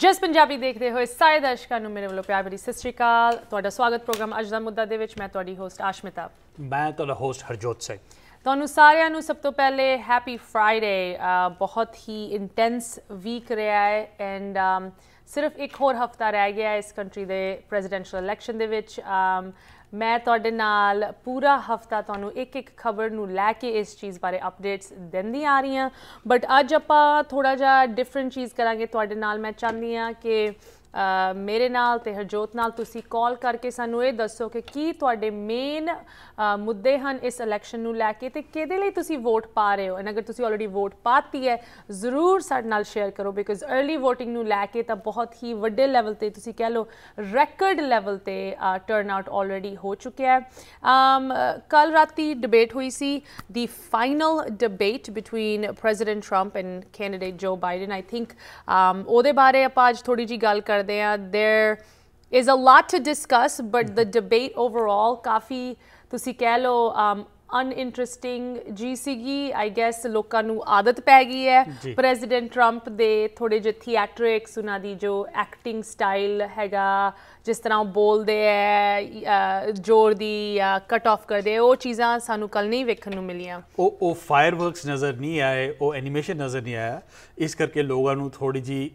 ਜਸ ਪੰਜਾਬੀ ਦੇਖਦੇ ਹੋਏ ਸਾਰੇ ਦਰਸ਼ਕਾਂ ਨੂੰ ਮੇਰੇ ਵੱਲੋਂ ਪਿਆਰ ਭਰੀ ਸਤਿ ਸ਼੍ਰੀ ਅਕਾਲ ਤੁਹਾਡਾ ਸਵਾਗਤ ਪ੍ਰੋਗਰਾਮ ਅੱਜ ਦਾ ਮੁੱਦਾ ਦੇ ਵਿੱਚ ਮੈਂ ਤੁਹਾਡੀ ਹੋਸਟ ਆਸ਼ਮਿਤਾ ਮੈਂ ਤੁਹਾਡਾ ਹੋਸਟ ਹਰਜੋਤ ਸਿੰਘ ਤੁਹਾਨੂੰ ਸਾਰਿਆਂ ਨੂੰ ਸਭ ਤੋਂ ਪਹਿਲੇ ਹੈਪੀ ਫਰਡੇ ਬਹੁਤ ਹੀ ਇੰਟੈਂਸ ਵੀਕ ਰਿਹਾ ਹੈ ਐਂਡ ਸਿਰਫ ਇੱਕ ਹੋਰ ਹਫਤਾ ਰਹਿ ਗਿਆ ਹੈ ਇਸ ਕੰਟਰੀ ਦੇ ਪ੍ਰੈਜ਼ੀਡੈਂਸ਼ੀਅਲ ਇਲੈਕਸ਼ਨ ਦੇ ਵਿੱਚ ਮੈਂ ਤੁਹਾਡੇ ਨਾਲ ਪੂਰਾ ਹਫਤਾ ਤੁਹਾਨੂੰ ਇੱਕ ਇੱਕ ਖਬਰ ਨੂੰ ਲੈ ਕੇ ਇਸ ਚੀਜ਼ ਬਾਰੇ ਅਪਡੇਟਸ ਦਿੰਦੀ ਆ ਰਹੀ ਹਾਂ ਬਟ ਅੱਜ ਆਪਾਂ ਥੋੜਾ ਜਿਹਾ ਡਿਫਰੈਂਟ ਚੀਜ਼ ਕਰਾਂਗੇ ਤੁਹਾਡੇ ਨਾਲ ਮੈਂ ਚਾਹੁੰਦੀ ਆ ਕਿ ਮੇਰੇ ਨਾਲ ਤੇ ਹਰਜੋਤ ਨਾਲ ਤੁਸੀਂ ਕਾਲ ਕਰਕੇ ਸਾਨੂੰ ਇਹ ਦੱਸੋ ਕਿ ਕੀ ਤੁਹਾਡੇ ਮੇਨ ਮੁੱਦੇ ਹਨ ਇਸ ਇਲੈਕਸ਼ਨ ਨੂੰ ਲੈ ਕੇ ਤੇ ਕਿਹਦੇ ਲਈ ਤੁਸੀਂ ਵੋਟ ਪਾ ਰਹੇ ਹੋ ਐਂ ਅਗਰ ਤੁਸੀਂ ਆਲਰੇਡੀ ਵੋਟ ਪਾਤੀ ਹੈ ਜ਼ਰੂਰ ਸਾਡੇ ਨਾਲ ਸ਼ੇਅਰ ਕਰੋ ਬਿਕਾਜ਼ अर्ਲੀ VOTING ਨੂੰ ਲੈ ਕੇ ਤਾਂ ਬਹੁਤ ਹੀ ਵੱਡੇ ਲੈਵਲ ਤੇ ਤੁਸੀਂ ਕਹਿ ਲਓ ਰੈਕੋਰਡ ਲੈਵਲ ਤੇ ਟਰਨ ਆਊਟ ਆਲਰੇਡੀ ਹੋ ਚੁੱਕਿਆ ਹੈ ਕੱਲ ਰਾਤੀ ਡਿਬੇਟ ਹੋਈ ਸੀ ਦੀ final debate between President Trump and candidate Joe Biden I think ਉਹਦੇ ਬਾਰੇ ਆਪਾਂ ਅੱਜ ਥੋੜੀ ਜੀ ਗੱਲ ਕਰ ਕਰਦੇ ਆ there is a lot to discuss but the debate overall ਕਾਫੀ ਤੁਸੀਂ ਕਹਿ ਲਓ ਅਨਇੰਟਰਸਟਿੰਗ um, ਜੀ ਸੀਗੀ ਆਈ ਗੈਸ ਲੋਕਾਂ ਨੂੰ ਆਦਤ ਪੈ ਗਈ ਹੈ ਪ੍ਰੈਜ਼ੀਡੈਂਟ ਟਰੰਪ ਦੇ ਥੋੜੇ ਜਿਹੇ ਥੀਏਟ੍ਰਿਕਸ ਉਹਨਾਂ ਦੀ ਜੋ ਐਕਟਿੰਗ ਸਟਾਈਲ ਹੈਗਾ ਜਿਸ ਤਰ੍ਹਾਂ ਬੋਲਦੇ ਐ ਜੋਰ ਦੀ ਜਾਂ ਕਟ ਆਫ ਕਰਦੇ ਉਹ ਚੀਜ਼ਾਂ ਸਾਨੂੰ ਕੱਲ ਨਹੀਂ ਵੇਖਣ ਨੂੰ ਮਿਲੀਆਂ ਉਹ ਉਹ ਫਾਇਰਵਰਕਸ ਨਜ਼ਰ ਨਹੀਂ ਆਏ ਉਹ ਐਨੀਮੇਸ਼ਨ ਨਜ਼ਰ ਨਹੀਂ ਆਇਆ ਇਸ ਕਰਕੇ ਲੋਕਾਂ ਨੂੰ ਥੋੜੀ ਜੀ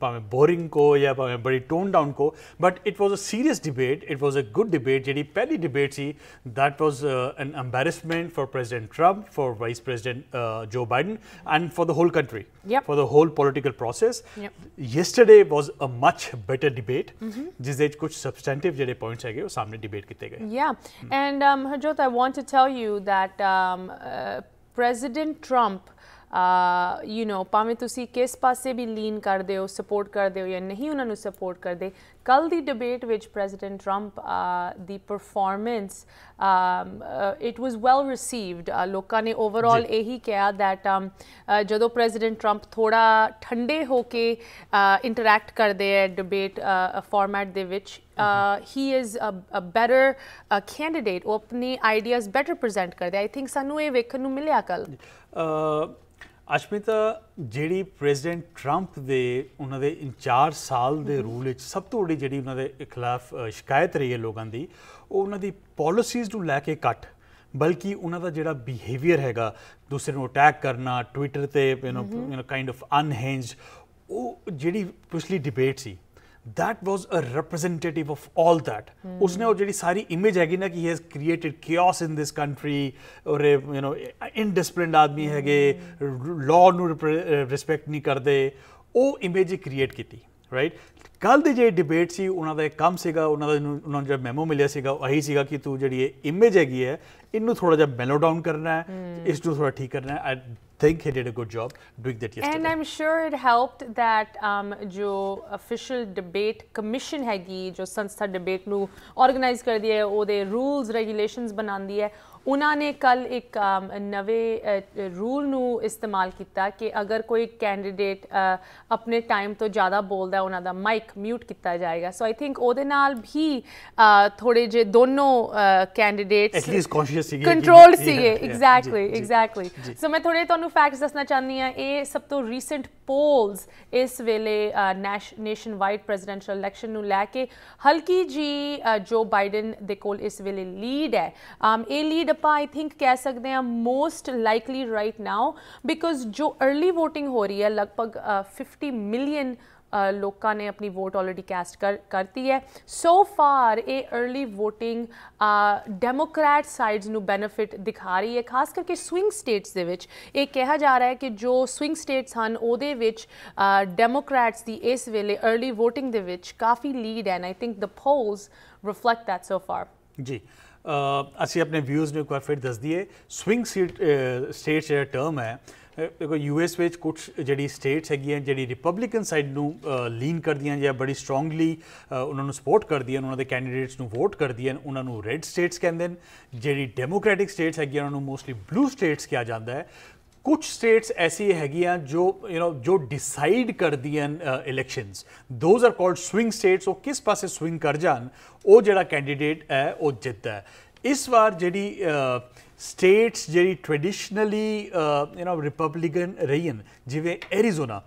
ਭਾਵੇਂ ਬੋਰਿੰਗ ਕੋ ਜਾਂ ਭਾਵੇਂ ਬੜੀ ਟੋਨ ਡਾਊਨ ਕੋ but it was a serious debate it was a good debate ਜਿਹੜੀ ਪਹਿਲੀ ਡਿਬੇਟ ਸੀ that was uh, an embarrassment for President Trump, for Vice President uh, Joe Biden, and for the whole country, yep. for the whole political process. Yep. Yesterday was a much better debate. Mm -hmm. ਜਿਸ ਦੇ ਕੁਝ ਸਬਸਟੈਂਟਿਵ ਜਿਹੜੇ points ਹੈਗੇ ਉਹ ਸਾਹਮਣੇ debate ਕੀਤੇ ਗਏ ਯਾ and Harjot I want to tell you that President Trump you know ਭਾਵੇਂ ਤੁਸੀਂ ਕਿਸ ਪਾਸੇ ਵੀ ਲੀਨ ਕਰਦੇ ਹੋ ਸਪੋਰਟ ਕਰਦੇ ਹੋ ਜਾਂ ਨਹੀਂ ਉਹਨਾਂ ਨੂੰ ਸਪੋਰਟ ਕਰਦੇ ਕੱਲ the debate, which President Trump, uh, the performance, um, uh, it was well received. ਲੋਕਾਂ uh, overall ਓਵਰਆਲ ਇਹੀ that, that um, President Trump thoda ਥੋੜਾ ਠੰਡੇ ਹੋ ਕੇ ਇੰਟਰੈਕਟ ਕਰਦੇ ਹੈ debate format he is a, better a candidate. Opening ideas better present kar I think Sanu e Vekhanu Milia kal. Ashmit ਜਿਹੜੀ President 트럼ਪ ਦੇ ਉਹਨਾਂ ਦੇ ਇਨਚਾਰ ਸਾਲ ਦੇ ਰੂਲ ਵਿੱਚ ਸਭ ਤੋਂ ਵੱਡੀ ਜਿਹੜੀ ਉਹਨਾਂ ਦੇ ਖਿਲਾਫ ਸ਼ਿਕਾਇਤ ਰਹੀ ਹੈ ਲੋਕਾਂ ਦੀ ਉਹ ਉਹਨਾਂ ਦੀ ਪਾਲਿਸੀਜ਼ ਨੂੰ ਲੈ ਕੇ ਕੱਟ ਬਲਕਿ ਉਹਨਾਂ ਦਾ ਜਿਹੜਾ ਬਿਹੇਵੀਅਰ ਹੈਗਾ ਦੂਸਰੇ ਨੂੰ ਅਟੈਕ ਕਰਨਾ ਟਵਿੱਟਰ ਤੇ you know kind of unhinged ਉਹ ਜਿਹੜੀ ਪਿਛਲੀ ਡਿਬੇਟ ਸੀ that was a representative of all that ਉਸਨੇ ਉਹ ਜਿਹੜੀ ਸਾਰੀ ਇਮੇਜ ਹੈਗੀ ਨਾ ਕਿ he has created chaos in this country ਔਰ ਯੂ نو ਇਨਡਿਸਪਲਿਨਡ ਆਦਮੀ ਹੈਗੇ ਲਾਅ ਨੂੰ ਰਿਸਪੈਕਟ ਨਹੀਂ ਕਰਦੇ ਉਹ ਇਮੇਜ ਕ੍ਰੀਏਟ ਕੀਤੀ ਰਾਈਟ ਕੱਲ ਦੀ ਜਿਹੜੀ ਡਿਬੇਟ ਸੀ ਉਹਨਾਂ ਦਾ ਇੱਕ ਕੰਮ ਸੀਗਾ ਉਹਨਾਂ ਦਾ ਉਹਨਾਂ ਨੂੰ ਜਿਹੜਾ ਮੈਮੋ ਮਿਲਿਆ ਸੀਗਾ ਉਹ ਇਹੀ ਸੀਗਾ ਕਿ ਤੂੰ ਜਿਹੜੀ ਇਹ ਇਮੇਜ ਹੈਗੀ ਹੈ ਇਹਨੂੰ ਥੋੜਾ ਜਿਹਾ ਮੈਲੋ ਡਾਊਨ ਕਰਨਾ ਹੈ ਇਸ ਨੂੰ ਥੋੜਾ ਠੀਕ ਕਰਨਾ ਹੈ think he did a good job doing that yesterday. And I'm sure it helped that um, official debate commission हैगी जो संस्था debate नू organize कर दी वो दे rules regulations बनान दी ਉਹਨਾਂ ਨੇ ਕੱਲ ਇੱਕ ਨਵੇਂ ਰੂਲ ਨੂੰ ਇਸਤੇਮਾਲ ਕੀਤਾ ਕਿ ਅਗਰ ਕੋਈ ਕੈਂਡੀਡੇਟ ਆਪਣੇ ਟਾਈਮ ਤੋਂ ਜ਼ਿਆਦਾ ਬੋਲਦਾ ਉਹਨਾਂ ਦਾ ਮਾਈਕ ਮਿਊਟ ਕੀਤਾ ਜਾਏਗਾ ਸੋ ਆਈ ਥਿੰਕ ਉਹਦੇ ਨਾਲ ਵੀ ਥੋੜੇ ਜੇ ਦੋਨੋਂ ਕੈਂਡੀਡੇਟਸ ਐਟ ਲੀਸਟ ਕੌਨਸ਼ੀਅਸ ਸੀਗੇ ਕੰਟਰੋਲ ਸੀਗੇ ਐਗਜ਼ੈਕਟਲੀ ਐਗਜ਼ੈਕਟਲੀ ਸੋ ਮੈਂ ਥੋੜੇ ਤੁਹਾਨੂੰ ਫੈਕਟਸ ਦੱਸਣਾ ਚਾਹੁੰਦੀ ਆ ਇਹ ਸਭ ਤੋਂ ਰੀਸੈਂਟ ਪੋਲਸ ਇਸ ਵੇਲੇ ਨੈਸ਼ਨ ਵਾਈਡ ਪ੍ਰੈਜ਼ੀਡੈਂਸ਼ੀਅਲ ਇਲੈਕਸ਼ਨ ਨੂੰ ਲੈ ਕੇ ਹਲਕੀ ਜੀ ਜੋ ਬਾਈਡਨ ਦੇ ਕੋਲ ਇਸ ਵੇਲੇ ਲੀਡ ਹੈ ਇਹ ਲੀਡ ਆਪਾਂ ਆਈ ਥਿੰਕ ਕਹਿ ਸਕਦੇ ਹਾਂ most likely right now because ਜੋ अर्ਲੀ VOTING ਹੋ ਰਹੀ ਹੈ ਲਗਭਗ 50 ਮਿਲੀਅਨ ਲੋਕਾਂ ਨੇ ਆਪਣੀ ਵੋਟ ਆਲਰੇਡੀ ਕਾਸਟ ਕਰਤੀ ਹੈ ਸੋ ਫਾਰ ਇਹ अर्ਲੀ VOTING ਡੈਮੋਕ੍ਰੈਟ ਸਾਈਡਸ ਨੂੰ ਬੈਨੀਫਿਟ ਦਿਖਾ ਰਹੀ ਹੈ ਖਾਸ ਕਰਕੇ ਸਵਿੰਗ ਸਟੇਟਸ ਦੇ ਵਿੱਚ ਇਹ ਕਿਹਾ ਜਾ ਰਿਹਾ ਹੈ ਕਿ ਜੋ ਸਵਿੰਗ ਸਟੇਟਸ ਹਨ ਉਹਦੇ ਵਿੱਚ ਡੈਮੋਕ੍ਰੈਟਸ ਦੀ ਇਸ ਵੇਲੇ अर्ਲੀ VOTING ਦੇ ਵਿੱਚ ਕਾਫੀ ਲੀਡ ਹੈ and I think the polls reflect that so far ਜੀ ਅਸੀਂ ਆਪਣੇ ਵਿਊਜ਼ ਨੂੰ ਇੱਕ ਵਾਰ ਫਿਰ ਦੱਸ ਦਈਏ ਸਵਿੰਗ ਸਟੇਟਸ ਇਹ ਟਰਮ ਹੈ ਦੇਖੋ ਯੂਐਸ ਵਿੱਚ ਕੁਝ ਜਿਹੜੀ ਸਟੇਟਸ ਹੈਗੀਆਂ ਜਿਹੜੀ ਰਿਪਬਲਿਕਨ ਸਾਈਡ ਨੂੰ ਲੀਨ ਕਰਦੀਆਂ ਜਾਂ ਬੜੀ ਸਟਰੋਂਗਲੀ ਉਹਨਾਂ ਨੂੰ ਸਪੋਰਟ ਕਰਦੀਆਂ ਉਹਨਾਂ ਦੇ ਕੈਂਡੀਡੇਟਸ ਨੂੰ ਵੋਟ ਕਰਦੀਆਂ ਉਹਨਾਂ ਨੂੰ ਰੈੱਡ ਸਟੇਟਸ ਕਹਿੰਦੇ ਨੇ ਜਿਹੜੀ ਡੈਮੋਕ੍ਰੈਟਿਕ ਸਟੇਟਸ ਹੈਗੀਆਂ ਉਹਨਾਂ ਨੂੰ ਮੋਸਟਲੀ ਬਲੂ ਸਟੇਟਸ ਕਿਹਾ ਜਾਂਦਾ ਹੈ ਕੁਝ ਸਟੇਟਸ ਐਸੀ ਹੈਗੀਆਂ ਜੋ ਯੂ نو ਜੋ ਡਿਸਾਈਡ ਕਰਦੀਆਂ elections those are called swing states ਉਹ ਕਿਸ ਪਾਸੇ ਸਵਿੰਗ ਕਰ ਜਾਣ ਉਹ ਜਿਹੜਾ ਕੈਂਡੀਡੇਟ ਹੈ ਉਹ ਜਿੱਤਦਾ ਹੈ ਇਸ ਵਾਰ ਜਿਹੜੀ ਸਟੇਟਸ ਜਿਹੜੀ ਟ੍ਰੈਡੀਸ਼ਨਲੀ ਯੂ نو ਰਿਪਬਲਿਕਨ ਰਹੀ ਹਨ ਜਿਵੇਂ Arizona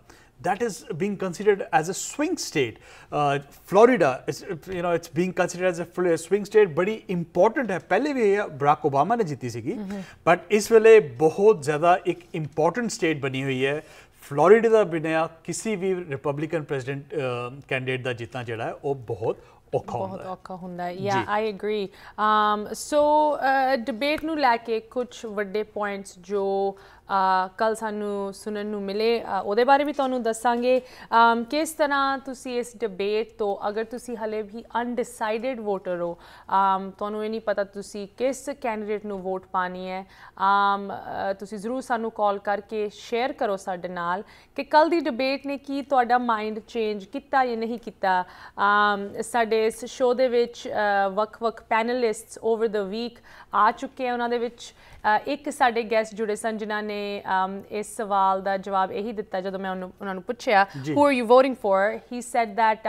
that is being considered as a swing state. Uh, Florida, is, you know, it's being considered as a swing state. बड़ी important है पहले भी बराक ओबामा ने जीती सीगी बट इस वेले बहुत ज़्यादा एक important state बनी हुई है ਫਲੋਰੀਡਾ ਦਾ ਬਿਨਾ ਕਿਸੇ ਵੀ ਰਿਪਬਲਿਕਨ ਪ੍ਰੈਜ਼ੀਡੈਂਟ ਕੈਂਡੀਡੇਟ ਦਾ ਜਿੱਤਣਾ ਜਿਹੜਾ ਉਹ ਬਹੁਤ ਔਖਾ ਹੁੰਦਾ ਬਹੁਤ ਔਖਾ ਹੁੰਦਾ ਹੈ ਯਾ ਆਈ ਅਗਰੀ ਸੋ ਡਿਬੇਟ ਨੂੰ ਲੈ ਕੇ ਕੁਝ ਵੱਡੇ ਪੁਆਇੰਟਸ ਜੋ ਕੱਲ ਸਾਨੂੰ ਸੁਣਨ ਨੂੰ ਮਿਲੇ ਉਹਦੇ ਬਾਰੇ ਵੀ ਤੁਹਾਨੂੰ ਦੱਸਾਂਗੇ ਕਿਸ ਤਰ੍ਹਾਂ ਤੁਸੀਂ ਇਸ ਡਿਬੇਟ ਤੋਂ ਅਗਰ ਤੁਸੀਂ ਹਲੇ ਵੀ ਅਨਡਿਸਾਈਡਡ ਵੋਟਰ ਹੋ ਤੁਹਾਨੂੰ ਇਹ ਨਹੀਂ ਪਤਾ ਤੁਸੀਂ ਕਿਸ ਕੈਂਡੀਡੇਟ ਨੂੰ ਵੋਟ ਪਾਣੀ ਹੈ ਤੁਸੀਂ ਜ਼ਰੂਰ ਸਾਨੂੰ ਕਾਲ ਕਰਕੇ ਸ਼ੇਅਰ ਕਰੋ ਸਾਡੇ ਨਾਲ ਕਿ ਕੱਲ ਦੀ ਡਿਬੇਟ ਨੇ ਕੀ ਤੁਹਾਡਾ ਮਾਈਂਡ ਚੇਂਜ ਕੀਤਾ ਜਾਂ ਨਹੀਂ ਕੀਤਾ ਸਾਡੇ ਇਸ ਸ਼ੋਅ ਦੇ ਵਿੱਚ ਵੱਖ-ਵੱਖ ਪੈਨਲਿਸਟਸ ਓਵਰ ਦ ਵੀਕ ਆ ਚੁੱਕੇ ਆ ਉਹਨਾਂ ਦੇ ਵਿੱਚ ਇੱਕ ਸਾਡੇ ਗੈਸਟ ਜੁੜੇ ਸਨ ਜਿਨ੍ਹਾਂ ਨੇ ਇਸ ਸਵਾਲ ਦਾ ਜਵਾਬ ਇਹੀ ਦਿੱਤਾ ਜਦੋਂ ਮੈਂ ਉਹਨਾਂ ਨੂੰ ਪੁੱਛਿਆ who are you voting for he said that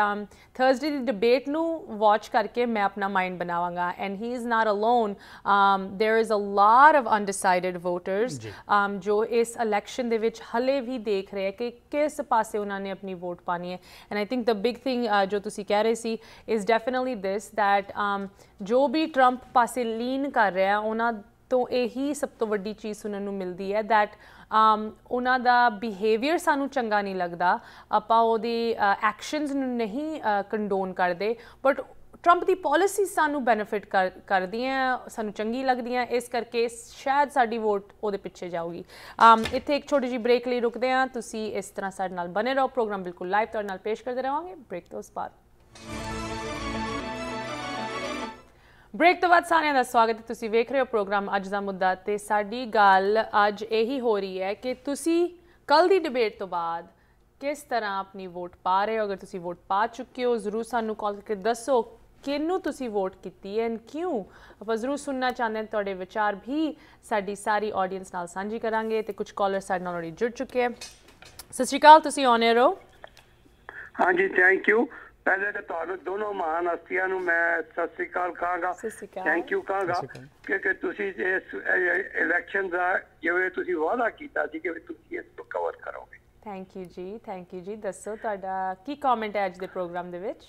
Thursday ਦੀ ਡਿਬੇਟ ਨੂੰ ਵਾਚ ਕਰਕੇ ਮੈਂ ਆਪਣਾ ਮਾਈਂਡ ਬਣਾਵਾਂਗਾ and he is not alone um there is a lot of undecided voters um ਜੋ ਇਸ ਇਲੈਕਸ਼ਨ ਦੇ ਵਿੱਚ ਹਲੇ ਵੀ ਦੇਖ ਰਹੇ ਕਿ ਕਿਸ ਪਾਸੇ ਉਹਨਾਂ ਨੇ ਆਪਣੀ ਵੋਟ ਪਾਣੀ ਹੈ and I think the big thing ਜੋ ਤੁਸੀਂ ਕਹਿ ਰਹੇ ਸੀ is definitely this that um ਜੋ ਵੀ ਟਰੰਪ ਪਾਸੇ ਲੀਨ ਕਰ ਰਿਹਾ ਉਹਨਾਂ ਤੋਂ ਇਹੀ ਸਭ ਤੋਂ ਵੱਡੀ ਚੀਜ਼ ਸੁਣਨ ਨੂੰ ਮਿਲਦੀ ਹੈ ਥੈਟ ਉਹਨਾਂ ਦਾ ਬਿਹੇਵੀਅਰ ਸਾਨੂੰ ਚੰਗਾ ਨਹੀਂ ਲੱਗਦਾ ਆਪਾਂ ਉਹਦੀ ਐਕਸ਼ਨਸ ਨੂੰ ਨਹੀਂ ਕੰਡੋਨ ਕਰਦੇ ਬਟ ਟਰੰਪ ਦੀ ਪਾਲਿਸੀ ਸਾਨੂੰ ਬੈਨੀਫਿਟ ਕਰਦੀਆਂ ਸਾਨੂੰ ਚੰਗੀ ਲੱਗਦੀਆਂ ਇਸ ਕਰਕੇ ਸ਼ਾਇਦ ਸਾਡੀ ਵੋਟ ਉਹਦੇ ਪਿੱਛੇ ਜਾਊਗੀ ਇੱਥੇ ਇੱਕ ਛੋਟੀ ਜੀ ਬ੍ਰੇਕ ਲਈ ਰੁਕਦੇ ਹਾਂ ਤੁਸੀਂ ਇਸ ਤਰ੍ਹਾਂ ਸਾਡੇ ਨਾਲ ਬਨੇ ਰਹੋ ਪ੍ਰੋਗਰਾਮ ਬਿਲਕੁਲ ਲਾਈਵ ਤੌਰ ਨਾਲ ਪੇਸ਼ ਕਰਦੇ ਰਹਾਂਗੇ ਬ੍ਰੇਕ ਤੋਂ ਉਸ ਬਾਅਦ ਬ੍ਰੇਕ ਤੋਂ ਬਾਅਦ ਸਾਰਿਆਂ ਦਾ ਸਵਾਗਤ ਹੈ ਤੁਸੀਂ ਵੇਖ ਰਹੇ ਹੋ ਪ੍ਰੋਗਰਾਮ ਅੱਜ ਦਾ ਮੁੱਦਾ ਤੇ ਸਾਡੀ ਗੱਲ ਅੱਜ ਇਹੀ ਹੋ ਰਹੀ ਹੈ ਕਿ ਤੁਸੀਂ ਕੱਲ ਦੀ ਡਿਬੇਟ ਤੋਂ ਬਾਅਦ ਕਿਸ ਤਰ੍ਹਾਂ ਆਪਣੀ ਵੋਟ ਪਾ ਰਹੇ ਹੋ ਅਗਰ ਤੁਸੀਂ ਵੋਟ ਪਾ ਚੁੱਕੇ ਹੋ ਜ਼ਰੂਰ ਸਾਨੂੰ ਕਾਲ ਕਰਕੇ ਦੱਸੋ ਕਿੰਨੂੰ ਤੁਸੀਂ ਵੋਟ ਕੀਤੀ ਐਂਡ ਕਿਉਂ ਆਪਾਂ ਜ਼ਰੂਰ ਸੁਣਨਾ ਚਾਹੁੰਦੇ ਹਾਂ ਤੁਹਾਡੇ ਵਿਚਾਰ ਵੀ ਸਾਡੀ ਸਾਰੀ ਆਡੀਅנס ਨਾਲ ਸਾਂਝੀ ਕਰਾਂਗੇ ਤੇ ਕੁਝ ਕਾਲਰ ਸਾਡੇ ਨਾਲ ਆਲਰੇਡੀ ਜੁੜ ਚੁੱਕੇ ਹੈ ਸਤਿ ਸ਼੍ਰੀ ਅਕਾਲ ਤੁਸੀਂ ਔਨ 에ਰੋ ਹੋ ਹਾਂਜੀ ਥੈਂਕ ਯੂ ਪਹਿਲੇ ਤਾਂ ਤੁਹਾਨੂੰ ਦੋਨੋਂ ਮਹਾਨ ਹਸਤੀਆਂ ਨੂੰ ਮੈਂ ਸਤਿ ਸ੍ਰੀ ਅਕਾਲ ਕਹਾਂਗਾ ਥੈਂਕ ਯੂ ਕਹਾਂਗਾ ਕਿ ਤੁਸੀਂ ਇਸ ਇਲੈਕਸ਼ਨ ਦਾ ਜਿਵੇਂ ਤੁਸੀਂ ਵਾਅਦਾ ਕੀਤਾ ਸੀ ਕਿ ਤੁਸੀਂ ਇਸ ਨੂੰ ਕਵਰ ਕਰੋਗੇ ਥੈਂਕ ਯੂ ਜੀ ਥੈਂਕ ਯੂ ਜੀ ਦੱਸੋ ਤੁਹਾਡਾ ਕੀ ਕਮੈਂਟ ਹੈ ਅੱਜ ਦੇ ਪ੍ਰੋਗਰਾਮ ਦੇ ਵਿੱਚ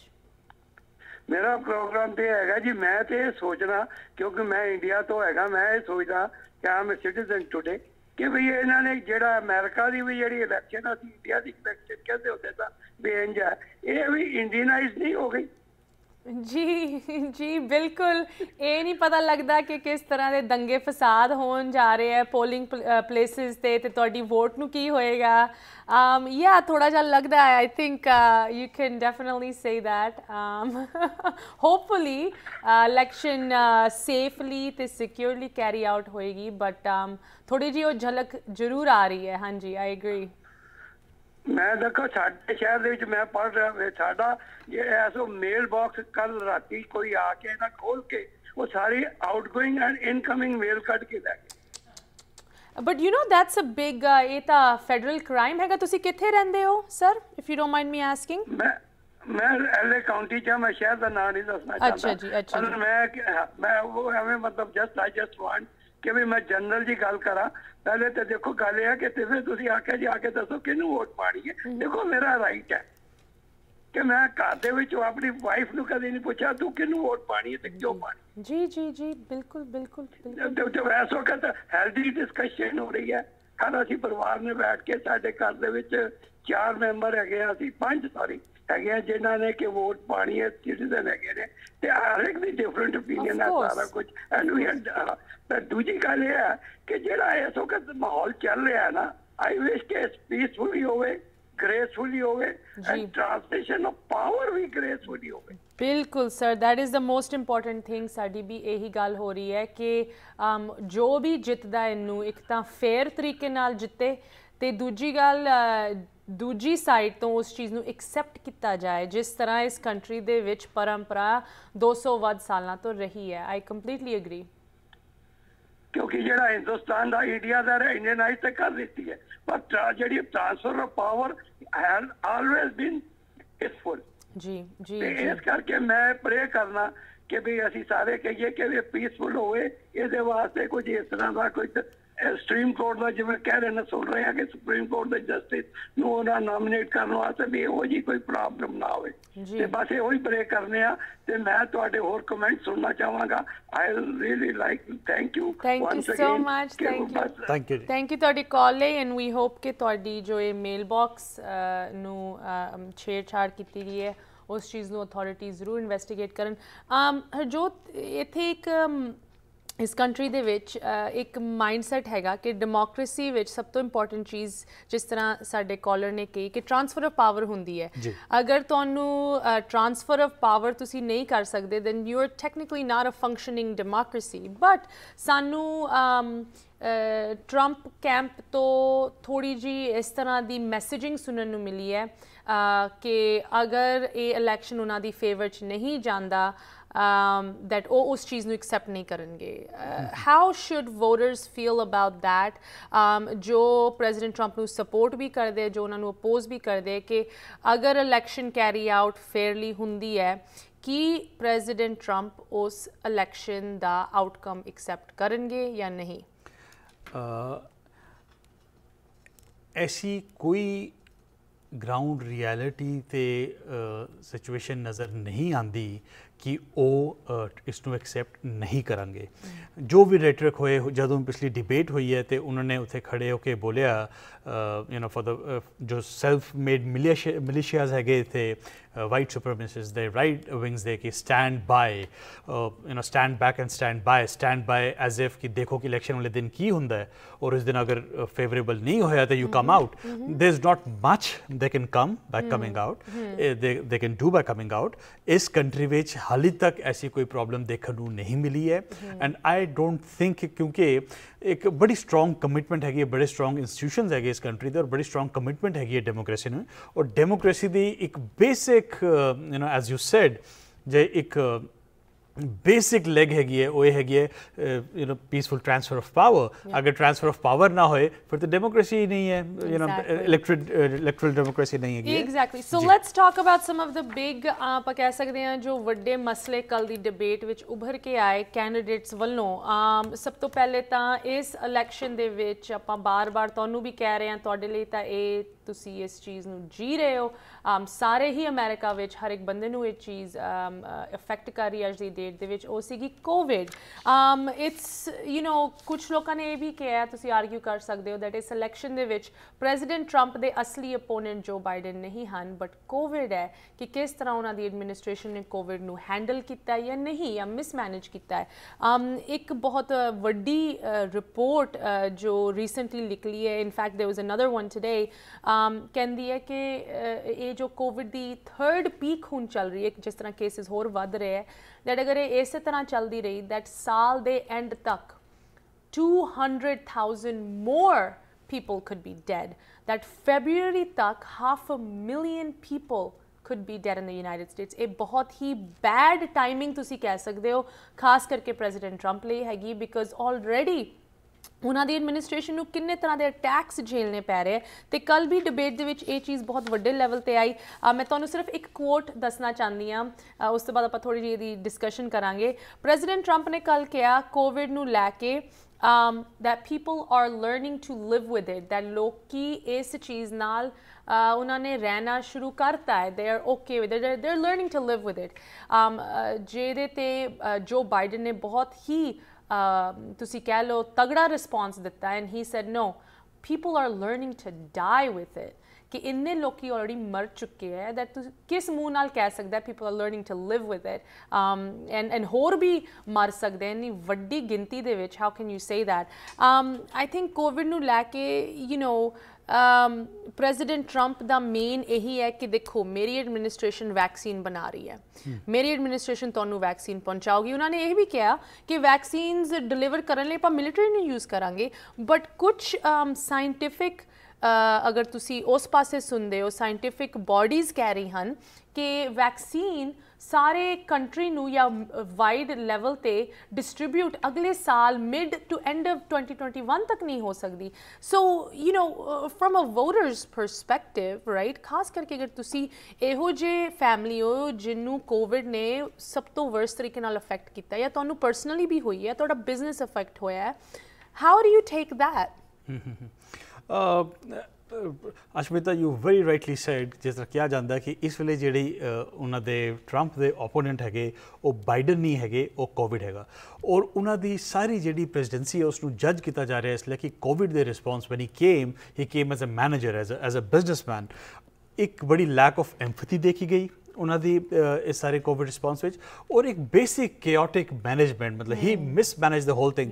ਮੇਰਾ ਪ੍ਰੋਗਰਾਮ ਤੇ ਹੈਗਾ ਜੀ ਮੈਂ ਤੇ ਸੋਚਣਾ ਕਿਉਂਕਿ ਮੈਂ ਇੰਡੀਆ ਤੋਂ ਹੈਗਾ ਮੈਂ ਇਹ ਸੋਚਦਾ ਕਿ ਆਮ ਸਿਟੀਜ਼ਨ ਟੂਡੇ ਕਿ ਵੀ ਇਹਨਾਂ ਨੇ ਜਿਹੜਾ ਅਮਰੀਕਾ ਦੀ ਵੀ ਜਿਹੜੀ ਇਲੈਕਸ਼ਨ ਅਸੀਂ ਇੰਡੀਆ ਦੀ ਇਲੈਕਸ਼ਨ ਕਹਿੰਦੇ ਹੁੰਦੇ ਤਾਂ ਬੇਂਜ ਹੈ ਇਹ ਵੀ ਇੰਡੀਅਨਾਈਜ਼ ਨਹੀਂ ਹੋ ਗਈ ਜੀ ਜੀ ਬਿਲਕੁਲ ਇਹ ਨਹੀਂ ਪਤਾ ਲੱਗਦਾ ਕਿ ਕਿਸ ਤਰ੍ਹਾਂ ਦੇ ਦੰਗੇ ਫਸਾਦ ਹੋਣ ਜਾ ਰਹੇ ਹੈ ਪੋਲਿੰਗ ਪਲੇਸਿਸ ਤੇ ਤੇ ਤੁਹਾਡੀ ਵੋਟ ਨੂੰ ਕੀ ਹੋਏਗਾ ਆਮ ਯਾ ਥੋੜਾ ਜਿਹਾ ਲੱਗਦਾ I think you can definitely say that um hopefully election safely ਤੇ ਸਿਕਿਉਰਲੀ ਕੈਰੀ ਆਊਟ ਹੋਏਗੀ ਬਟ um ਥੋੜੀ ਜੀ ਉਹ ਝਲਕ ਜ਼ਰੂਰ ਆ ਰਹੀ ਹੈ ਹਾਂਜੀ ਆਈ ਐਗਰੀ ਮੈਂ ਦੇਖੋ ਸਾਡੇ ਸ਼ਹਿਰ ਦੇ ਵਿੱਚ ਮੈਂ ਪੜ ਰਿਹਾ ਸਾਡਾ ਜਿਹੜਾ ਐਸੋ ਮੇਲ ਬਾਕਸ ਕੱਲ ਰਾਤੀ ਕੋਈ ਆ ਕੇ ਇਹਦਾ ਖੋਲ ਕੇ ਉਹ ਸਾਰੀ ਆਊਟਗoing ਐਂਡ ਇਨਕਮਿੰਗ ਮੇਲ ਕੱਢ ਕੇ ਲੈ ਗਿਆ but you know that's a big ਇਹ ਤਾਂ ਫੈਡਰਲ ਕ੍ਰਾਈਮ ਹੈਗਾ ਤੁਸੀਂ ਕਿੱਥੇ ਰਹਿੰਦੇ ਹੋ sir if you don't mind me asking ਮੈਂ ਮੈਂ ਐਲਏ ਕਾਉਂਟੀ ਚ ਮੈਂ ਸ਼ਹਿਰ ਦਾ ਨਾਮ ਨਹੀਂ ਦੱਸਣਾ ਚਾਹੁੰਦਾ ਅੱਛਾ ਜੀ ਅੱਛਾ ਮੈਂ ਮੈਂ ਉਹ ਐਵੇਂ ਮਤਲਬ ਜਸਟ ਆਈ ਜਸਟ ਵਾਂਟ ਕਿ ਵੀ ਮੈਂ ਜਨਰਲ ਜੀ ਗੱਲ ਕਰਾਂ ਪਹਿਲੇ ਤਾਂ ਦੇਖੋ ਗੱਲ ਇਹ ਹੈ ਕਿ ਤੇ ਫਿਰ ਤੁਸੀਂ ਆਖਿਆ ਜੀ ਆ ਕੇ ਦੱਸੋ ਕਿਹਨੂੰ ਵੋਟ ਪਾਣੀ ਹੈ ਦੇਖੋ ਮੇਰਾ ਰਾਈਟ ਹੈ ਕਿ ਮੈਂ ਘਰ ਦੇ ਵਿੱਚ ਆਪਣੀ ਵਾਈਫ ਨੂੰ ਕਦੇ ਨਹੀਂ ਪੁੱਛਿਆ ਤੂੰ ਕਿਹਨੂੰ ਵੋਟ ਪਾਣੀ ਹੈ ਤੇ ਕਿਉਂ ਪਾਣੀ ਜੀ ਜੀ ਜੀ ਬਿਲਕੁਲ ਬਿਲਕੁਲ ਬਿਲਕੁਲ ਤੇ ਵੈਸ ਵਕਤ ਹੈਲਦੀ ਡਿਸਕਸ਼ਨ ਹੋ ਰਹੀ ਹੈ ਖਾਣਾ ਸੀ ਪਰਿਵਾਰ ਨੇ ਬੈਠ ਕੇ ਸਾਡੇ ਘਰ ਦੇ ਵਿੱਚ ਚਾਰ ਮੈਂਬਰ ਹੈਗੇ ਆ ਅਸੀਂ ਪੰਜ ਸਾਰੇ ਹੈਗੇ ਜਿਨ੍ਹਾਂ ਨੇ ਕਿ ਵੋਟ ਪਾਣੀ ਹੈ ਸਿਟੀਜ਼ਨ ਹੈਗੇ ਨੇ ਤੇ ਹਰ ਇੱਕ ਦੀ ਡਿਫਰੈਂਟ ਓਪੀਨੀਅਨ ਆ ਸਾਰਾ ਕੁਝ ਐਂਡ ਵੀ ਪਰ ਦੂਜੀ ਗੱਲ ਇਹ ਹੈ ਕਿ ਜਿਹੜਾ ਇਸ ਵਕਤ ਮਾਹੌਲ ਚੱਲ ਰਿਹਾ ਹੈ ਨਾ ਆਈ ਵਿਸ਼ ਕਿ ਹੀ ਹੋਵੇ ਗ੍ਰੇਸਫੁਲੀ ਹੋਵੇ ਐਂਡ ਟ੍ਰਾਂਸਲੇਸ਼ਨ ਆਫ ਪਾਵਰ ਵੀ ਗ੍ਰੇਸਫੁਲੀ ਹੋਵੇ ਬਿਲਕੁਲ sir that is the most important thing ਸਾਡੀ ਵੀ ਇਹੀ ਗੱਲ ਹੋ ਰਹੀ ਹੈ ਕਿ ਜੋ ਵੀ ਜਿੱਤਦਾ ਇਹਨੂੰ ਇੱਕ ਤਾਂ ਫੇਅਰ ਤਰੀਕੇ ਨਾਲ ਜਿੱਤੇ ਤੇ ਦੂਜੀ ਗੱਲ ਦੂਜੀ ਸਾਈਡ ਤੋਂ ਉਸ ਚੀਜ਼ ਨੂੰ ਐਕਸੈਪਟ ਕੀਤਾ ਜਾਏ ਜਿਸ ਤਰ੍ਹਾਂ ਇਸ ਕੰਟਰੀ ਦੇ ਵਿੱਚ ਪਰੰਪਰਾ 200 ਵੱਧ ਸਾਲਾਂ ਤੋਂ ਰਹੀ ਹੈ ਆਈ ਕੰਪਲੀਟਲੀ ਅਗਰੀ ਕਿਉਂਕਿ ਜਿਹੜਾ ਹਿੰਦੁਸਤਾਨ ਦਾ ਇੰਡੀਆ ਦਾ ਇੰਡੀਅਨਾਈਜ਼ ਤੇ ਕਰ ਦਿੱਤੀ ਹੈ ਪਰ ਜਿਹੜੀ transfer of power had always been peaceful ਜੀ ਜੀ ਇਸ ਕਰਕੇ ਮੈਂ ਪ੍ਰੇ ਕਰਨਾ ਕਿ ਵੀ ਅਸੀਂ ਸਾਰੇ ਕਹੀਏ ਕਿ ਵੀ ਪੀਸਫੁਲ ਹੋਵੇ ਇਹਦੇ ਵਾਸਤੇ ਕੁਝ ਇਸ ਤਰ੍ਹਾਂ ਦਾ ਕੋਈ ਸੁਪਰੀਮ ਕੋਰਟ ਦਾ ਜਿਵੇਂ ਕਹਿ ਰਹੇ ਨੇ ਸੁਣ ਰਹੇ ਆ ਕਿ ਸੁਪਰੀਮ ਕੋਰਟ ਦੇ ਜਸਟਿਸ ਨੂੰ ਉਹਨਾਂ ਨਾਮਿਨੇਟ ਕਰਨ ਵਾਸਤੇ ਵੀ ਇਹੋ ਜੀ ਕੋਈ ਪ੍ਰੋਬਲਮ ਨਾ ਹੋਵੇ ਤੇ ਬਸ ਇਹੋ ਹੀ ਬ੍ਰੇਕ ਕਰਨੇ ਆ ਤੇ ਮੈਂ ਤੁਹਾਡੇ ਹੋਰ ਕਮੈਂਟ ਸੁਣਨਾ ਚਾਹਾਂਗਾ I really like thank you thank you so much thank you thank you thank you ਤੁਹਾਡੀ ਕਾਲ ਲਈ ਐਂਡ ਵੀ ਹੋਪ ਕਿ ਤੁਹਾਡੀ ਜੋ ਇਹ ਮੇਲ ਬਾਕਸ ਨੂੰ ਛੇੜਛਾੜ ਕੀਤੀ ਗਈ ਹੈ ਉਸ ਚੀਜ਼ ਨੂੰ ਅਥਾਰਟੀ ਜ਼ਰੂਰ ਇਨਵੈਸਟੀਗੇਟ ਕਰਨ ਹਰਜੋਤ ਇੱਥੇ ਇੱਕ ਇਸ ਕੰਟਰੀ ਦੇ ਵਿੱਚ ਇੱਕ ਮਾਈਂਡਸੈਟ ਹੈਗਾ ਕਿ ਡੈਮੋਕ੍ਰੇਸੀ ਵਿੱਚ ਸਭ ਤੋਂ ਇੰਪੋਰਟੈਂਟ ਚੀਜ਼ ਜਿਸ ਤਰ੍ਹਾਂ ਸਾਡੇ ਕਾਲਰ ਨੇ ਕਹੀ ਕਿ ਟ੍ਰਾਂਸਫਰ ਆਫ ਪਾਵਰ ਹੁੰਦੀ ਹੈ ਅਗਰ ਤੁਹਾਨੂੰ ਟ੍ਰਾਂਸਫਰ ਆਫ ਪਾਵਰ ਤੁਸੀਂ ਨਹੀਂ ਕਰ ਸਕਦੇ then you are technically not a functioning democracy but ਸਾਨੂੰ ਟਰੰਪ ਕੈਂਪ ਤੋਂ ਥੋੜੀ ਜੀ ਇਸ ਤਰ੍ਹਾਂ ਦੀ ਮੈਸੇਜਿੰਗ ਸੁਣਨ ਨੂੰ ਮਿਲੀ ਹੈ ਕਿ ਅਗਰ ਇਹ ਇਲੈਕਸ਼ਨ ਉਹਨਾਂ ਦੀ ਫੇਵਰ 'ਚ ਨਹੀਂ ਜਾਂਦਾ Um, that ਉਹ ਉਸ ਚੀਜ਼ ਨੂੰ ਐਕਸੈਪਟ ਨਹੀਂ ਕਰਨਗੇ how should voters feel about that ਜੋ ਪ੍ਰੈਜ਼ੀਡੈਂਟ 트럼ਪ ਨੂੰ ਸਪੋਰਟ ਵੀ ਕਰਦੇ ਜੋ ਉਹਨਾਂ ਨੂੰ ਅਪੋਜ਼ ਵੀ ਕਰਦੇ ਕਿ ਅਗਰ ਇਲੈਕਸ਼ਨ ਕੈਰੀ ਆਊਟ ਫੇਅਰਲੀ ਹੁੰਦੀ ਹੈ ਕੀ ਪ੍ਰੈਜ਼ੀਡੈਂਟ 트럼ਪ ਉਸ ਇਲੈਕਸ਼ਨ ਦਾ ਆਊਟਕਮ ਐਕਸੈਪਟ ਕਰਨਗੇ ਜਾਂ ਨਹੀਂ ਐਸੀ ਕੋਈ ਗਰਾਊਂਡ ਰਿਐਲਿਟੀ ਤੇ ਸਿਚੁਏਸ਼ਨ ਨਜ਼ਰ ਨਹੀਂ ਆਂਦੀ ਕਿ ਉਹ ਇਸ ਨੂੰ ਐਕਸੈਪਟ ਨਹੀਂ ਕਰਾਂਗੇ ਜੋ ਵੀ ਰੈਟਰਿਕ ਹੋਏ ਜਦੋਂ ਪਿਛਲੀ ਡਿਬੇਟ ਹੋਈ ਹੈ ਤੇ ਉਹਨਾਂ ਨੇ ਉੱਥੇ ਖੜੇ ਹੋ ਕੇ ਬੋਲਿਆ ਯੂ نو ਫॉर द ਜੋ ਸੈਲਫ ਮੇਡ ਮਿਲੀਸ਼ੀਆਜ਼ ਹੈਗੇ ਇਥੇ ਵਾਈਟ ਸੁਪਰਮੈਸਿਸ ਦੇ ਰਾਈਟ ਵਿੰਗਸ ਦੇ ਕਿ stand by you know stand back and stand by stand by as if ਕਿ ਦੇਖੋ ਕਿ ਇਲੈਕਸ਼ਨ ਵਾਲੇ ਦਿਨ ਕੀ ਹੁੰਦਾ ਹੈ ਔਰ ਇਸ ਦਿਨ ਅਗਰ ਫੇਵਰੇਬਲ ਨਹੀਂ ਹੋਇਆ ਤਾਂ you come out there is not much they can come by coming out they they can do by coming out ਇਸ ਕੰਟਰੀ ਵਿੱਚ हाल तक ऐसी कोई प्रॉब्लम देखने को नहीं मिली है एंड आई डोंट थिंक ਕਿਉਂਕਿ ਇੱਕ ਬੜੀ ਸਟਰੋਂਗ ਕਮਿਟਮੈਂਟ ਹੈਗੀ ਹੈ ਬੜੇ ਸਟਰੋਂਗ ਇੰਸਟੀਟਿਊਸ਼ਨਸ ਹੈਗੇ ਇਸ ਕੰਟਰੀ ਦੇ ਔਰ ਬੜੀ ਸਟਰੋਂਗ ਕਮਿਟਮੈਂਟ ਹੈਗੀ ਹੈ ਡੈਮੋਕ੍ਰੇਸੀ ਨੂੰ ਔਰ ਡੈਮੋਕ੍ਰੇਸੀ ਦੀ ਇੱਕ basic you know as you said ਜੇ ਇੱਕ ਬੇਸਿਕ ਲੈਗ ਹੈਗੀ ਹੈ ਉਹ ਹੈਗੀ ਹੈ you know peaceful transfer of power ਅਗਰ ਟ੍ਰਾਂਸਫਰ ਆਫ ਪਾਵਰ ਨਾ ਹੋਏ ਫਿਰ ਤਾਂ ਡੈਮੋਕ੍ਰੇਸੀ ਨਹੀਂ ਹੈ ਯੂ نو ਇਲੈਕਟ੍ਰਿਡ ਇਲੈਕਟ੍ਰਲ ਡੈਮੋਕ੍ਰੇਸੀ ਨਹੀਂ ਹੈਗੀ exactly so let's talk about some of the big ਆਪਾਂ ਕਹਿ ਸਕਦੇ ਹਾਂ ਜੋ ਵੱਡੇ ਮਸਲੇ ਕੱਲ ਦੀ ਡਿਬੇਟ ਵਿੱਚ ਉਭਰ ਕੇ ਆਏ ਕੈਂਡੀਡੇਟਸ ਵੱਲੋਂ ਸਭ ਤੋਂ ਪਹਿਲੇ ਤਾਂ ਇਸ ਇਲੈਕਸ਼ਨ ਦੇ ਵਿੱਚ ਆਪਾਂ ਬਾਰ-ਬਾਰ ਤੁਹਾਨੂੰ ਵੀ ਕਹਿ ਰਹੇ ਹਾਂ ਤੁਹਾਡੇ ਲਈ ਤਾਂ ਇਹ ਤੁਸੀਂ ਇਸ ਚੀਜ਼ ਨੂੰ ਜੀ ਰਹੇ ਹੋ Um, ਸਾਰੇ ਹੀ ਅਮਰੀਕਾ ਵਿੱਚ ਹਰ ਇੱਕ ਬੰਦੇ ਨੂੰ ਇਹ ਚੀਜ਼ ਇਫੈਕਟ um, uh, ਕਰ ਰਹੀ ਅੱਜ ਦੀ ਡੇਟ ਦੇ ਵਿੱਚ ਉਹ ਸੀਗੀ ਕੋਵਿਡ ਇਟਸ ਯੂ نو ਕੁਝ ਲੋਕਾਂ ਨੇ ਇਹ ਵੀ ਕਿਹਾ ਤੁਸੀਂ ਆਰਗੂ ਕਰ ਸਕਦੇ ਹੋ ਦੈਟ ਇਸ ਇਲੈਕਸ਼ਨ ਦੇ ਵਿੱਚ ਪ੍ਰੈਜ਼ੀਡੈਂਟ 트럼ਪ ਦੇ ਅਸਲੀ ਅਪੋਨੈਂਟ ਜੋ ਬਾਈਡਨ ਨਹੀਂ ਹਨ ਬਟ ਕੋਵਿਡ ਹੈ ਕਿ ਕਿਸ ਤਰ੍ਹਾਂ ਉਹਨਾਂ ਦੀ ਐਡਮਿਨਿਸਟ੍ਰੇਸ਼ਨ ਨੇ ਕੋਵਿਡ ਨੂੰ ਹੈਂਡਲ ਕੀਤਾ ਹੈ ਜਾਂ ਨਹੀਂ ਜਾਂ ਮਿਸਮੈਨੇਜ ਕੀਤਾ ਹੈ um, ਇੱਕ ਬਹੁਤ uh, ਵੱਡੀ ਰਿਪੋਰਟ uh, ਜੋ ਰੀਸੈਂਟਲੀ ਨਿਕਲੀ ਹੈ in fact there was another one today ਦੀ ਹੈ ਕਿ ਇਹ ਇਹ ਜੋ ਕੋਵਿਡ ਦੀ ਥਰਡ ਪੀਕ ਹੁਣ ਚੱਲ ਰਹੀ ਹੈ ਜਿਸ ਤਰ੍ਹਾਂ ਕੇਸਿਸ ਹੋਰ ਵੱਧ ਰਹੇ ਹੈ ਥੈਟ ਅਗਰ ਇਹ ਇਸੇ ਤਰ੍ਹਾਂ ਚੱਲਦੀ ਰਹੀ ਦੈਟ ਸਾਲ ਦੇ ਐਂਡ ਤੱਕ 200000 more people could be dead that February ਤੱਕ half a million people could be dead in the United States ਇਹ ਬਹੁਤ ਹੀ ਬੈਡ ਟਾਈਮਿੰਗ ਤੁਸੀਂ ਕਹਿ ਸਕਦੇ ਹੋ ਖਾਸ ਕਰਕੇ ਪ੍ਰੈਜ਼ੀਡੈਂਟ ਟਰੰਪ ਲਈ ਹੈਗੀ ਬਿਕਾਜ਼ ਆਲਰੇਡੀ ਉਹਨਾਂ ਦੀ ਐਡਮਿਨਿਸਟ੍ਰੇਸ਼ਨ ਨੂੰ ਕਿੰਨੇ ਤਰ੍ਹਾਂ ਦੇ ਅਟੈਕਸ ਝੇਲਨੇ ਪੈ ਰਹੇ ਤੇ ਕੱਲ ਵੀ ਡਿਬੇਟ ਦੇ ਵਿੱਚ ਇਹ ਚੀਜ਼ ਬਹੁਤ ਵੱਡੇ ਲੈਵਲ ਤੇ ਆਈ ਮੈਂ ਤੁਹਾਨੂੰ ਸਿਰਫ ਇੱਕ ਕੋਟ ਦੱਸਣਾ ਚਾਹੁੰਦੀ ਆ ਉਸ ਤੋਂ ਬਾਅਦ ਆਪਾਂ ਥੋੜੀ ਜਿਹੀ ਦੀ ਡਿਸਕਸ਼ਨ ਕਰਾਂਗੇ ਪ੍ਰੈਜ਼ੀਡੈਂਟ ਟਰੰਪ ਨੇ ਕੱਲ ਕਿਹਾ ਕੋਵਿਡ ਨੂੰ ਲੈ ਕੇ um that people are learning to live with it that ਲੋਕੀ is ਚੀਜ਼ ਨਾਲ ਉਹਨਾਂ ਨੇ ਰਹਿਣਾ ਸ਼ੁਰੂ ਕਰਤਾ ਹੈ they are okay with it they are learning to live with it um ਜਿਹਦੇ ਤੇ ਜੋ ਬਾਈਡਨ ਨੇ ਬਹੁਤ ਹੀ ਤੁਸੀਂ ਕਹਿ ਲਓ ਤਗੜਾ ਰਿਸਪੌਂਸ ਦਿੱਤਾ and he said no people are learning to die with it ਕਿ ਇੰਨੇ ਲੋਕੀ ਆਲਰੇਡੀ ਮਰ ਚੁੱਕੇ ਐ ਦੈਟ ਤੁਸੀਂ ਕਿਸ ਮੂੰਹ ਨਾਲ ਕਹਿ ਸਕਦਾ people are learning to live with it um and and ਹੋਰ ਵੀ ਮਰ ਸਕਦੇ ਨੇ ਵੱਡੀ ਗਿਣਤੀ ਦੇ ਵਿੱਚ how can you say that um I think COVID ਨੂੰ ਲੈ ਕੇ ਯੂ نو ਪ੍ਰੈਜ਼ੀਡੈਂਟ ਟਰੰਪ ਦਾ ਮੇਨ ਇਹੀ ਹੈ ਕਿ ਦੇਖੋ ਮੇਰੀ ਐਡਮਿਨਿਸਟ੍ਰੇਸ਼ਨ ਵੈਕਸੀਨ ਬਣਾ ਰਹੀ ਹੈ ਮੇਰੀ ਐਡਮਿਨਿਸਟ੍ਰੇਸ਼ਨ ਤੁਹਾਨੂੰ ਵੈਕਸੀਨ ਪਹੁੰਚਾਉਗੀ ਉਹਨਾਂ ਨੇ ਇਹ ਵੀ ਕਿਹਾ ਕਿ ਵੈਕਸੀਨਸ ਡਿਲੀਵਰ ਕਰਨ ਲਈ ਆਪਾਂ ਮਿਲਟਰੀ ਨੂੰ ਯੂਜ਼ ਕਰਾਂਗੇ ਬਟ ਕੁਝ ਸਾਇੰਟਿਫਿਕ ਅਗਰ ਤੁਸੀਂ ਉਸ ਪਾਸੇ ਸੁਣਦੇ ਹੋ ਸਾਇੰਟਿਫਿਕ ਬਾਡੀਜ਼ ਕਹਿ ਰਹੀ ਹਨ ਕਿ ਵੈਕਸੀਨ ਸਾਰੇ ਕੰਟਰੀ ਨੂੰ ਜਾਂ ਵਾਈਡ ਲੈਵਲ ਤੇ ਡਿਸਟ੍ਰਿਬਿਊਟ ਅਗਲੇ ਸਾਲ ਮਿਡ ਟੂ ਐਂਡ ਆਫ 2021 ਤੱਕ ਨਹੀਂ ਹੋ ਸਕਦੀ so you know from a voters perspective right ਖਾਸ ਕਰਕੇ ਅਗਰ ਤੁਸੀਂ ਇਹੋ ਜੇ ਫੈਮਿਲੀ ਹੋ ਜਿੰਨੂੰ ਕੋਵਿਡ ਨੇ ਸਭ ਤੋਂ ਵਰਸ ਤਰੀਕੇ ਨਾਲ ਅਫੈਕਟ ਕੀਤਾ ਜਾਂ ਤੁਹਾਨੂੰ ਪਰਸਨਲੀ ਵੀ ਹੋਈ ਹੈ ਤੁਹਾਡਾ ਬਿਜ਼ਨਸ ਅਫੈਕਟ ਹੋਇਆ ਹੈ how do you take that Ashmita you very rightly said ਜਿਸ ਤਰ੍ਹਾਂ ਕਿਹਾ ਜਾਂਦਾ ਕਿ ਇਸ ਵੇਲੇ ਜਿਹੜੀ ਉਹਨਾਂ ਦੇ 트럼ਪ ਦੇ ਓਪੋਨੈਂਟ ਹੈਗੇ ਉਹ ਬਾਈਡਨ ਨਹੀਂ ਹੈਗੇ ਉਹ ਕੋਵਿਡ ਹੈਗਾ ਔਰ ਉਹਨਾਂ ਦੀ ਸਾਰੀ ਜਿਹੜੀ ਪ੍ਰੈਜ਼ੀਡੈਂਸੀ ਹੈ ਉਸ ਨੂੰ ਜੱਜ ਕੀਤਾ ਜਾ ਰਿਹਾ ਇਸ ਲਈ ਕਿ ਕੋਵਿਡ ਦੇ response when he came he came as a manager as a as a businessman ਇੱਕ ਬੜੀ ਲੈਕ ਆਫ ਐਮਪੈਥੀ ਦੇਖੀ ਗਈ ਉਹਨਾਂ ਦੀ ਇਸ ਸਾਰੇ ਕੋਵਿਡ ਰਿਸਪੌਂਸ ਵਿੱਚ ਔਰ ਇੱਕ ਬੇਸਿਕ ਕੈਓਟਿਕ ਮੈਨੇਜਮੈਂਟ ਮਤਲਬ he mismanage the whole thing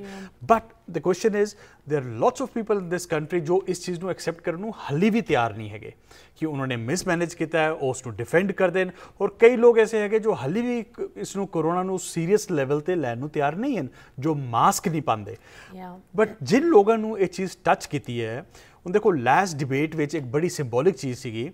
but the question is there lots of people in this country ਜੋ ਇਸ ਚੀਜ਼ ਨੂੰ ਐਕਸੈਪਟ ਕਰਨ ਨੂੰ ਹੱਲੀ ਵੀ ਤਿਆਰ ਨਹੀਂ ਹੈਗੇ ਕਿ ਉਹਨਾਂ ਨੇ ਮਿਸਮੈਨੇਜ ਕੀਤਾ ਹੈ ਉਸ ਨੂੰ ਡਿਫੈਂਡ ਕਰਦੇ ਦੇਣ ਔਰ ਕਈ ਲੋਕ ਐਸੇ ਹੈਗੇ ਜੋ ਹੱਲੀ ਵੀ ਇਸ ਨੂੰ ਕੋਰੋਨਾ ਨੂੰ ਸੀਰੀਅਸ ਲੈਵਲ ਤੇ ਲੈਣ ਨੂੰ ਤਿਆਰ ਨਹੀਂ ਹਨ ਜੋ ਮਾਸਕ ਨਹੀਂ ਪਾਉਂਦੇ ਬਟ ਜਿਨ ਲੋਕਾਂ ਨੂੰ ਇਹ ਚੀਜ਼ ਟੱਚ ਕੀਤੀ ਹੈ ਉਹ ਦੇਖੋ ਲਾਸਟ ਡਿਬੇਟ ਵਿੱਚ ਇੱਕ ਬੜੀ ਸਿੰਬੋਲਿਕ ਚੀਜ਼ ਸੀਗੀ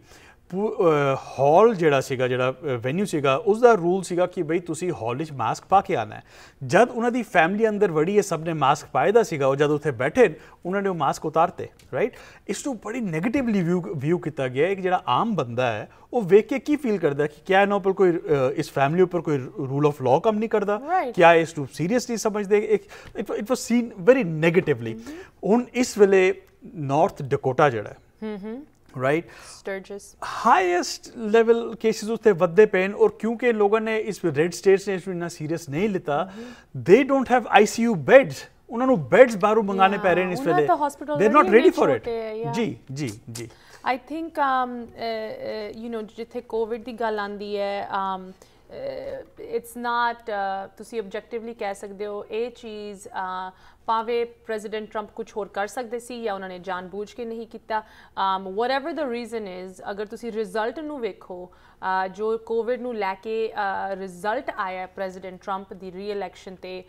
ਹਾਲ ਜਿਹੜਾ ਸੀਗਾ ਜਿਹੜਾ ਵੈਨਿਊ ਸੀਗਾ ਉਸ ਦਾ ਰੂਲ ਸੀਗਾ ਕਿ ਬਈ ਤੁਸੀਂ ਹਾਲ ਵਿੱਚ ਮਾਸਕ ਪਾ ਕੇ ਆਣਾ ਹੈ ਜਦ ਉਹਨਾਂ ਦੀ ਫੈਮਿਲੀ ਅੰਦਰ ਵੜੀ ਇਹ ਸਭ ਨੇ ਮਾਸਕ ਪਾਇਆ ਦਾ ਸੀਗਾ ਉਹ ਜਦ ਉੱਥੇ ਬੈਠੇ ਉਹਨਾਂ ਨੇ ਉਹ ਮਾਸਕ ਉਤਾਰਤੇ ਰਾਈਟ ਇਸ ਨੂੰ ਬੜੀ 네ਗੇਟਿਵਲੀ ਵਿਊ ਵਿਊ ਕੀਤਾ ਗਿਆ ਇੱਕ ਜਿਹੜਾ ਆਮ ਬੰਦਾ ਹੈ ਉਹ ਵੇਖ ਕੇ ਕੀ ਫੀਲ ਕਰਦਾ ਕਿ ਕਿਆ ਇਹਨਾਂ ਉੱਪਰ ਕੋਈ ਇਸ ਫੈਮਿਲੀ ਉੱਪਰ ਕੋਈ ਰੂਲ ਆਫ ਲਾਅ ਕੰਮ ਨਹੀਂ ਕਰਦਾ ਕਿਆ ਇਸ ਨੂੰ ਸੀਰੀਅਸਲੀ ਸਮਝਦੇ ਇੱਕ it was seen very negatively ਹੁਣ ਇਸ ਵੇਲੇ ਨਾਰਥ ਡਕੋਟਾ ਜਿਹੜਾ ਹੈ ਹੂੰ mm-hmm. Right Sturgis highest level cases उस वधे पे और क्योंकि लोगों ने इस रेड स्टेट्स ने इसको इतना सीरियस नहीं लेता they don't have ICU beds ਉਹਨਾਂ ਨੂੰ ਬੈੱਡਸ ਬਾਹਰੋਂ ਮੰਗਾਣੇ ਪੈ ਰਹੇ ਨੇ ਇਸ ਵੇਲੇ they are not ready for it ਜੀ ਜੀ ਜੀ ਆਈ ਥਿੰਕ ਯੂ نو ਜਿੱਥੇ ਕੋਵਿਡ ਦੀ ਗੱਲ ਆਂਦੀ ਹੈ um ਇਟਸ ਨਾਟ ਤੁਸੀਂ ਆਬਜੈਕਟਿਵਲੀ ਕਹਿ ਸਕਦੇ ਹੋ ਇਹ ਚੀਜ਼ ਪਾਵੇ ਪ੍ਰੈਜ਼ੀਡੈਂਟ ਟਰੰਪ ਕੁਝ ਹੋਰ ਕਰ ਸਕਦੇ ਸੀ ਜਾਂ ਉਹਨਾਂ ਨੇ ਜਾਣਬੁੱਝ ਕੇ ਨਹੀਂ ਕੀਤਾ ਵਟਐਵਰ ਦ ਰੀਜ਼ਨ ਇਜ਼ ਅਗਰ ਤੁਸੀਂ ਰਿਜ਼ਲਟ ਨੂੰ ਵੇਖੋ ਜੋ ਕੋਵਿਡ ਨੂੰ ਲੈ ਕੇ ਰਿਜ਼ਲਟ ਆਇਆ ਪ੍ਰੈਜ਼ੀਡੈਂਟ ਟਰੰਪ ਦੀ ਰੀਇਲੈਕਸ਼ਨ ਤੇ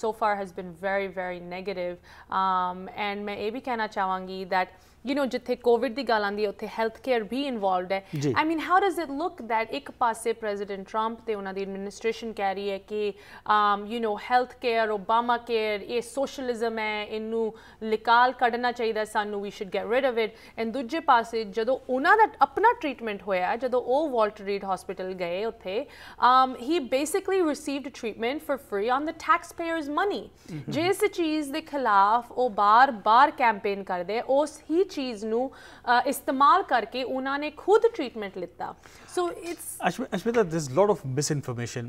so far has been very very negative and ਮੈਂ ਇਹ ਵੀ ਕਹਿਣਾ ਚਾਹਾਂਗੀ ਥੈਟ ਯੂ نو ਜਿੱਥੇ ਕੋਵਿਡ ਦੀ ਗੱਲ ਆਂਦੀ ਹੈ ਉੱਥੇ ਹੈਲਥ ਕੇਅਰ ਵੀ ਇਨਵੋਲਵਡ ਹੈ I mean how does it look that ਇੱਕ ਪਾਸੇ ਪ੍ਰੈਜ਼ੀਡੈਂਟ ਟਰੰਪ ਤੇ ਉਹਨਾਂ ਦੀ ਐਡਮਿਨਿਸਟ੍ਰੇਸ਼ਨ ਕਹਿ ਰਹੀ ਹੈ ਕਿ um you know health care Obama care ਇਹ ਸੋਸ਼ਲਿਜ਼ਮ ਹੈ ਇਹਨੂੰ ਲਿਕਾਲ ਕੱਢਣਾ ਚਾਹੀਦਾ ਸਾਨੂੰ ਵੀ should get rid of it and ਦੂਜੇ ਪਾਸੇ ਜਦੋਂ ਉਹਨਾਂ ਦਾ ਆਪਣਾ ਟ੍ਰੀਟਮੈਂਟ ਹੋਇਆ ਜਦੋਂ ਉਹ ਵਾਲਟਰ ਰੀਡ ਹਸਪੀਟਲ ਗਏ ਉੱਥੇ um he basically received treatment for free on the tax payers money ਜਿਸ ਚੀਜ਼ ਦੇ ਖਿਲਾਫ ਉਹ ਬਾਰ-ਬਾਰ ਕੈਂਪੇਨ ਕਰਦੇ ਉਸ ਹੀ ਚੀਜ਼ ਨੂੰ ਇਸਤੇਮਾਲ ਕਰਕੇ ਉਹਨਾਂ ਨੇ ਖੁਦ ਟ੍ਰੀਟਮੈਂਟ ਲਿੱਤਾ so it's Ashmita this lot of misinformation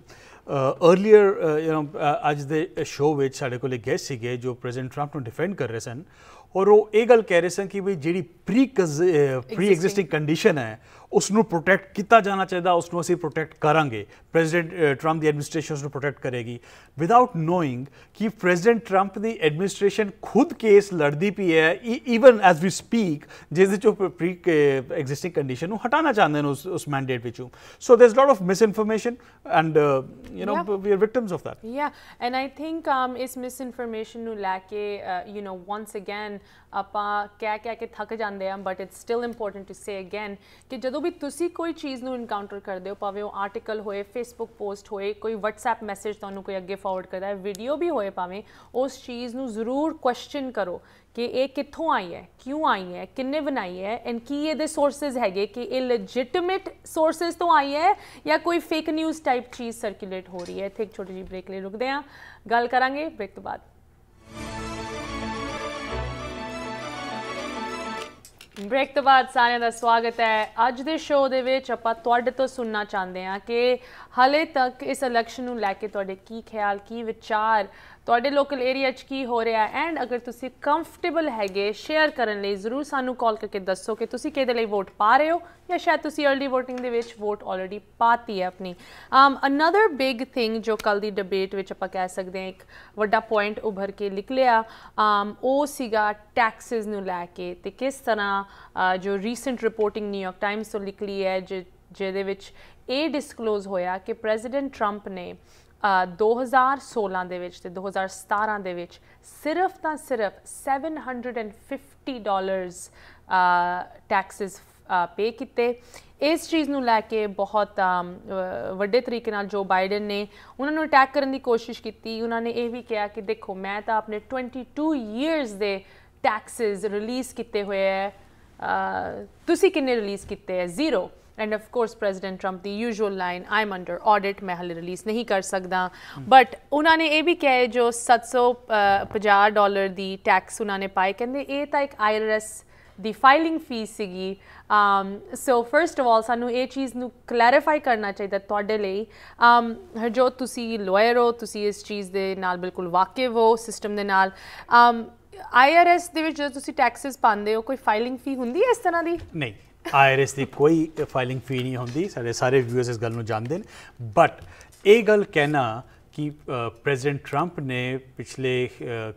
earlier you know ਅੱਜ ਦੇ ਸ਼ੋਅ ਵਿੱਚ ਸਾਡੇ ਕੋਲੇ ਗੈਸਟ ਸੀਗੇ ਜੋ ਪ੍ਰੈਜ਼ੀਡੈਂਟ ਟਰੰਪ ਨੂੰ ਡਿਫੈਂਡ ਕਰ ਰਹੇ ਸਨ ਔਰ ਉਹ ਇਹ ਗੱਲ ਕਹਿ ਰਹੇ ਸਨ ਕਿ ਵੀ ਜਿਹੜੀ ਪ੍ਰੀ ਪ੍ਰੀ ਐਗਜ਼ਿਸਟਿੰਗ ਕੰਡੀਸ਼ਨ ਹੈ ਉਸ ਨੂੰ ਪ੍ਰੋਟੈਕਟ ਕੀਤਾ ਜਾਣਾ ਚਾਹੀਦਾ ਉਸ ਨੂੰ ਅਸੀਂ ਪ੍ਰੋਟੈਕਟ ਕਰਾਂਗੇ ਪ੍ਰੈਜ਼ੀਡੈਂਟ ਟਰੰਪ ਦੀ ਐਡਮਿਨਿਸਟ੍ਰੇਸ਼ਨ ਨੂੰ ਪ੍ਰੋਟੈਕਟ ਕਰੇਗੀ ਵਿਦਆਊਟ ਨੋਇੰਗ ਕਿ ਪ੍ਰੈਜ਼ੀਡੈਂਟ ਟਰੰਪ ਦੀ ਐਡਮਿਨਿਸਟ੍ਰੇਸ਼ਨ ਖੁਦ ਕੇਸ ਲੜਦੀ ਪਈ ਹੈ ਈਵਨ ਐਸ ਵੀ ਸਪੀਕ ਜਿਸ ਦੇ ਚੋਂ ਪ੍ਰੀ ਐਗਜ਼ਿਸਟਿੰਗ ਕੰਡੀਸ਼ਨ ਨੂੰ ਹਟਾਉਣਾ ਚਾਹੁੰਦੇ ਨੇ ਉਸ ਉਸ ਮੈਂਡੇਟ ਵਿੱਚੋਂ so there is lot of misinformation and you know we are victims of that yeah and I think ਇਸ ਮਿਸ ਇਨਫੋਰਮੇਸ਼ਨ ਨੂੰ ਲੈ ਕੇ ਯੂ نو ਵਾਂਸ ਅਗੇਨ ਆਪਾਂ ਕਿਆ ਕਿਆ ਕੇ ਥੱਕ ਜਾਂਦੇ ਆ but it's still important to say again ਕਿ ਜਦੋਂ ਵੀ ਤੁਸੀਂ ਕੋਈ ਚੀਜ਼ ਨੂੰ ਇਨਕਾਊਂਟਰ ਕਰਦੇ ਹੋ ਭਾਵੇਂ ਉਹ ਆਰਟੀਕਲ ਹੋਏ ਫੇਸਬੁੱਕ ਪੋਸਟ ਹੋਏ ਕੋਈ ਵਟਸਐਪ ਮੈਸੇਜ ਤੁਹਾਨੂੰ ਕੋਈ ਅੱਗੇ ਫਾਰਵਰਡ ਕਰਦਾ ਹੈ ਵੀਡੀਓ ਵੀ ਹੋਏ ਭਾਵੇਂ ਉਸ ਚੀਜ਼ ਨੂੰ ਜ਼ਰੂਰ ਕੁਐਸਚਨ ਕਰੋ ਕਿ ਇਹ ਕਿੱਥੋਂ ਆਈ ਹੈ ਕਿਉਂ ਆਈ ਹੈ ਕਿੰਨੇ ਬਣਾਈ ਹੈ ਐਂਡ ਕੀ ਇਹਦੇ ਸੋਰਸਸ ਹੈਗੇ ਕਿ ਇਹ ਲੈਜੀਟਿਮੇਟ ਸੋਰਸਸ ਤੋਂ ਆਈ ਹੈ ਜਾਂ ਕੋਈ ਫੇਕ ਨਿਊਜ਼ ਟਾਈਪ ਚੀਜ਼ ਸਰਕੂਲੇਟ ਹੋ ਰਹੀ ਹੈ ਇੱਥੇ ਇੱਕ ਛੋਟੀ ਜਿਹੀ ਬ੍ਰੇਕ ਲਈ ਰੁਕਦੇ ਹਾਂ ਗੱਲ ਕਰਾਂਗੇ ਬ੍ਰੇਕ ਤੋਂ ਬਾਅਦ ਬ੍ਰੇਕ ਤੋਂ ਬਾਅਦ ਸਾਰਿਆਂ ਦਾ ਸਵਾਗਤ ਹੈ ਅੱਜ ਦੇ ਸ਼ੋਅ ਦੇ ਵਿੱਚ ਆਪਾਂ ਤੁਹਾਡੇ ਤੋਂ ਸੁਣਨਾ ਚਾਹੁੰਦੇ ਹਾਂ ਕਿ ਹਲੇ ਤੱਕ ਇਸ ਇਲੈਕਸ਼ਨ ਨੂੰ ਲੈ ਕੇ ਤੁਹਾਡੇ ਕੀ ਖਿਆਲ ਕੀ ਵਿਚਾਰ ਤੁਹਾਡੇ ਲੋਕਲ ਏਰੀਆ 'ਚ ਕੀ ਹੋ ਰਿਹਾ ਐਂਡ ਅਗਰ ਤੁਸੀਂ ਕੰਫਰਟੇਬਲ ਹੈਗੇ ਸ਼ੇਅਰ ਕਰਨ ਲਈ ਜ਼ਰੂਰ ਸਾਨੂੰ ਕਾਲ ਕਰਕੇ ਦੱਸੋ ਕਿ ਤੁਸੀਂ ਕਿਹਦੇ ਲਈ ਵੋਟ ਪਾ ਰਹੇ ਹੋ ਜਾਂ ਸ਼ਾਇਦ ਤੁਸੀਂ अर्ਲੀ VOTING ਦੇ ਵਿੱਚ ਵੋਟ ਆਲਰੇਡੀ ਪਾਤੀ ਹੈ ਆਪਣੀ ਆਮ ਅਨਦਰ ਬਿਗ ਥਿੰਗ ਜੋ ਕੱਲ ਦੀ ਡਿਬੇਟ ਵਿੱਚ ਆਪਾਂ ਕਹਿ ਸਕਦੇ ਹਾਂ ਇੱਕ ਵੱਡਾ ਪੁਆਇੰਟ ਉੱਭਰ ਕੇ ਨਿਕਲਿਆ ਆਮ um, ਉਹ ਸੀਗਾ ਟੈਕਸਸ ਨੂੰ ਲੈ ਕੇ ਤੇ ਕਿਸ ਤਰ੍ਹਾਂ ਜੋ ਰੀਸੈਂਟ ਰਿਪੋਰਟਿੰਗ ਨਿਊਯਾਰਕ ਟਾਈਮਸ ਤੋਂ ਨਿਕਲੀ ਹੈ ਜਿਹਦੇ ਵਿੱਚ ਇਹ ਡਿਸਕਲੋਜ਼ ਹੋਇਆ ਕਿ ਪ੍ਰੈਜ਼ੀਡੈਂਟ ਟਰੰਪ ਨੇ 2016 ਦੇ ਵਿੱਚ ਤੇ 2017 ਦੇ ਵਿੱਚ ਸਿਰਫ ਤਾਂ ਸਿਰਫ 750 ਡਾਲਰਸ ਟੈਕਸਸ ਪੇ ਕੀਤੇ ਇਸ ਚੀਜ਼ ਨੂੰ ਲੈ ਕੇ ਬਹੁਤ ਵੱਡੇ ਤਰੀਕੇ ਨਾਲ ਜੋ ਬਾਈਡਨ ਨੇ ਉਹਨਾਂ ਨੂੰ ਅਟੈਕ ਕਰਨ ਦੀ ਕੋਸ਼ਿਸ਼ ਕੀਤੀ ਉਹਨਾਂ ਨੇ ਇਹ ਵੀ ਕਿਹਾ ਕਿ ਦੇਖੋ ਮੈਂ ਤਾਂ ਆਪਣੇ 22 ਇਅਰਸ ਦੇ ਟੈਕਸਸ ਰਿਲੀਜ਼ ਕੀਤੇ ਹੋਏ ਹੈ ਤੁਸੀਂ ਕਿੰਨੇ ਰਿਲੀਜ਼ ਕੀਤੇ ਹੈ zero and of course President 트럼ਪ ਦੀ usual line I am under audit ਮੈਂ ਹਲੇ ਰਿਲੀਜ਼ ਨਹੀਂ ਕਰ ਸਕਦਾ ਬਟ ਉਹਨਾਂ ਨੇ ਇਹ ਵੀ ਕਿਹਾ ਜੋ 750 ਡਾਲਰ ਦੀ ਟੈਕਸ ਉਹਨਾਂ ਨੇ ਪਾਈ ਕਹਿੰਦੇ ਇਹ ਤਾਂ ਇੱਕ ਆਈਆਰਐਸ ਦੀ ਫਾਈਲਿੰਗ ਫੀਸ ਸੀਗੀ ਸੋ ਫਰਸਟ ਆਫ ਆਲ ਸਾਨੂੰ ਇਹ ਚੀਜ਼ ਨੂੰ ਕਲੈਰੀਫਾਈ ਕਰਨਾ ਚਾਹੀਦਾ ਤੁਹਾਡੇ ਲਈ ਜੋ ਤੁਸੀਂ ਲਾਇਰ ਹੋ ਤੁਸੀਂ ਇਸ ਚੀਜ਼ ਦੇ ਨਾਲ ਬਿਲਕੁਲ ਵਾਕਿਫ ਹੋ ਸਿਸਟਮ ਦੇ ਨਾਲ ਆਈਆਰਐਸ ਦੇ ਵਿੱਚ ਜਦੋਂ ਤੁਸੀਂ ਟੈਕਸਸ ਪਾਉਂਦੇ ਹੋ ਕੋਈ ਫਾਈਲਿੰਗ ਫੀ ਹੁੰਦੀ ਹੈ ਇਸ ਤਰ੍ਹਾਂ ਦੀ ਨਹੀਂ ਆਈਆਰਐਸ ਦੀ ਕੋਈ ਫਾਈਲਿੰਗ ਫੀ ਨਹੀਂ ਹੁੰਦੀ ਸਾਡੇ ਸਾਰੇ ਵਿਊਅਰਸ ਇਸ ਗੱਲ ਨੂੰ ਜਾਣਦੇ ਨੇ ਬਟ ਇਹ ਗੱਲ ਕਹਿਣਾ ਕਿ ਪ੍ਰੈਜ਼ੀਡੈਂਟ ਟਰੰਪ ਨੇ ਪਿਛਲੇ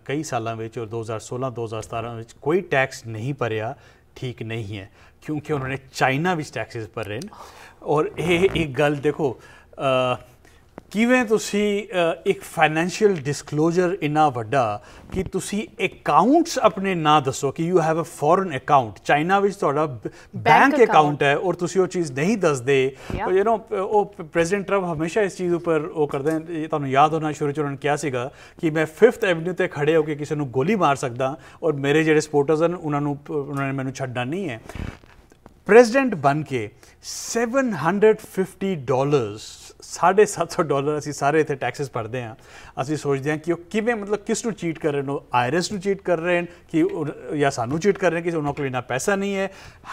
ਕਈ ਸਾਲਾਂ ਵਿੱਚ ਔਰ 2016 2017 ਵਿੱਚ ਕੋਈ ਟੈਕਸ ਨਹੀਂ ਭਰਿਆ ਠੀਕ ਨਹੀਂ ਹੈ ਕਿਉਂਕਿ ਉਹਨਾਂ ਨੇ ਚਾਈਨਾ ਵਿੱਚ ਟੈਕਸਸ ਭਰ ਰਹੇ ਨੇ ਔਰ ਇਹ ਇੱਕ ਗੱਲ ਦੇਖੋ ਕਿਵੇਂ ਤੁਸੀਂ ਇੱਕ ਫਾਈਨੈਂਸ਼ੀਅਲ ਡਿਸਕਲੋਜ਼ਰ ਇਨਾ ਵੱਡਾ ਕਿ ਤੁਸੀਂ ਅਕਾਊਂਟਸ ਆਪਣੇ ਨਾਂ ਦੱਸੋ ਕਿ you have a foreign account China ਵਿੱਚ ਤੁਹਾਡਾ ਬੈਂਕ ਅਕਾਊਂਟ ਹੈ ਔਰ ਤੁਸੀਂ ਉਹ ਚੀਜ਼ ਨਹੀਂ ਦੱਸਦੇ ਯੂ نو ਉਹ ਪ੍ਰੈਜ਼ੀਡੈਂਟ ਟਰੰਪ ਹਮੇਸ਼ਾ ਇਸ ਚੀਜ਼ ਉੱਪਰ ਉਹ ਕਰਦੇ ਨੇ ਤੁਹਾਨੂੰ ਯਾਦ ਹੋਣਾ ਸ਼ੁਰੂ ਚ ਉਹਨਾਂ ਕਿਹਾ ਸੀਗਾ ਕਿ ਮੈਂ 5th ਐਵਨਿਊ ਤੇ ਖੜੇ ਹੋ ਕੇ ਕਿਸੇ ਨੂੰ ਗੋਲੀ ਮਾਰ ਸਕਦਾ ਔਰ ਮੇਰੇ ਜਿਹੜੇ ਸਪੋਰਟਰਸ ਹਨ ਉਹਨਾਂ ਨੂੰ ਉਹਨਾਂ ਨੇ ਮੈਨੂੰ ਛੱਡਣਾ ਨਹੀਂ ਹੈ ਪ੍ਰੈਜ਼ੀਡੈਂਟ ਬਣ ਕੇ 750 ਡਾਲਰ 750 ਡਾਲਰ ਅਸੀਂ ਸਾਰੇ ਇੱਥੇ ਟੈਕਸਸ ਭਰਦੇ ਆ ਅਸੀਂ ਸੋਚਦੇ ਆ ਕਿ ਉਹ ਕਿਵੇਂ ਮਤਲਬ ਕਿਸ ਨੂੰ ਚੀਟ ਕਰ ਰਹੇ ਨੇ ਆਈਆਰਐਸ ਨੂੰ ਚੀਟ ਕਰ ਰਹੇ ਨੇ ਕਿ ਜਾਂ ਸਾਨੂੰ ਚੀਟ ਕਰ ਰਹੇ ਨੇ ਕਿ ਉਹਨਾਂ ਕੋਲ ਇਨਾ ਪੈਸਾ ਨਹੀਂ ਹੈ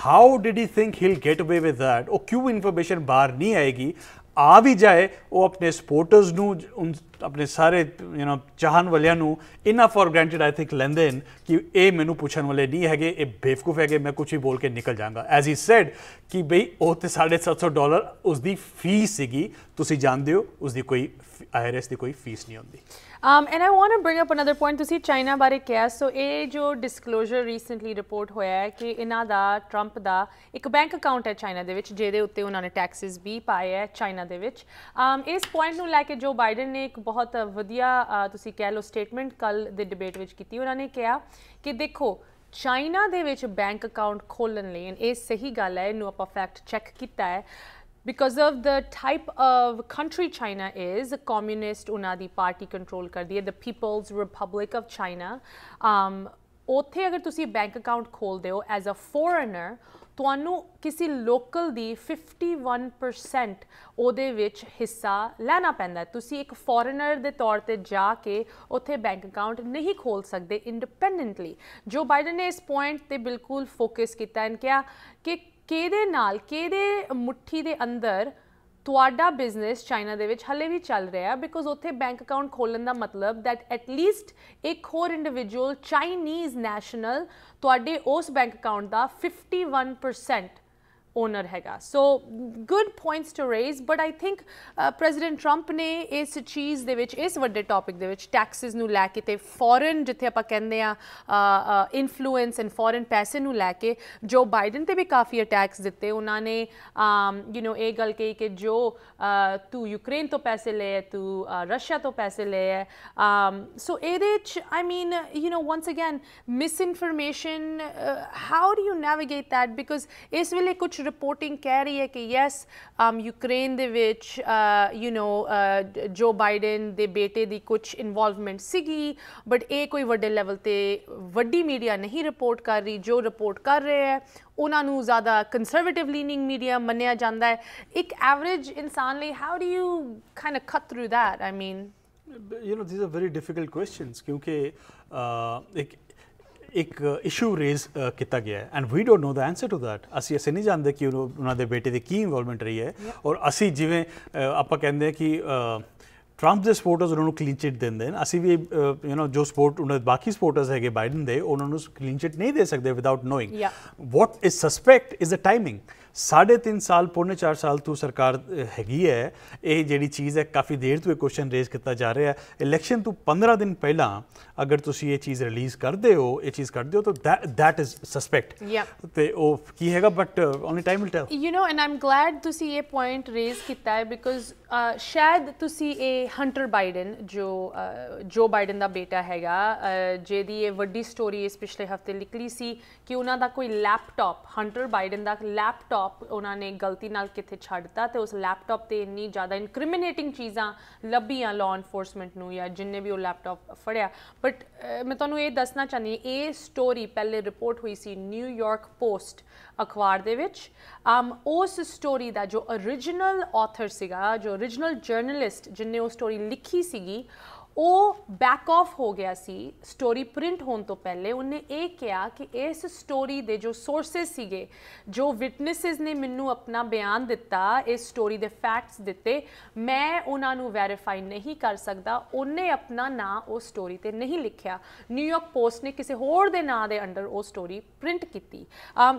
how did he think he'll get away with that ਉਹ ਕਿਉਂ ਇਨਫੋਰਮੇਸ਼ਨ ਬਾਹਰ ਨਹੀਂ ਆਏਗੀ ਆ ਵੀ ਜਾਏ ਉਹ ਆਪਣੇ ਸਪੋਰਟਰਸ ਨੂੰ ਆਪਣੇ ਸਾਰੇ ਯੂ نو ਚਾਹਨ ਵਾਲਿਆਂ ਨੂੰ ਇਨਾ ਫੋਰ ਗ੍ਰਾਂਟਡ ਆਈ ਥਿੰਕ ਲੈਂਦੇ ਕਿ ਇਹ ਮੈਨੂੰ ਪੁੱਛਣ ਵਾਲੇ ਨਹੀਂ ਹੈਗੇ ਇਹ ਬੇਵਕੂਫ ਹੈਗੇ ਮੈਂ ਕੁਝ ਹੀ ਬੋਲ ਕੇ ਨਿਕਲ ਜਾਵਾਂਗਾ ਐਜ਼ ਹੀ ਸੈਡ ਕਿ ਬਈ ਉਹ ਤੇ 750 ਡਾਲਰ ਉਸ ਦੀ ਫੀਸ ਸੀਗੀ ਤੁਸੀਂ ਜਾਣਦੇ ਹੋ ਉਸ ਦੀ ਕੋਈ ਆਈਆਰਐਸ ਦੀ ਕੋਈ ਫੀਸ ਨਹੀਂ ਹੁੰਦੀ um and i want to bring up another point ਤੁਸੀਂ ਚਾਈਨਾ ਬਾਰੇ ਕਿਹਾ ਸੋ ਇਹ ਜੋ ਡਿਸਕਲੋਜ਼ਰ ਰੀਸੈਂਟਲੀ ਰਿਪੋਰਟ ਹੋਇਆ ਹੈ ਕਿ ਇਹਨਾਂ ਦਾ 트럼ਪ ਦਾ ਇੱਕ ਬੈਂਕ ਅਕਾਊਂਟ ਹੈ ਚਾਈਨਾ ਦੇ ਵਿੱਚ ਜਿਹਦੇ ਉੱਤੇ ਉਹਨਾਂ ਨੇ ਟੈਕਸਸ ਵੀ ਪਾਏ ਹੈ ਚਾਈਨਾ ਦੇ ਵਿੱਚ um ਇਸ ਪੁਆਇੰਟ ਨੂੰ ਲੈ ਕੇ ਜੋ ਬਾਈਡਨ ਨੇ ਇੱਕ ਬਹੁਤ ਵਧੀਆ ਤੁਸੀਂ ਕਹਿ ਲਓ ਸਟੇਟਮੈਂਟ ਕੱਲ ਦੇ ਡਿਬੇਟ ਵਿੱਚ ਕੀਤੀ ਉਹਨਾਂ ਨੇ ਕਿਹਾ ਕਿ ਦੇਖੋ ਚਾਈਨਾ ਦੇ ਵਿੱਚ ਬੈਂਕ ਅਕਾਊਂਟ ਖੋਲਣ ਲਈ ਇਹ ਸਹੀ ਗੱਲ ਹੈ ਇਹਨੂੰ ਆਪਾਂ ਫੈਕਟ ਚੈੱਕ ਕੀਤਾ ਹੈ because of the type of country China is, communist ਉਹਨਾਂ ਦੀ ਪਾਰਟੀ ਕੰਟਰੋਲ ਕਰਦੀ ਹੈ the people's republic of china um ਉੱਥੇ ਅਗਰ ਤੁਸੀਂ ਬੈਂਕ ਅਕਾਊਂਟ ਖੋਲਦੇ ਹੋ ਐਜ਼ ਅ ਫੋਰਨਰ ਤੁਹਾਨੂੰ ਕਿਸੇ ਲੋਕਲ ਦੀ 51% ਉਹਦੇ ਵਿੱਚ ਹਿੱਸਾ ਲੈਣਾ ਪੈਂਦਾ ਤੁਸੀਂ ਇੱਕ ਫੋਰਨਰ ਦੇ ਤੌਰ ਤੇ ਜਾ ਕੇ ਉੱਥੇ ਬੈਂਕ ਅਕਾਊਂਟ ਨਹੀਂ ਖੋਲ ਸਕਦੇ ਇੰਡੀਪੈਂਡੈਂਟਲੀ ਜੋ ਬਾਈਡਨ ਨੇ ਇਸ ਪੁਆਇੰਟ ਤੇ ਬਿਲਕੁਲ ਫੋਕਸ ਕੀਤਾ ਐਂ ਕਿਹਾ ਕਿ ਕਿਹਦੇ ਨਾਲ ਕਿਹਦੇ ਮੁੱਠੀ ਦੇ ਅੰਦਰ ਤੁਹਾਡਾ ਬਿਜ਼ਨਸ ਚਾਈਨਾ ਦੇ ਵਿੱਚ ਹੱਲੇ ਵੀ ਚੱਲ ਰਿਹਾ ਬਿਕੋਜ਼ ਉੱਥੇ ਬੈਂਕ ਅਕਾਊਂਟ ਖੋਲਣ ਦਾ ਮਤਲਬ ਥੈਟ ਐਟ ਲੀਸਟ ਇੱਕ ਹੋਰ ਇੰਡੀਵਿਜੂਅਲ ਚਾਈਨੀਜ਼ ਨੈਸ਼ਨਲ ਤੁਹਾਡੇ ਉਸ ਬੈਂਕ ਅਕਾਊਂਟ ਦਾ 51% So good points to raise, but I think uh, President Trump ne is cheez de which is what the topic de which taxes nu lake te foreign jithe apa kende ya uh, uh, influence and foreign paise nu lake Joe Biden the bhi kafi attacks dite unane um, you know a gal kahi ke jo tu Ukraine to paise le tu Russia to paise le hai um, so edich I mean you know once again misinformation how do you navigate that because is vele kuch reporting ਕਹਿ ਰਹੀ ਹੈ ਕਿ yes ਅਮ Ukraine ਦੇ ਵਿੱਚ you know ਜੋ Biden ਦੇ ਬੇਟੇ ਦੀ ਕੁਝ ਇਨਵੋਲਵਮੈਂਟ ਸੀਗੀ ਬਟ ਇਹ ਕੋਈ ਵੱਡੇ ਲੈਵਲ ਤੇ ਵੱਡੀ ਮੀਡੀਆ ਨਹੀਂ ਰਿਪੋਰਟ ਕਰ ਰਹੀ ਜੋ ਰਿਪੋਰਟ ਕਰ ਰਹੇ ਹੈ ਉਹਨਾਂ ਨੂੰ ਜ਼ਿਆਦਾ ਕੰਜ਼ਰਵੇਟਿਵ ਲੀਨਿੰਗ ਮੀਡੀਆ ਮੰਨਿਆ ਜਾਂਦਾ ਹੈ ਇੱਕ ਐਵਰੇਜ ਇਨਸਾਨ ਲਈ how do you kind of cut through that I mean you know these are very difficult questions ਕਿਉਂਕਿ uh, ਇੱਕ ਇੱਕ ਇਸ਼ੂ ਰੇਜ਼ ਕੀਤਾ ਗਿਆ ਹੈ and we don't know the answer to that ਅਸੀਂ ਅਸੀਂ ਨਹੀਂ ਜਾਣਦੇ ਕਿ ਉਹਨਾਂ ਦੇ ਬੇਟੇ ਦੇ ਕੀ ਇਨਵੋਲਵਮੈਂਟ ਰਹੀ ਹੈ ਔਰ ਅਸੀਂ ਜਿਵੇਂ ਆਪਾਂ ਕਹਿੰਦੇ ਕਿ ਟਰੰਪ ਦੇ ਸਪੋਰਟਰਸ ਉਹਨਾਂ ਨੂੰ ਕਲੀਨ ਚਿਟ ਦਿੰਦੇ ਨੇ ਅਸੀਂ ਵੀ ਯੂ نو ਜੋ ਸਪੋਰਟ ਉਹਨਾਂ ਦੇ ਬਾਕੀ ਸਪੋਰਟਰਸ ਹੈਗੇ ਬਾਈਡਨ ਦੇ ਉਹਨਾਂ ਨੂੰ ਕਲੀਨ ਚਿਟ ਨਹੀਂ ਦੇ ਸਕਦੇ without knowing what is suspect is the timing 3.5 ਸਾਲ ਪੁਰਨੇ 4 ਸਾਲ ਤੋਂ ਸਰਕਾਰ ਹੈਗੀ ਹੈ ਇਹ ਜਿਹੜੀ ਚੀਜ਼ ਹੈ ਕਾਫੀ ਦੇਰ ਤੋਂ ਇਹ ਕੁਐਸਚਨ ਰੇਜ਼ ਕੀਤਾ ਜਾ ਰਿਹਾ ਹੈ ਇਲੈਕਸ਼ਨ ਤੋਂ 15 ਦਿਨ ਪਹਿਲਾਂ ਅਗਰ ਤੁਸੀਂ ਇਹ ਚੀਜ਼ ਰਿਲੀਜ਼ ਕਰਦੇ ਹੋ ਇਹ ਚੀਜ਼ ਕਰਦੇ ਹੋ ਤਾਂ ਦੈਟ ਇਜ਼ ਸਸਪੈਕਟ ਤੇ ਉਹ ਕੀ ਹੈਗਾ but only time will tell you know and um glad ਤੁਸੀਂ ਇਹ ਪੁਆਇੰਟ ਰੇਜ਼ ਕੀਤਾ ਹੈ ਬਿਕੋਜ਼ uh, ਸ਼ਾਇਦ ਤੁਸੀਂ ਇਹ ਹੰਟਰ ਬਾਈਡਨ ਜੋ ਜੋ ਬਾਈਡਨ ਦਾ ਬੇਟਾ ਹੈਗਾ ਜਿਹਦੀ ਇਹ ਵੱਡੀ ਸਟੋਰੀ ਇਸ ਪਿਛਲੇ ਹਫਤੇ ਨਿਕਲੀ ਸੀ ਕਿ ਉਹਨਾਂ ਦਾ ਕੋਈ ਲੈਪਟਾਪ ਹੰਟਰ ਬਾਈਡਨ ਦਾ ਲੈਪਟਾਪ ਲੈਪਟਾਪ ਉਹਨਾਂ ਨੇ ਗਲਤੀ ਨਾਲ ਕਿੱਥੇ ਛੱਡਤਾ ਤੇ ਉਸ ਲੈਪਟਾਪ ਤੇ ਇੰਨੀ ਜ਼ਿਆਦਾ ਇਨਕ੍ਰਿਮੀਨੇਟਿੰਗ ਚੀਜ਼ਾਂ ਲੱਭੀਆਂ ਲਾਅ ਐਨਫੋਰਸਮੈਂਟ ਨੂੰ ਜਾਂ ਜਿੰਨੇ ਵੀ ਉਹ ਲੈਪਟਾਪ ਫੜਿਆ ਬਟ ਮੈਂ ਤੁਹਾਨੂੰ ਇਹ ਦੱਸਣਾ ਚਾਹੁੰਦੀ ਹਾਂ ਇਹ ਸਟੋਰੀ ਪਹਿਲੇ ਰਿਪੋਰਟ ਹੋਈ ਸੀ ਨਿਊਯਾਰਕ ਪੋਸਟ ਅਖਬਾਰ ਦੇ ਵਿੱਚ ਆਮ um, ਉਸ ਸਟੋਰੀ ਦਾ ਜੋ origignal author ਸੀਗਾ ਜੋ origignal journalist ਜਿੰਨੇ ਉਹ ਸਟੋਰੀ ਲਿਖੀ ਸੀਗੀ ਉਹ ਬੈਕ ਆਫ ਹੋ ਗਿਆ ਸੀ ਸਟੋਰੀ ਪ੍ਰਿੰਟ ਹੋਣ ਤੋਂ ਪਹਿਲੇ ਉਹਨੇ ਇਹ ਕਿਹਾ ਕਿ ਇਸ ਸਟੋਰੀ ਦੇ ਜੋ ਸੋਰਸਸ ਸੀਗੇ ਜੋ ਵਿਟਨੈਸਸ ਨੇ ਮੈਨੂੰ ਆਪਣਾ ਬਿਆਨ ਦਿੱਤਾ ਇਸ ਸਟੋਰੀ ਦੇ ਫੈਕਟਸ ਦਿੱਤੇ ਮੈਂ ਉਹਨਾਂ ਨੂੰ ਵੈਰੀਫਾਈ ਨਹੀਂ ਕਰ ਸਕਦਾ ਉਹਨੇ ਆਪਣਾ ਨਾਂ ਉਸ ਸਟੋਰੀ ਤੇ ਨਹੀਂ ਲਿਖਿਆ ਨਿਊਯਾਰਕ ਪੋਸਟ ਨੇ ਕਿਸੇ ਹੋਰ ਦੇ ਨਾਂ ਦੇ ਅੰਡਰ ਉਹ ਸਟੋਰੀ ਪ੍ਰਿੰਟ ਕੀਤੀ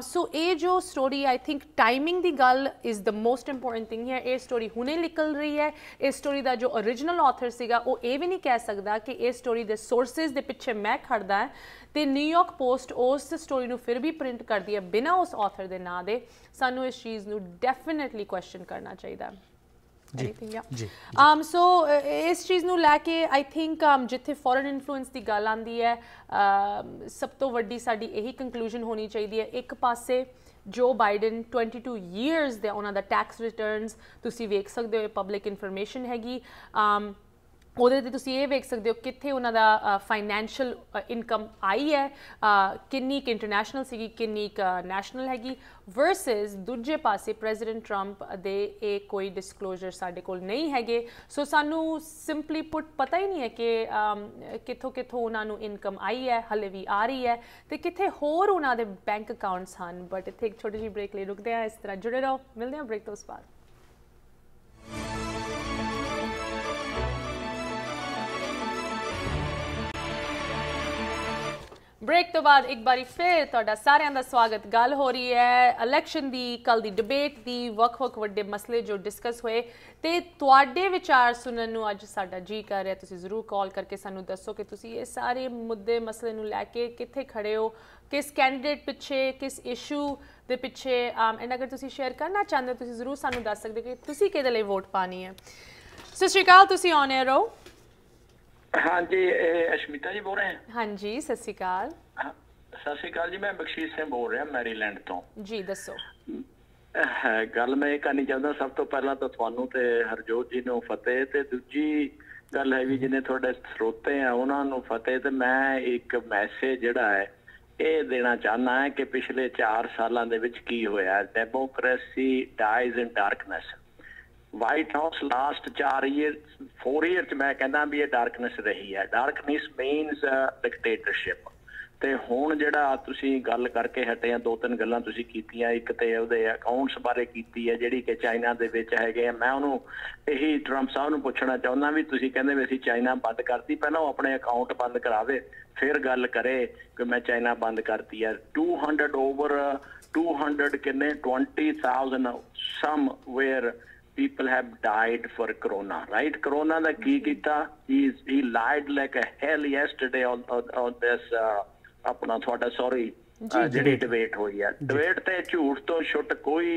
ਸੋ um, ਇਹ ਜੋ ਸਟੋਰੀ ਆਈ ਥਿੰਕ ਟਾਈਮਿੰਗ ਦੀ ਗੱਲ is the most important thing ਹੈ ਇਹ ਸਟੋਰੀ ਹੁਣੇ ਨਿਕਲ ਰਹੀ ਹੈ ਇਸ ਸਟੋਰੀ ਦਾ ਜੋ origignal author ਸੀਗਾ ਉਹ ਇਹ ਵੀ ਨਹੀਂ ਕਹਿ ਸਕਦਾ ਕਿ ਇਹ ਸਟੋਰੀ ਦੇ ਸੋਰਸਸ ਦੇ ਪਿੱਛੇ ਮੈਂ ਖੜਦਾ ਹਾਂ ਤੇ ਨਿਊਯਾਰਕ ਪੋਸਟ ਉਸ ਸਟੋਰੀ ਨੂੰ ਫਿਰ ਵੀ ਪ੍ਰਿੰਟ ਕਰਦੀ ਹੈ ਬਿਨਾਂ ਉਸ ਆਥਰ ਦੇ ਨਾਂ ਦੇ ਸਾਨੂੰ ਇਸ ਚੀਜ਼ ਨੂੰ ਡੈਫੀਨਿਟਲੀ ਕੁਐਸਚਨ ਕਰਨਾ ਚਾਹੀਦਾ ਜੀ ਆਮ ਸੋ um, ਇਸ ਚੀਜ਼ ਨੂੰ ਲੈ ਕੇ ਆਈ ਥਿੰਕ ਆਮ ਜਿੱਥੇ ਫੋਰਨ ਇਨਫਲੂਐਂਸ ਦੀ ਗੱਲ ਆਂਦੀ ਹੈ ਸਭ ਤੋਂ ਵੱਡੀ ਸਾਡੀ ਇਹੀ ਕਨਕਲੂਜਨ ਹੋਣੀ ਚਾਹੀਦੀ ਹੈ ਇੱਕ ਪਾਸੇ ਜੋ ਬਾਈਡਨ 22 ਇਅਰਸ ਦੇ ਉਹਨਾਂ ਦਾ ਟੈਕਸ ਰਿਟਰਨਸ ਤੁਸੀਂ ਵੇਖ ਸਕਦੇ ਹੋ ਪਬਲਿਕ ਇਨਫੋਰਮੇਸ਼ਨ ਹੈਗੀ ਆਮ um, ਉਹਦੇ ਤੇ ਤੁਸੀਂ ਇਹ ਵੇਖ ਸਕਦੇ ਹੋ ਕਿੱਥੇ ਉਹਨਾਂ ਦਾ ਫਾਈਨੈਂਸ਼ੀਅਲ ਇਨਕਮ ਆਈ ਹੈ ਕਿੰਨੀ ਕਿ ਇੰਟਰਨੈਸ਼ਨਲ ਸੀਗੀ ਕਿੰਨੀ ਕਿ ਨੈਸ਼ਨਲ ਹੈਗੀ ਵਰਸਸ ਦੂਜੇ ਪਾਸੇ ਪ੍ਰੈਜ਼ੀਡੈਂਟ ਟਰੰਪ ਦੇ ਇਹ ਕੋਈ ਡਿਸਕਲੋਜ਼ਰ ਸਾਡੇ ਕੋਲ ਨਹੀਂ ਹੈਗੇ ਸੋ ਸਾਨੂੰ ਸਿੰਪਲੀ ਪੁੱਟ ਪਤਾ ਹੀ ਨਹੀਂ ਹੈ ਕਿ ਕਿੱਥੋਂ ਕਿੱਥੋਂ ਉਹਨਾਂ ਨੂੰ ਇਨਕਮ ਆਈ ਹੈ ਹਲੇ ਵੀ ਆ ਰਹੀ ਹੈ ਤੇ ਕਿੱਥੇ ਹੋਰ ਉਹਨਾਂ ਦੇ ਬੈਂਕ ਅਕਾਊਂਟਸ ਹਨ ਬਟ ਇੱਥੇ ਇੱਕ ਛੋਟੀ ਜਿਹੀ ਬ੍ਰੇਕ ਲਈ ਰੁਕਦੇ ਆ ਇਸ ਤਰ੍ਹਾਂ ਜੁੜੇ ਰਹੋ ਮਿਲਦੇ ਆ ਬ੍ਰੇਕ ਤੋਂ ਬਾਅਦ ਬ੍ਰੇਕ ਤੋਂ ਬਾਅਦ ਇੱਕ ਵਾਰੀ ਫੇਰ ਤੁਹਾਡਾ ਸਾਰਿਆਂ ਦਾ ਸਵਾਗਤ ਗੱਲ ਹੋ ਰਹੀ ਹੈ ਇਲੈਕਸ਼ਨ ਦੀ ਕੱਲ ਦੀ ਡਿਬੇਟ ਦੀ ਵੱਖ-ਵੱਖ ਵੱਡੇ ਮਸਲੇ ਜੋ ਡਿਸਕਸ ਹੋਏ ਤੇ ਤੁਹਾਡੇ ਵਿਚਾਰ ਸੁਣਨ ਨੂੰ ਅੱਜ ਸਾਡਾ ਜੀ ਕਰ ਰਿਹਾ ਤੁਸੀਂ ਜ਼ਰੂਰ ਕਾਲ ਕਰਕੇ ਸਾਨੂੰ ਦੱਸੋ ਕਿ ਤੁਸੀਂ ਇਹ ਸਾਰੇ ਮੁੱਦੇ ਮਸਲੇ ਨੂੰ ਲੈ ਕੇ ਕਿੱਥੇ ਖੜੇ ਹੋ ਕਿਸ ਕੈਂਡੀਡੇਟ ਪਿੱਛੇ ਕਿਸ ਇਸ਼ੂ ਦੇ ਪਿੱਛੇ ਆਮ ਐਂਡ ਅਗਰ ਤੁਸੀਂ ਸ਼ੇਅਰ ਕਰਨਾ ਚਾਹੁੰਦੇ ਹੋ ਤੁਸੀਂ ਜ਼ਰੂਰ ਸਾਨੂੰ ਦੱਸ ਸਕਦੇ ਹੋ ਕਿ ਤੁਸੀਂ ਕਿਹਦੇ ਲਈ ਵੋਟ ਪਾਣੀ ਹੈ ਸਤਿ ਸ਼੍ਰੀ ਅਕਾਲ ਤੁਸੀਂ ਔਨ 에ਅਰ ਹੋ ਹਾਂਜੀ ਇਹ ਅਸ਼ਮਿਤਾ ਜੀ ਬੋਲ ਰਹੇ ਹਾਂ ਹਾਂਜੀ ਸਤਿ ਸ਼੍ਰੀ ਅਕਾਲ ਸਤਿ ਸ਼੍ਰੀ ਅਕਾਲ ਜੀ ਮੈਂ ਬਖਸ਼ੀਸ਼ ਸਿੰਘ ਬੋਲ ਰਿਹਾ ਮੈਰੀਲੈਂਡ ਤੋਂ ਜੀ ਦੱਸੋ ਗੱਲ ਮੈਂ ਇਹ ਕਰਨੀ ਚਾਹੁੰਦਾ ਸਭ ਤੋਂ ਪਹਿਲਾਂ ਤਾਂ ਤੁਹਾਨੂੰ ਤੇ ਹਰਜੋਤ ਜੀ ਨੂੰ ਫਤਿਹ ਤੇ ਦੂਜੀ ਗੱਲ ਹੈ ਵੀ ਜਿਹਨੇ ਤੁਹਾਡੇ ਸਰੋਤੇ ਆ ਉਹਨਾਂ ਨੂੰ ਫਤਿਹ ਤੇ ਮੈਂ ਇੱਕ ਮੈਸੇਜ ਜਿਹੜਾ ਹੈ ਇਹ ਦੇਣਾ ਚਾਹਨਾ ਹੈ ਕਿ ਪਿਛਲੇ 4 ਸਾਲਾਂ ਦੇ ਵਿੱਚ ਕੀ ਹੋਇਆ democracy dies in darkness White House last 4 year 4 year ਚ ਮੈਂ ਕਹਿੰਦਾ ਵੀ ਇਹ ਡਾਰਕਨੈਸ ਰਹੀ ਹੈ ਡਾਰਕਨੈਸ ਮੀਨਸ ਡਿਕਟੇਟਰਸ਼ਿਪ ਤੇ ਹੁਣ ਜਿਹੜਾ ਤੁਸੀਂ ਗੱਲ ਕਰਕੇ ਹਟੇ ਆ ਦੋ ਤਿੰਨ ਗੱਲਾਂ ਤੁਸੀਂ ਕੀਤੀਆਂ ਇੱਕ ਤੇ ਉਹਦੇ ਅਕਾਊਂਟਸ ਬਾਰੇ ਕੀਤੀ ਹੈ ਜਿਹੜੀ ਕਿ ਚਾਈਨਾ ਦੇ ਵਿੱਚ ਹੈਗੇ ਆ ਮੈਂ ਉਹਨੂੰ ਇਹੀ ਟਰੰਪ ਸਾਹਿਬ ਨੂੰ ਪੁੱਛਣਾ ਚਾਹੁੰਦਾ ਵੀ ਤੁਸੀਂ ਕਹਿੰਦੇ ਵੀ ਅਸੀਂ ਚਾਈਨਾ ਬੰਦ ਕਰਤੀ ਪਹਿਲਾਂ ਉਹ ਆਪਣੇ ਅਕਾਊਂਟ ਬੰਦ ਕਰਾਵੇ ਫਿਰ ਗੱਲ ਕਰੇ ਕਿ ਮੈਂ ਚਾਈਨਾ ਬੰਦ ਕਰਤੀ ਹੈ 200 ਓਵਰ 200 ਕਿੰਨੇ 20000 somewhere people have died for corona, right? Corona the key kita, he, he lied like a hell yesterday on, on, on this, uh, ਆਪਣਾ ਤੁਹਾਡਾ ਸੌਰੀ ਜਿਹੜੀ ਡਿਬੇਟ ਹੋਈ ਹੈ ਡਿਬੇਟ ਤੇ ਝੂਠ ਤੋਂ ਛੁੱਟ ਕੋਈ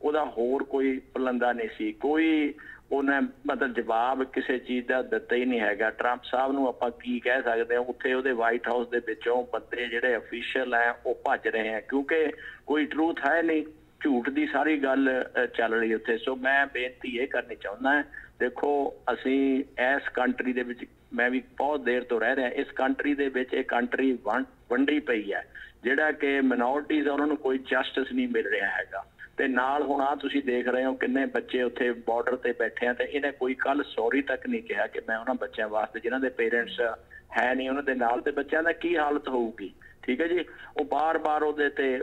ਉਹਦਾ ਹੋਰ ਕੋਈ ਪਲੰਦਾ ਨਹੀਂ ਸੀ ਕੋਈ ਉਹਨੇ ਮਤਲਬ ਜਵਾਬ ਕਿਸੇ ਚੀਜ਼ ਦਾ ਦਿੱਤਾ ਹੀ ਨਹੀਂ ਹੈਗਾ ਟਰੰਪ ਸਾਹਿਬ ਨੂੰ ਆਪਾਂ ਕੀ ਕਹਿ ਸਕਦੇ ਹਾਂ ਉੱਥੇ ਉਹਦੇ ਵਾਈਟ ਹਾਊਸ ਦੇ ਵਿੱਚੋਂ ਬੰਦੇ ਜਿਹੜੇ ਅਫੀਸ਼ੀਅਲ ਹੈ ਉਹ ਭੱਜ ਰਹੇ ਹੈ ਕਿਉਂਕਿ ਕੋਈ ਟਰੂਥ ਹੈ ਨਹੀਂ ਝੂਠ ਦੀ ਸਾਰੀ ਗੱਲ ਚੱਲ ਰਹੀ ਉੱਥੇ ਸੋ ਮੈਂ ਬੇਨਤੀ ਇਹ ਕਰਨੀ ਚਾਹੁੰਦਾ ਦੇਖੋ ਅਸੀਂ ਇਸ ਕੰਟਰੀ ਦੇ ਵਿੱਚ ਮੈਂ ਵੀ ਬਹੁਤ ਦੇਰ ਤੋਂ ਰਹਿ ਰਿਹਾ ਇਸ ਕੰਟਰੀ ਦੇ ਵਿੱਚ ਇਹ ਕੰਟਰੀ ਵੰਡੀ ਪਈ ਹੈ ਜਿਹੜਾ ਕਿ ਮਿਨੋਰਟੀਜ਼ ਉਹਨਾਂ ਨੂੰ ਕੋਈ ਜਸਟਿਸ ਨਹੀਂ ਮਿਲ ਰਿਹਾ ਹੈਗਾ ਤੇ ਨਾਲ ਹੁਣ ਆ ਤੁਸੀਂ ਦੇਖ ਰਹੇ ਹੋ ਕਿੰਨੇ ਬੱਚੇ ਉੱਥੇ ਬਾਰਡਰ ਤੇ ਬੈਠੇ ਆ ਤੇ ਇਹਨੇ ਕੋਈ ਕੱਲ ਸੌਰੀ ਤੱਕ ਨਹੀਂ ਕਿਹਾ ਕਿ ਮੈਂ ਉਹਨਾਂ ਬੱਚਿਆਂ ਵਾਸਤੇ ਜਿਨ੍ਹਾਂ ਦੇ ਪੇਰੈਂਟਸ ਹੈ ਨਹੀਂ ਉਹਨਾਂ ਦੇ ਨਾਲ ਤੇ ਬੱਚਿਆਂ ਦਾ ਕੀ ਹਾਲਤ ਹੋਊਗੀ ਠੀਕ ਹੈ ਜੀ ਉਹ ਬਾਰ-ਬਾਰ ਉਹਦੇ ਤੇ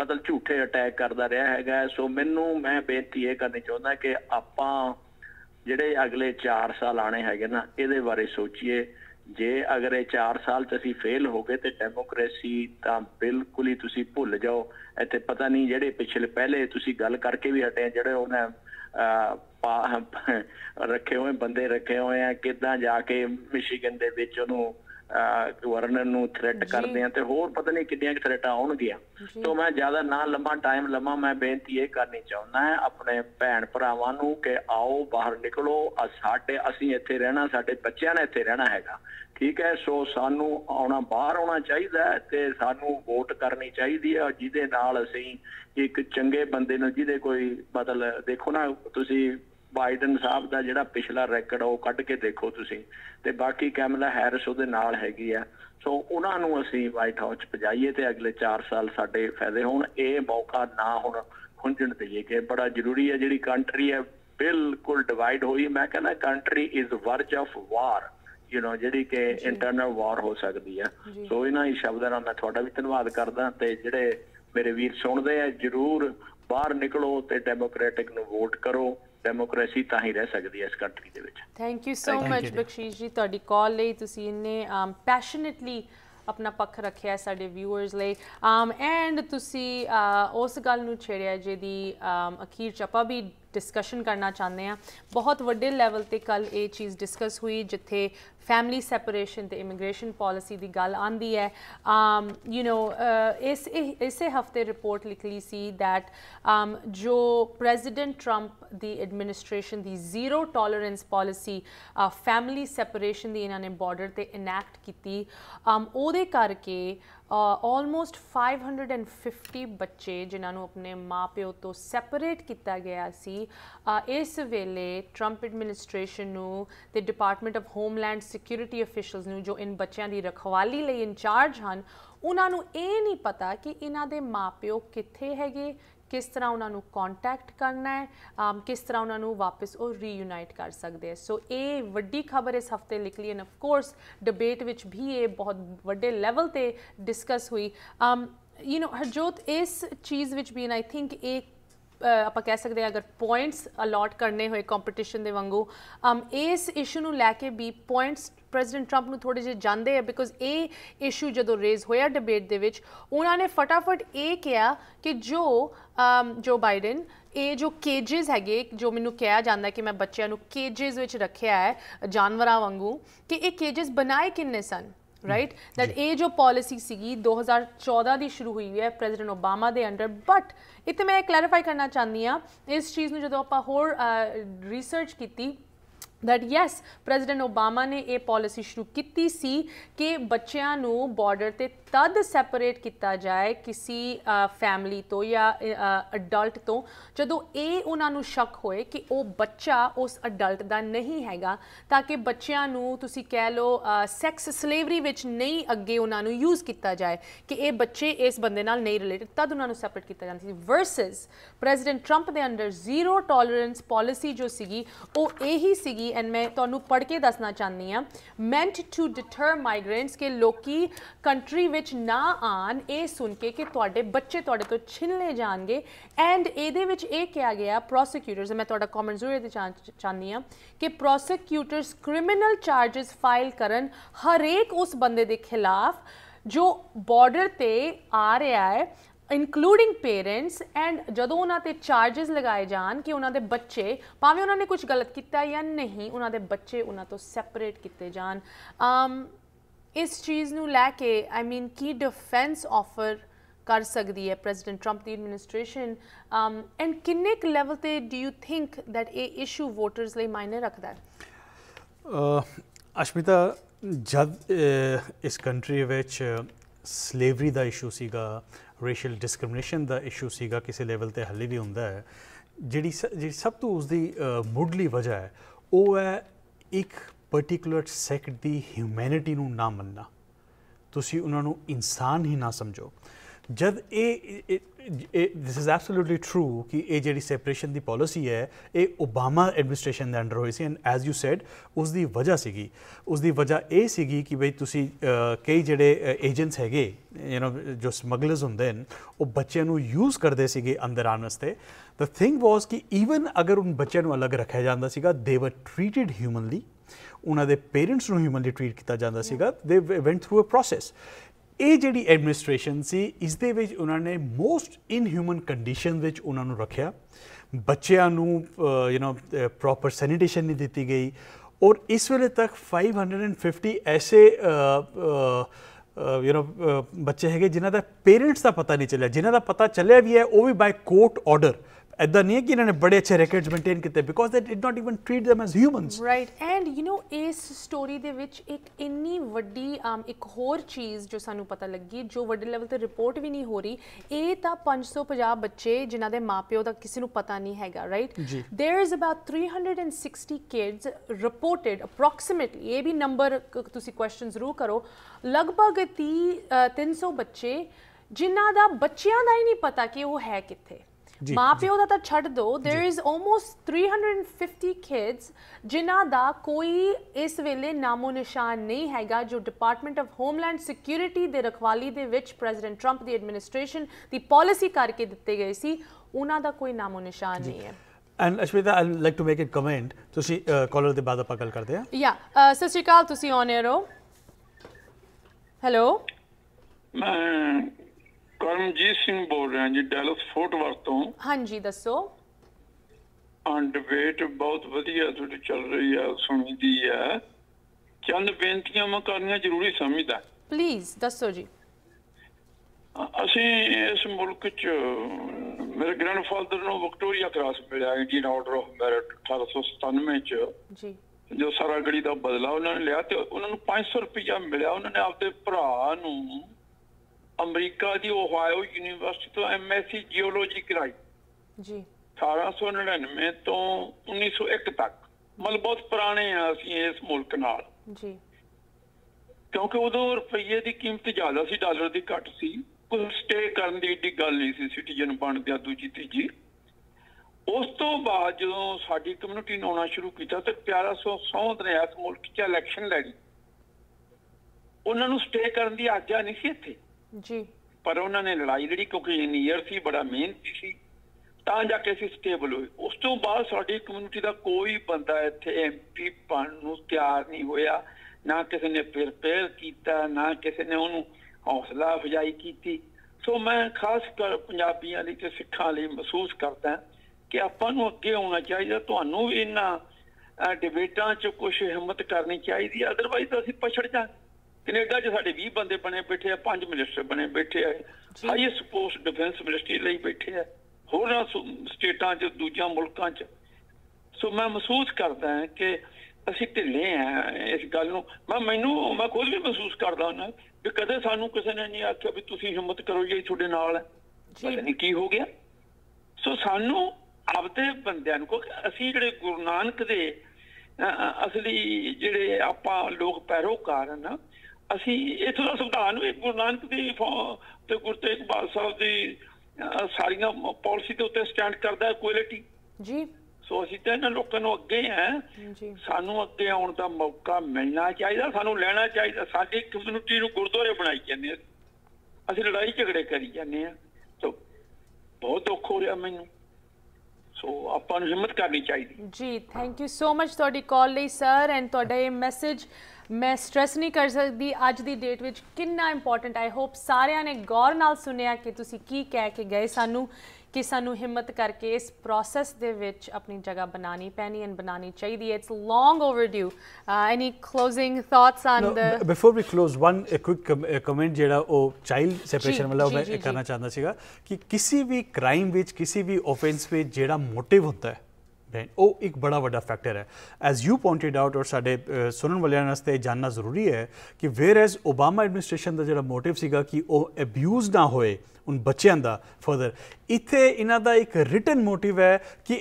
ਮਤਲਬ ਝੂਠੇ ਅਟੈਕ ਕਰਦਾ ਰਿਹਾ ਹੈਗਾ ਸੋ ਮੈਨੂੰ ਮੈਂ ਬੇਨਤੀ ਇਹ ਕਰਨੀ ਚਾਹੁੰਦਾ ਕਿ ਆਪਾਂ ਜਿਹੜੇ ਅਗਲੇ 4 ਸਾਲ ਆਣੇ ਹੈਗੇ ਨਾ ਇਹਦੇ ਬਾਰੇ ਸੋਚੀਏ ਜੇ ਅਗਰ ਇਹ 4 ਸਾਲ ਚ ਅਸੀਂ ਫੇਲ ਹੋ ਗਏ ਤੇ ਡੈਮੋਕ੍ਰੇਸੀ ਤਾਂ ਬਿਲਕੁਲ ਹੀ ਤੁਸੀਂ ਭੁੱਲ ਜਾਓ ਇੱਥੇ ਪਤਾ ਨਹੀਂ ਜਿਹੜੇ ਪਿਛਲੇ ਪਹਿਲੇ ਤੁਸੀਂ ਗੱਲ ਕਰਕੇ ਵੀ ਹਟੇ ਜਿਹੜੇ ਉਹਨਾਂ ਰੱਖੇ ਹੋਏ ਬੰਦੇ ਰੱਖੇ ਹੋਏ ਆ ਕਿੱਦਾਂ ਜਾ ਕੇ ਮਿਸ਼ੀਗਨ ਦੇ ਵਿੱਚ ਉਹਨੂੰ ਗਵਰਨਰ ਨੂੰ ਥ੍ਰੈਟ ਕਰਦੇ ਆ ਤੇ ਹੋਰ ਪਤਾ ਨਹੀਂ ਕਿੰਨੀਆਂ ਥ੍ਰੈਟਾਂ ਆਉਣਗੀਆਂ ਤੋਂ ਮੈਂ ਜ਼ਿਆਦਾ ਨਾ ਲੰਮਾ ਟਾਈਮ ਲੰਮਾ ਮੈਂ ਬੇਨਤੀ ਇਹ ਕਰਨੀ ਚਾਹੁੰਦਾ ਹਾਂ ਆਪਣੇ ਭੈਣ ਭਰਾਵਾਂ ਨੂੰ ਕਿ ਆਓ ਬਾਹਰ ਨਿਕਲੋ ਸਾਡੇ ਅਸੀਂ ਇੱਥੇ ਰਹਿਣਾ ਸਾਡੇ ਬੱਚਿਆਂ ਨੇ ਇੱਥੇ ਰਹਿਣਾ ਹੈਗਾ ਠੀਕ ਹੈ ਸੋ ਸਾਨੂੰ ਆਉਣਾ ਬਾਹਰ ਆਉਣਾ ਚਾਹੀਦਾ ਹੈ ਤੇ ਸਾਨੂੰ ਵੋਟ ਕਰਨੀ ਚਾਹੀਦੀ ਹੈ ਜਿਹਦੇ ਨਾਲ ਅਸੀਂ ਇੱਕ ਚੰਗੇ ਬੰਦੇ ਨੂੰ ਜਿਹਦੇ ਕੋਈ ਮਤਲਬ ਦੇਖੋ ਨਾ ਤੁਸੀਂ ਬਾਈਡਨ ਸਾਹਿਬ ਦਾ ਜਿਹੜਾ ਪਿਛਲਾ ਰੈਕੋਰਡ ਉਹ ਕੱਢ ਕੇ ਦੇਖੋ ਤੁਸੀਂ ਤੇ ਬਾਕੀ ਕੈਮਲਾ ਹੈਰਿਸ ਉਹਦੇ ਨਾਲ ਹੈਗੀ ਆ ਸੋ ਉਹਨਾਂ ਨੂੰ ਅਸੀਂ ਵਾਈਟ ਹਾਊਸ ਪਜਾਈਏ ਤੇ ਅਗਲੇ 4 ਸਾਲ ਸਾਡੇ ਫਾਇਦੇ ਹੋਣ ਇਹ ਮੌਕਾ ਨਾ ਹੁਣ ਖੁੰਝਣ ਦਈਏ ਕਿ ਬੜਾ ਜ਼ਰੂਰੀ ਹੈ ਜਿਹੜੀ ਕੰਟਰੀ ਹੈ ਬਿਲਕੁਲ ਡਿਵਾਈਡ ਹੋਈ ਮੈਂ ਕਹਿੰਦਾ country is verge of war you know ਜਿਹੜੀ ਕਿ ਇੰਟਰਨਲ ਵਾਰ ਹੋ ਸਕਦੀ ਆ ਸੋ ਇਹਨਾਂ ਹੀ ਸ਼ਬਦਾਂ ਨਾਲ ਮੈਂ ਤੁਹਾਡਾ ਵੀ ਧੰਨਵਾਦ ਕਰਦਾ ਤੇ ਜਿਹੜੇ ਮੇਰੇ ਵੀਰ ਸੁਣਦੇ ਆ ਜਰੂਰ ਬਾਹਰ ਨਿਕਲੋ ਤੇ ਡੈਮੋਕ੍ਰੈਟਿਕ ਨੂੰ ਵੋਟ ਕਰੋ ਡੈਮੋਕ੍ਰੇਸੀ ਤਾਂ ਹੀ ਰਹਿ ਸਕਦੀ ਹੈ ਇਸ ਕੰਟਰੀ ਦੇ ਵਿੱਚ thank you so much Bakhshish ਜੀ ਤੁਹਾਡੀ ਕਾਲ ਲਈ ਤੁਸੀਂ ਇੰਨੇ ਪੈਸ਼ਨੇਟਲੀ ਆਪਣਾ ਪੱਖ ਰੱਖਿਆ ਸਾਡੇ ਵਿਊਅਰਸ ਲਈ ਆਮ ਐਂਡ ਤੁਸੀਂ ਉਸ ਗੱਲ ਨੂੰ ਛੇੜਿਆ ਜਿਹਦੀ ਅਖੀਰ ਚਪਾ ਵੀ ਡਿਸਕਸ਼ਨ ਕਰਨਾ ਚਾਹੁੰਦੇ ਆ ਬਹੁਤ ਵੱਡੇ ਲੈਵਲ ਤੇ ਕੱਲ ਇਹ ਚੀਜ਼ ਡਿਸਕਸ ਹੋਈ ਜਿੱਥੇ ਫੈਮਿਲੀ ਸੈਪਰੇਸ਼ਨ ਤੇ ਇਮੀਗ੍ਰੇਸ਼ਨ ਪਾਲਿਸੀ ਦੀ ਗੱਲ ਆਂਦੀ ਹੈ ਆਮ ਯੂ نو ਇਸ ਇਸੇ ਹਫਤੇ ਰਿਪੋਰਟ ਲਿਖਲੀ ਸੀ ਥੈਟ ਆਮ um, ਜੋ ਪ੍ਰੈਜ਼ੀਡੈਂਟ ਟਰੰਪ ਦੀ ਐਡਮਿਨਿਸਟ੍ਰੇਸ਼ਨ ਦੀ zero tolerance policy family separation ਦੀ ਇਹਨਾਂ ਨੇ ਬਾਰਡਰ ਤੇ ਇਨੈਕਟ ਕੀਤੀ ਆਮ um, ਉਹਦੇ ਕਰਕੇ ਆਲਮੋਸਟ 550 ਬੱਚੇ ਜਿਨ੍ਹਾਂ ਨੂੰ ਆਪਣੇ ਮਾਪਿਓ ਤੋਂ ਸੈਪਰੇਟ ਕੀਤਾ ਗਿਆ ਸੀ ਇਸ ਵੇਲੇ ਟਰੰਪ ਐਡਮਿਨਿਸਟ੍ਰੇਸ਼ਨ ਨੂੰ ਤੇ department of homeland security officials ਨੂੰ ਜੋ ਇਨ ਬੱਚਿਆਂ ਦੀ ਰਖਵਾਲੀ ਲਈ ਇਨਚਾਰਜ ਹਨ ਉਹਨਾਂ ਨੂੰ ਇਹ ਨਹੀਂ ਪਤਾ ਕਿ ਇਹਨਾਂ ਦੇ ਮਾਪਿਓ ਕਿੱਥੇ ਹੈਗੇ ਕਿਸ ਤਰ੍ਹਾਂ ਉਹਨਾਂ ਨੂੰ ਕੰਟੈਕਟ ਕਰਨਾ ਹੈ ਕਿਸ ਤਰ੍ਹਾਂ ਉਹਨਾਂ ਨੂੰ ਵਾਪਸ ਉਹ ਰੀਯੂਨਾਈਟ ਕਰ ਸਕਦੇ ਆ ਸੋ ਇਹ ਵੱਡੀ ਖਬਰ ਇਸ ਹਫਤੇ ਨਿਕਲੀ ਐਂਡ ਆਫ ਕੋਰਸ ਡਿਬੇਟ ਵਿੱਚ ਵੀ ਇਹ ਬਹੁਤ ਵੱਡੇ ਲੈਵਲ ਤੇ ਡਿਸਕਸ ਹੋਈ ਯੂ نو ਹਰਜੋਤ ਇਸ ਚੀਜ਼ ਵਿੱਚ ਵੀ ਆਈ ਥਿੰਕ ਇੱਕ ਆਪਾਂ ਕਹਿ ਸਕਦੇ ਆ ਅਗਰ ਪੁਆਇੰਟਸ ਅਲੋਟ ਕਰਨੇ ਹੋਏ ਕੰਪੀਟੀਸ਼ਨ ਦੇ ਵਾਂਗੂ ਅਮ ਇਸ ਇਸ਼ੂ ਨੂੰ ਲੈ ਕੇ ਵੀ ਪੁਆਇੰਟਸ ਪ੍ਰੈਜ਼ੀਡੈਂਟ ਟਰੰਪ ਨੂੰ ਥੋੜੇ ਜਿਹਾ ਜਾਂਦੇ ਆ ਬਿਕੋਜ਼ ਇਹ ਇਸ਼ੂ ਜਦੋਂ ਰੇਜ਼ ਹੋਇਆ ਡਿਬੇਟ ਦੇ ਵਿੱਚ ਉਹਨਾਂ ਨੇ ਫਟਾਫਟ ਇਹ ਕਿਹਾ ਕਿ ਜੋ ਜੋ ਬਾਈਡਨ ਇਹ ਜੋ ਕੇਜਸ ਹੈਗੇ ਜੋ ਮੈਨੂੰ ਕਿਹਾ ਜਾਂਦਾ ਕਿ ਮੈਂ ਬੱਚਿਆਂ ਨੂੰ ਕੇਜਸ ਵਿੱਚ ਰੱਖਿਆ ਹੈ ਜਾਨਵਰਾਂ ਵਾਂਗੂ ਕਿ ਇਹ ਕੇਜਸ ਬਣਾਏ ਕਿੰਨੇ ਸਨ ਰਾਈਟ ਦੈਟ ਇਹ ਜੋ ਪਾਲਿਸੀ ਸੀਗੀ 2014 ਦੀ ਸ਼ੁਰੂ ਹੋਈ ਹੈ ਪ੍ਰੈਜ਼ੀਡੈਂਟ ਓਬਾਮਾ ਦੇ ਅੰਡਰ ਬਟ ਇਤੇ ਮੈਂ ਕਲੈਰੀਫਾਈ ਕਰਨਾ ਚਾਹੁੰਦੀ ਆ ਇਸ ਚੀਜ਼ ਨੂੰ ਜਦੋਂ ਆਪਾਂ ਹੋਰ ਰਿਸਰਚ ਕੀਤੀ ਦੈਟ ਯੈਸ ਪ੍ਰੈਜ਼ੀਡੈਂਟ ਓਬਾਮਾ ਨੇ ਇਹ ਪਾਲਿਸੀ ਸ਼ੁਰੂ ਕੀਤੀ ਸੀ ਕਿ ਬੱਚਿਆਂ ਨੂੰ ਬਾਰਡਰ ਤੇ ਤਦ ਸੈਪਰੇਟ ਕੀਤਾ ਜਾਏ ਕਿਸੇ ਫੈਮਿਲੀ ਤੋਂ ਜਾਂ ਅਡਲਟ ਤੋਂ ਜਦੋਂ ਇਹ ਉਹਨਾਂ ਨੂੰ ਸ਼ੱਕ ਹੋਏ ਕਿ ਉਹ ਬੱਚਾ ਉਸ ਅਡਲਟ ਦਾ ਨਹੀਂ ਹੈਗਾ ਤਾਂ ਕਿ ਬੱਚਿਆਂ ਨੂੰ ਤੁਸੀਂ ਕਹਿ ਲਓ ਸੈਕਸ ਸਲੇਵਰੀ ਵਿੱਚ ਨਹੀਂ ਅੱਗੇ ਉਹਨਾਂ ਨੂੰ ਯੂਜ਼ ਕੀਤਾ ਜਾਏ ਕਿ ਇਹ ਬੱਚੇ ਇਸ ਬੰਦੇ ਨਾਲ ਨਹੀਂ ਰਿਲੇਟਡ ਤਦ ਉਹਨਾਂ ਨੂੰ ਸੈਪਰੇਟ ਕੀਤਾ ਜਾਂਦਾ ਸੀ ਵਰਸਸ ਪ੍ਰੈਜ਼ੀਡੈਂਟ ਟਰੰਪ ਦੇ ਅੰਡਰ ਜ਼ੀਰੋ ਟੋਲਰੈਂਸ ਪਾਲਿਸੀ ਜੋ ਸੀਗੀ ਉਹ ਇਹੀ ਸੀਗੀ ਸੀ ਐਂਡ ਮੈਂ ਤੁਹਾਨੂੰ ਪੜ੍ਹ ਕੇ ਦੱਸਣਾ ਚਾਹੁੰਦੀ ਆ ਮੈਂਟ ਟੂ ਡਿਟਰ ਮਾਈਗ੍ਰੈਂਟਸ ਕਿ ਲੋਕੀ ਕੰਟਰੀ ਵਿੱਚ ਨਾ ਆਣ ਇਹ ਸੁਣ ਕੇ ਕਿ ਤੁਹਾਡੇ ਬੱਚੇ ਤੁਹਾਡੇ ਤੋਂ ਛਿਨ ਲੈ ਜਾਣਗੇ ਐਂਡ ਇਹਦੇ ਵਿੱਚ ਇਹ ਕਿਹਾ ਗਿਆ ਪ੍ਰੋਸੀਕਿਊਟਰਸ ਮੈਂ ਤੁਹਾਡਾ ਕਮੈਂਟ ਜ਼ਰੂਰ ਇਹਦੇ ਚਾਹੁੰਦੀ ਆ ਕਿ ਪ੍ਰੋਸੀਕਿਊਟਰਸ ਕ੍ਰਿਮੀਨਲ ਚਾਰजेस ਫਾਈਲ ਕਰਨ ਹਰੇਕ ਉਸ ਬੰਦੇ ਦੇ ਖਿਲਾਫ ਜੋ ਬਾਰਡਰ ਤੇ ਆ ਰਿਹਾ ਹੈ ਇਨਕਲੂਡਿੰਗ ਪੇਰੈਂਟਸ ਐਂਡ ਜਦੋਂ ਉਹਨਾਂ ਤੇ ਚਾਰजेस ਲਗਾਏ ਜਾਣ ਕਿ ਉਹਨਾਂ ਦੇ ਬੱਚੇ ਭਾਵੇਂ ਉਹਨਾਂ ਨੇ ਕੁਝ ਗਲਤ ਕੀਤਾ ਜਾਂ ਨਹੀਂ ਉਹਨਾਂ ਦੇ ਬੱਚੇ ਉਹਨਾਂ ਤੋਂ ਸੈਪਰੇਟ ਕੀਤੇ ਜਾਣ ਅਮ ਇਸ ਚੀਜ਼ ਨੂੰ ਲੈ ਕੇ ਆਈ ਮੀਨ ਕੀ ਡਿਫੈਂਸ ਆਫਰ ਕਰ ਸਕਦੀ ਹੈ ਪ੍ਰੈਜ਼ੀਡੈਂਟ 트럼ਪ ਦੀ ਐਡਮਿਨਿਸਟ੍ਰੇਸ਼ਨ ਅਮ ਐਂਡ ਕਿੰਨੇ ਕ ਲੈਵਲ ਤੇ ਡੂ ਯੂ ਥਿੰਕ ਥੈਟ ਇਹ ਇਸ਼ੂ ਵੋਟਰਸ ਲਈ ਮਾਇਨੇ ਰੱਖਦਾ ਹੈ ਅਸ਼ਮਿਤਾ ਜਦ ਇਸ ਕੰਟਰੀ ਵਿੱਚ ਸਲੇਵਰੀ ਦਾ ਇਸ਼ੂ ਸੀਗਾ ਰੇਸ਼ੀਅਲ ਡਿਸਕ੍ਰਿਮੀਨੇਸ਼ਨ ਦਾ ਇਸ਼ੂ ਸੀਗਾ ਕਿਸੇ ਲੈਵਲ ਤੇ ਹੱਲੇ ਵੀ ਹੁੰਦਾ ਹੈ ਜਿਹੜੀ ਜਿਹੜੀ ਸਭ ਤੋਂ ਉਸ ਦੀ ਮੁੱਢਲੀ ਵਜ੍ਹਾ ਹੈ ਉਹ ਹੈ ਇੱਕ ਪਾਰਟਿਕੂਲਰ ਸੈਕਟ ਦੀ ਹਿਊਮੈਨਿਟੀ ਨੂੰ ਨਾ ਮੰਨਣਾ ਤੁਸੀਂ ਉਹਨਾਂ ਨੂੰ ਇਨਸਾਨ ਹੀ ਨਾ ਸਮਝੋ ਜਦ ਇਹ ਥਿਸ ਇਜ਼ ਐਬਸੋਲੂਟਲੀ ਟਰੂ ਕਿ ਇਹ ਜਿਹੜੀ ਸੈਪਰੇਸ਼ਨ ਦੀ ਪਾਲਿਸੀ ਹੈ ਇਹ ਓਬਾਮਾ ਐਡਮਿਨਿਸਟ੍ਰੇਸ਼ਨ ਦੇ ਅੰਡਰ ਹੋਈ ਸੀ ਐਂਡ ਐਜ਼ ਯੂ ਸੈਡ ਉਸ ਦੀ ਵਜ੍ਹਾ ਸੀਗੀ ਉਸ ਦੀ ਵਜ੍ਹਾ ਇਹ ਸੀਗੀ ਕਿ ਬਈ ਤੁਸੀਂ ਕਈ ਜਿਹੜੇ ਏਜੰਟਸ ਹੈਗੇ ਯੂ نو ਜੋ ਸਮਗਲਰਸ ਹੁੰਦੇ ਨੇ ਉਹ ਬੱਚਿਆਂ ਨੂੰ ਯੂਜ਼ ਕਰਦੇ ਸੀਗੇ ਅੰਦਰ ਆਉਣ ਵਾਸਤੇ ਦ ਥਿੰਗ ਵਾਸ ਕਿ ਇਵਨ ਅਗਰ ਉਹਨਾਂ ਬੱਚਿਆਂ ਨੂੰ ਅਲੱਗ ਰੱਖਿਆ ਜਾਂਦਾ ਸੀਗਾ ਦੇ ਵਰ ਟ੍ਰੀਟਡ ਹਿਊਮਨਲੀ ਉਹਨਾਂ ਦੇ ਪੇਰੈਂਟਸ ਨੂੰ ਹਿਊਮਨਲੀ ਟ੍ਰੀਟ ਕੀਤਾ ਜਾਂਦਾ ਸੀਗਾ ਦੇ ਵੈਂਟ ਥਰੂ ਅ ਪ੍ਰੋਸੈਸ ਇਹ ਜਿਹੜੀ ਐਡਮਿਨਿਸਟ੍ਰੇਸ਼ਨ ਸੀ ਇਸ ਦੇ ਵਿੱਚ ਉਹਨਾਂ ਨੇ ਮੋਸਟ ਇਨਹਿਊਮਨ ਕੰਡੀਸ਼ਨ ਵਿੱਚ ਉਹਨਾਂ ਨੂੰ ਰੱਖਿਆ ਬੱਚਿਆਂ ਨੂੰ ਯੂ نو ਪ੍ਰੋਪਰ ਸੈਨੀਟੇਸ਼ਨ ਨਹੀਂ ਦਿੱਤੀ ਗਈ ਔਰ ਇਸ ਵੇਲੇ ਤੱਕ 550 ਐਸੇ ਯੂ نو ਬੱਚੇ ਹੈਗੇ ਜਿਨ੍ਹਾਂ ਦਾ ਪੇਰੈਂਟਸ ਦਾ ਪਤਾ ਨਹੀਂ ਚੱਲਿਆ ਜਿਨ੍ਹਾਂ ਦਾ ਪਤਾ ਚੱਲਿਆ ਵੀ ਹੈ ਉਹ ਵੀ ਬਾਈ ਕੋਰਟ ਆਰਡਰ ਨਹੀਂ ਹੈ ਕਿ ਇਹਨਾਂ ਨੇ ਬੜੇ ਅੱਛੇ रिकॉर्ड्स ਮੇਨਟੇਨ ਕੀਤੇ because they did not even treat them as humans right and you know ਇਸ ਸਟੋਰੀ ਦੇ ਵਿੱਚ ਇੱਕ ਇੰਨੀ ਵੱਡੀ ਇੱਕ ਹੋਰ ਚੀਜ਼ ਜੋ ਸਾਨੂੰ ਪਤਾ ਲੱਗੀ ਜੋ ਵੱਡੇ ਲੈਵਲ ਤੇ ਰਿਪੋਰਟ ਵੀ ਨਹੀਂ ਹੋ ਰਹੀ ਇਹ ਤਾਂ 550 ਬੱਚੇ ਜਿਨ੍ਹਾਂ ਦੇ ਮਾਪਿਓ ਦਾ ਕਿਸੇ ਨੂੰ ਪਤਾ ਨਹੀਂ ਹੈਗਾ right there is about 360 kids reported approximately ਇਹ ਵੀ ਨੰਬਰ ਤੁਸੀਂ ਕੁਐਸਚਨ ਜ਼ਰੂਰ ਕਰੋ ਲਗਭਗ 300 ਬੱਚੇ ਜਿਨ੍ਹਾਂ ਦਾ ਬੱਚਿਆਂ ਦਾ ਹੀ ਨਹੀਂ ਪਤਾ ਕਿ ਉਹ ਹੈ ਕਿੱਥੇ ਮਾਪਿਓ ਦਾ ਤਾਂ ਛੱਡ ਦੋ देयर इज ਆਲਮੋਸਟ 350 ਕਿਡਸ ਜਿਨ੍ਹਾਂ ਦਾ ਕੋਈ ਇਸ ਵੇਲੇ ਨਾਮੋ ਨਿਸ਼ਾਨ ਨਹੀਂ ਹੈਗਾ ਜੋ ਡਿਪਾਰਟਮੈਂਟ ਆਫ ਹੋਮਲੈਂਡ ਸਿਕਿਉਰਿਟੀ ਦੇ ਰਖਵਾਲੀ ਦੇ ਵਿੱਚ ਪ੍ਰੈਜ਼ੀਡੈਂਟ ਟਰੰਪ ਦੀ ਐਡਮਿਨਿਸਟ੍ਰੇਸ਼ਨ ਦੀ ਪਾਲਿਸੀ ਕਰਕੇ ਦਿੱਤੇ ਗਏ ਸੀ ਉਹਨਾਂ ਦਾ ਕੋਈ ਨਾਮੋ ਨਿਸ਼ਾਨ ਨਹੀਂ ਹੈ and Ashvita I like to make it comment ਤੁਸੀਂ ਕਾਲਰ ਦੇ ਬਾਦ ਆਪਾਂ ਗੱਲ ਕਰਦੇ ਆ ਯਾ ਸਤਿ ਸ਼੍ਰੀ ਅਕਾਲ ਤੁਸੀਂ ਔਨ 에ਅਰ ਹੋ ਹੈਲੋ ਕਰਮਜੀਤ ਸਿੰਘ ਬੋਲ ਰਿਹਾ ਜੀ ਡੈਲਸ ਫੋਰਟ ਵਰਤੋਂ ਤੋਂ ਹਾਂਜੀ ਦੱਸੋ ਹਾਂ ਡਿਬੇਟ ਬਹੁਤ ਵਧੀਆ ਤੁਹਾਡੀ ਚੱਲ ਰਹੀ ਆ ਸੁਣੀ ਦੀ ਆ ਚੰਦ ਬੇਨਤੀਆਂ ਮੈਂ ਕਰਨੀਆਂ ਜ਼ਰੂਰੀ ਸਮਝਦਾ ਪਲੀਜ਼ ਦੱਸੋ ਜੀ ਅਸੀਂ ਇਸ ਮੁਲਕ 'ਚ ਮੇਰੇ ਗ੍ਰੈਂਡਫਾਦਰ ਨੂੰ ਵਿਕਟੋਰੀਆ ਕਰਾਸ ਮਿਲਿਆ ਇੰਡੀਅਨ ਆਰਡਰ ਆਫ ਮੈਰਿਟ 1897 'ਚ ਜੀ ਜੋ ਸਾਰਾ ਗੜੀ ਦਾ ਬਦਲਾ ਉਹਨਾਂ ਨੇ ਲਿਆ ਤੇ ਉਹਨਾਂ ਨੂੰ 500 ਰੁਪਇਆ ਮਿਲਿਆ ਉਹਨਾਂ ਨੇ ਆਪਦੇ ਭਰਾ ਨੂੰ ਅਮਰੀਕਾ ਦੀ ਓਹਾਇਓ ਯੂਨੀਵਰਸਿਟੀ ਤੋਂ ਐਮਐਸਸੀ ਜੀਓਲੋਜੀ ਕਰਾਈ ਜੀ 1899 ਤੋਂ 1901 ਤੱਕ ਮਤਲਬ ਬਹੁਤ ਪੁਰਾਣੇ ਆ ਅਸੀਂ ਇਸ ਮੁਲਕ ਨਾਲ ਜੀ ਕਿਉਂਕਿ ਉਦੋਂ ਰੁਪਈਏ ਦੀ ਕੀਮਤ ਜ਼ਿਆਦਾ ਸੀ ਡਾਲਰ ਦੀ ਘੱਟ ਸੀ ਕੋਈ ਸਟੇ ਕਰਨ ਦੀ ਏਡੀ ਗੱਲ ਨਹੀਂ ਸੀ ਸਿਟੀਜ਼ਨ ਬਣ ਗਿਆ ਦੂਜੀ ਤੀਜੀ ਉਸ ਤੋਂ ਬਾਅਦ ਜਦੋਂ ਸਾਡੀ ਕਮਿਊਨਿਟੀ ਨੇ ਆਉਣਾ ਸ਼ੁਰੂ ਕੀਤਾ ਤੇ ਪਿਆਰਾ ਸੋ ਨੇ ਇਸ ਮੁਲਕ 'ਚ ਇਲੈਕਸ਼ਨ ਲੜੀ ਉਹਨਾਂ ਨੂੰ ਸਟੇ ਕਰਨ ਦੀ ਆਗਿਆ ਨਹੀਂ ਸੀ ਇੱਥੇ ਜੀ ਪਰ ਉਹਨਾਂ ਨੇ ਲੜਾਈ ਲੜੀ ਕਿਉਂਕਿ ਇੰਜੀਨੀਅਰ ਸੀ ਬੜਾ ਮਿਹਨਤੀ ਸੀ ਤਾਂ ਜਾ ਕੇ ਅਸੀਂ ਸਟੇਬਲ ਹੋਏ ਉਸ ਤੋਂ ਬਾਅਦ ਸਾਡੀ ਕਮਿਊਨਿਟੀ ਦਾ ਕੋਈ ਬੰਦਾ ਇੱਥੇ ਐਮਪੀ ਬਣ ਨੂੰ ਤਿਆਰ ਨਹੀਂ ਹੋਇਆ ਨਾ ਕਿਸੇ ਨੇ ਪ੍ਰਪੇਅਰ ਕੀਤਾ ਨਾ ਕਿਸੇ ਨੇ ਉਹਨੂੰ ਹੌਸਲਾ ਫਜਾਈ ਕੀਤੀ ਸੋ ਮੈਂ ਖਾਸ ਕਰ ਪੰਜਾਬੀਆਂ ਲਈ ਤੇ ਸਿੱਖਾਂ ਲਈ ਮਹਿਸੂਸ ਕਰਦਾ ਕਿ ਆਪਾਂ ਨੂੰ ਅੱਗੇ ਆਉਣਾ ਚਾਹੀਦਾ ਤੁਹਾਨੂੰ ਵੀ ਇਹਨਾਂ ਡਿਬੇਟਾਂ 'ਚ ਕੁਝ ਹਿੰਮਤ ਕਰਨੀ ਚਾਹੀਦੀ ਤਾਂ ਅਸੀਂ ਪਛੜ ਜਾਾਂਗੇ ਕੈਨੇਡਾ 'ਚ ਸਾਡੇ 20 ਬੰਦੇ ਬਣੇ ਬੈਠੇ ਆ ਪੰਜ ਮਿਨਿਸਟਰ ਬਣੇ ਬੈਠੇ ਆ ਹਾਈਐਸਟ ਪੋਸਟ ਡਿਫੈਂਸ ਮਿਨਿਸਟਰੀ ਲਈ ਬੈਠੇ ਆ ਹੋਰਾਂ ਸਟੇਟਾਂ 'ਚ ਦੂਜਿਆਂ ਮੁਲਕਾਂ 'ਚ ਸੋ ਮੈਂ ਮਹਿਸੂਸ ਕਰਦਾ ਹਾਂ ਕਿ ਅਸੀਂ ਢਿੱਲੇ ਆ ਇਸ ਗੱਲ ਨੂੰ ਮੈਂ ਮੈਨੂੰ ਮੈਂ ਖੁਦ ਵੀ ਮਹਿਸੂਸ ਕਰਦਾ ਹਾਂ ਕਿ ਕਦੇ ਸਾਨੂੰ ਕਿਸੇ ਨੇ ਨਹੀਂ ਆਖਿਆ ਵੀ ਤੁਸੀਂ ਹਿੰਮਤ ਕਰੋ ਜੀ ਤੁਹਾਡੇ ਨਾਲ ਹੈ ਪਤਾ ਨਹੀਂ ਕੀ ਹੋ ਗਿਆ ਸੋ ਸਾਨੂੰ ਆਪਦੇ ਬੰਦਿਆਂ ਨੂੰ ਕਿ ਅਸੀਂ ਜਿਹੜੇ ਗੁਰੂ ਨਾਨਕ ਦੇ ਅਸਲੀ ਜਿਹੜੇ ਆਪਾਂ ਲੋਕ ਪੈਰੋਕਾਰ ਹਨ ਅਸੀਂ ਇਥੋਂ ਦਾ ਸੰਵਿਧਾਨ ਵੀ ਗੁਰੂ ਨਾਨਕ ਦੀ ਤੇ ਗੁਰੂ ਤੇਗ ਬਹਾਦਰ ਸਾਹਿਬ ਦੀ ਸਾਰੀਆਂ ਪਾਲਿਸੀ ਦੇ ਉੱਤੇ ਸਟੈਂਡ ਕਰਦਾ ਹੈ ਇਕੁਐਲਿਟੀ ਜੀ ਸੋ ਅਸੀਂ ਤਾਂ ਇਹਨਾਂ ਲੋਕਾਂ ਨੂੰ ਅੱਗੇ ਜੀ ਸਾਨੂੰ ਅੱਗੇ ਆਉਣ ਦਾ ਮੌਕਾ ਮਿਲਣਾ ਚਾਹੀਦਾ ਸਾਨੂੰ ਲੈਣਾ ਚਾਹੀਦਾ ਸਾਡੀ ਕਮਿਊਨਿਟੀ ਨੂੰ ਗੁਰਦੁਆਰੇ ਬਣਾਈ ਜਾਂਦੇ ਅਸੀਂ ਲੜਾਈ ਝਗੜੇ ਕਰੀ ਜਾਂਦੇ ਆ ਸੋ ਬਹੁਤ ਦੁੱਖ ਹੋ ਰਿਹਾ ਮੈਨੂੰ ਸੋ ਆਪਾਂ ਨੂੰ ਹਿੰਮਤ ਕਰਨੀ ਚਾਹੀਦੀ ਜੀ ਥੈਂਕ ਯੂ ਸੋ ਮਚ ਤੁਹਾਡੀ ਕਾਲ ਲਈ ਸਰ ਐਂਡ ਤੁਹਾਡਾ ਇਹ ਮੈਸੇਜ ਮੈਂ ਸਟ੍ਰੈਸ ਨਹੀਂ ਕਰ ਸਕਦੀ ਅੱਜ ਦੀ ਡੇਟ ਵਿੱਚ ਕਿੰਨਾ ਇੰਪੋਰਟੈਂਟ ਆਈ ਹੋਪ ਸਾਰਿਆਂ ਨੇ ਗੌਰ ਨਾਲ ਸੁਣਿਆ ਕਿ ਤੁਸੀਂ ਕੀ ਕਹਿ ਕੇ ਗਏ ਸਾਨੂੰ ਕਿ ਸਾਨੂੰ ਹਿੰਮਤ ਕਰਕੇ ਇਸ ਪ੍ਰੋਸੈਸ ਦੇ ਵਿੱਚ ਆਪਣੀ ਜਗ੍ਹਾ ਬਣਾਣੀ ਪੈਣੀ ਐਂਡ ਬਣਾਣੀ ਚਾਹੀਦੀ ਹੈ it's long overdue any closing thoughts on the before we close one a quick comment ਜਿਹੜਾ ਉਹ ਚਾਈਲਡ ਸੈਪਰੇਸ਼ਨ ਵਾਲਾ ਉਹ ਮੈਂ ਕਰਨਾ ਚਾਹੁੰਦਾ ਸੀਗਾ ਕਿ ਕਿਸੇ ਵੀ ਕ੍ਰਾਈਮ ਵਿੱਚ ਕਿਸੇ ਵੀ ਆਫੈਂਸ ਵਿੱਚ ਜਿਹੜਾ ਮੋਟਿਵ ਹੁੰਦਾ ਹੈ ਬੈਨ ਉਹ ਇੱਕ ਬੜਾ ਵੱਡਾ ਫੈਕਟਰ ਹੈ ਐਸ ਯੂ ਪੁਆਇੰਟਡ ਆਊਟ ਔਰ ਸਾਡੇ ਸੁਣਨ ਵਾਲਿਆਂ ਵਾਸਤੇ ਜਾਨਣਾ ਜ਼ਰੂਰੀ ਹੈ ਕਿ ਵੇਅਰ ਐਸ ਓਬਾਮਾ ਐਡਮਿਨਿਸਟ੍ਰੇਸ਼ਨ ਦਾ ਜਿਹੜਾ ਮੋਟਿਵ ਸੀਗਾ ਕਿ ਉਹ ਅਬਿਊਜ਼ ਨਾ ਹੋਏ ਉਨ ਬੱਚਿਆਂ ਦਾ ਫਰਦਰ ਇੱਥੇ ਇਹਨਾਂ ਦਾ ਇੱਕ ਰਿਟਨ ਮੋਟਿਵ ਹੈ ਕਿ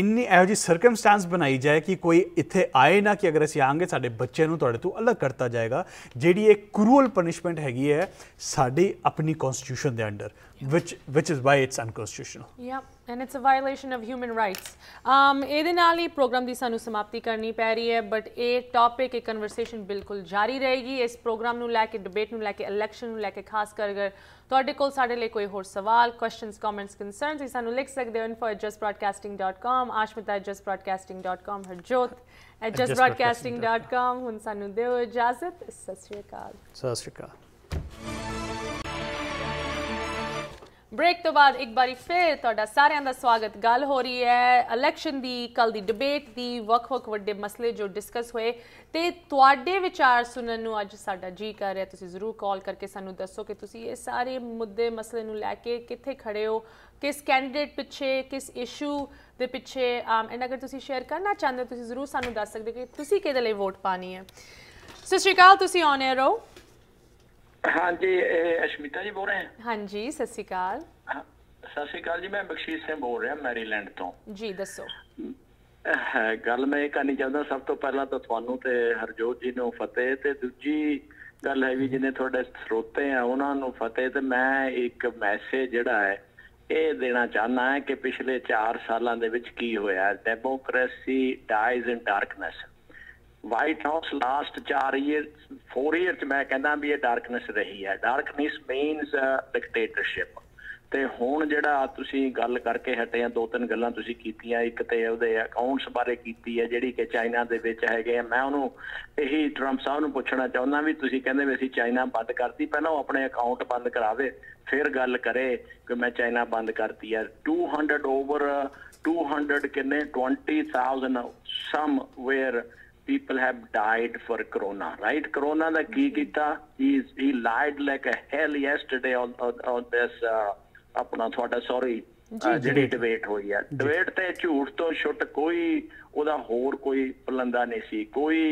ਇੰਨੀ ਇਹੋ ਜੀ ਸਰਕਮਸਟੈਂਸ ਬਣਾਈ ਜਾਏ ਕਿ ਕੋਈ ਇੱਥੇ ਆਏ ਨਾ ਕਿ ਅਗਰ ਅਸੀਂ ਆਂਗੇ ਸਾਡੇ ਬੱਚੇ ਨੂੰ ਤੁਹਾਡੇ ਤੋਂ ਅਲੱਗ ਕਰਤਾ ਜਾਏਗਾ ਜਿਹੜੀ ਇੱਕ ਕਰੂਅਲ ਪਨਿਸ਼ਮੈਂਟ ਹੈਗੀ ਹੈ ਸਾਡੀ ਆਪਣੀ ਕਨਸਟੀਟਿਊਸ਼ਨ ਦੇ under which which is why it's unconstitutional ਯਾ and it's a violation of human rights um ਇਹਦੇ ਨਾਲ ਹੀ ਪ੍ਰੋਗਰਾਮ ਦੀ ਸਾਨੂੰ ਸਮਾਪਤੀ ਕਰਨੀ ਪੈ ਰਹੀ ਹੈ ਬਟ ਇਹ ਟੌਪਿਕ ਇਹ ਕਨਵਰਸੇਸ਼ਨ ਬਿਲਕੁਲ ਜਾਰੀ ਰਹੇਗੀ ਇਸ ਪ੍ਰੋਗਰਾਮ ਨੂੰ ਲੈ ਕੇ ਡਿਬੇਟ ਨੂੰ ਲੈ ਕੇ ਇਲੈਕਸ਼ਨ ਨੂੰ ਲੈ ਕੇ ਖਾਸ ਕਰ ਕਰ ਤੁਹਾਡੇ ਕੋਲ ਸਾਡੇ ਲਈ ਕੋਈ ਹੋਰ ਸਵਾਲ ਕੁਐਸਚਨਸ ਕਮੈਂਟਸ ਕਨਸਰਨਸ ਇਹ ਸਾਨੂੰ ਲਿਖ ਸਕਦੇ ਹੋ info@justbroadcasting.com ashmita@justbroadcasting.com harjot@justbroadcasting.com ਹੁਣ ਸਾਨੂੰ ਦਿਓ ਇਜਾਜ਼ਤ ਸਤਿ ਸ਼੍ਰੀ ਅਕਾਲ ਸਤਿ ਸ਼੍ਰੀ ਅਕਾਲ ਬ੍ਰੇਕ ਤੋਂ ਬਾਅਦ ਇੱਕ ਵਾਰੀ ਫੇਰ ਤੁਹਾਡਾ ਸਾਰਿਆਂ ਦਾ ਸਵਾਗਤ ਗੱਲ ਹੋ ਰਹੀ ਹੈ ਇਲੈਕਸ਼ਨ ਦੀ ਕੱਲ ਦੀ ਡਿਬੇਟ ਦੀ ਵੱਖ-ਵੱਖ ਵੱਡੇ ਮਸਲੇ ਜੋ ਡਿਸਕਸ ਹੋਏ ਤੇ ਤੁਹਾਡੇ ਵਿਚਾਰ ਸੁਣਨ ਨੂੰ ਅੱਜ ਸਾਡਾ ਜੀ ਕਰ ਰਿਹਾ ਤੁਸੀਂ ਜ਼ਰੂਰ ਕਾਲ ਕਰਕੇ ਸਾਨੂੰ ਦੱਸੋ ਕਿ ਤੁਸੀਂ ਇਹ ਸਾਰੇ ਮੁੱਦੇ ਮਸਲੇ ਨੂੰ ਲੈ ਕੇ ਕਿੱਥੇ ਖੜੇ ਹੋ ਕਿਸ ਕੈਂਡੀਡੇਟ ਪਿੱਛੇ ਕਿਸ ਇਸ਼ੂ ਦੇ ਪਿੱਛੇ ਐਂਡ ਅਗਰ ਤੁਸੀਂ ਸ਼ੇਅਰ ਕਰਨਾ ਚਾਹੁੰਦੇ ਤੁਸੀਂ ਜ਼ਰੂਰ ਸਾਨੂੰ ਦੱਸ ਸਕਦੇ ਕਿ ਤੁਸੀਂ ਕਿਹਦੇ ਲਈ ਵੋਟ ਪਾਣੀ ਹੈ ਸਤਿ ਸ਼੍ਰੀ ਅਕਾਲ ਤੁਸੀਂ ਔਨ 에ਅਰ ਹੋ ਹਾਂਜੀ ਇਹ ਅਸ਼ਮਿਤਾ ਜੀ ਬੋਲ ਰਹੇ ਹਾਂ ਹਾਂਜੀ ਸਤਿ ਸ਼੍ਰੀ ਅਕਾਲ ਸਤਿ ਸ਼੍ਰੀ ਅਕਾਲ ਜੀ ਮੈਂ ਬਖਸ਼ੀਸ਼ ਸਿੰਘ ਬੋਲ ਰਿਹਾ ਮੈਰੀਲੈਂਡ ਤੋਂ ਜੀ ਦੱਸੋ ਗੱਲ ਮੈਂ ਇਹ ਕਰਨੀ ਚਾਹੁੰਦਾ ਸਭ ਤੋਂ ਪਹਿਲਾਂ ਤਾਂ ਤੁਹਾਨੂੰ ਤੇ ਹਰਜੋਤ ਜੀ ਨੂੰ ਫਤਿਹ ਤੇ ਦੂਜੀ ਗੱਲ ਹੈ ਵੀ ਜਿਹਨੇ ਤੁਹਾਡੇ ਸਰੋਤੇ ਆ ਉਹਨਾਂ ਨੂੰ ਫਤਿਹ ਤੇ ਮੈਂ ਇੱਕ ਮੈਸੇਜ ਜਿਹੜਾ ਹੈ ਇਹ ਦੇਣਾ ਚਾਹਨਾ ਹੈ ਕਿ ਪਿਛਲੇ 4 ਸਾਲਾਂ ਦੇ ਵਿੱਚ ਕੀ ਹੋਇਆ democracy dies in darkness White House last 4 year 4 year ਚ ਮੈਂ ਕਹਿੰਦਾ ਵੀ ਇਹ ਡਾਰਕਨੈਸ ਰਹੀ ਹੈ ਡਾਰਕਨੈਸ ਮੀਨਸ ਡਿਕਟੇਟਰਸ਼ਿਪ ਤੇ ਹੁਣ ਜਿਹੜਾ ਤੁਸੀਂ ਗੱਲ ਕਰਕੇ ਹਟੇ ਆ ਦੋ ਤਿੰਨ ਗੱਲਾਂ ਤੁਸੀਂ ਕੀਤੀਆਂ ਇੱਕ ਤੇ ਉਹਦੇ ਅਕਾਊਂਟਸ ਬਾਰੇ ਕੀਤੀ ਹੈ ਜਿਹੜੀ ਕਿ ਚਾਈਨਾ ਦੇ ਵਿੱਚ ਹੈਗੇ ਆ ਮੈਂ ਉਹਨੂੰ ਇਹੀ ਟਰੰਪ ਸਾਹਿਬ ਨੂੰ ਪੁੱਛਣਾ ਚਾਹੁੰਦਾ ਵੀ ਤੁਸੀਂ ਕਹਿੰਦੇ ਵੀ ਅਸੀਂ ਚਾਈਨਾ ਬੰਦ ਕਰਤੀ ਪਹਿਲਾਂ ਉਹ ਆਪਣੇ ਅਕਾਊਂਟ ਬੰਦ ਕਰਾਵੇ ਫਿਰ ਗੱਲ ਕਰੇ ਕਿ ਮੈਂ ਚਾਈਨਾ ਬੰਦ ਕਰਤੀ ਹੈ 200 ਓਵਰ 200 ਕਿੰਨੇ 20000 somewhere people have died for corona, right? Corona the key kita, he, he lied like a hell yesterday on, on, on this, uh, ਆਪਣਾ ਤੁਹਾਡਾ ਸੌਰੀ ਜਿਹੜੀ ਡਿਬੇਟ ਹੋਈ ਆ ਡਿਬੇਟ ਤੇ ਝੂਠ ਤੋਂ ਛੁੱਟ ਕੋਈ ਉਹਦਾ ਹੋਰ ਕੋਈ ਪਲੰਦਾ ਨਹੀਂ ਸੀ ਕੋਈ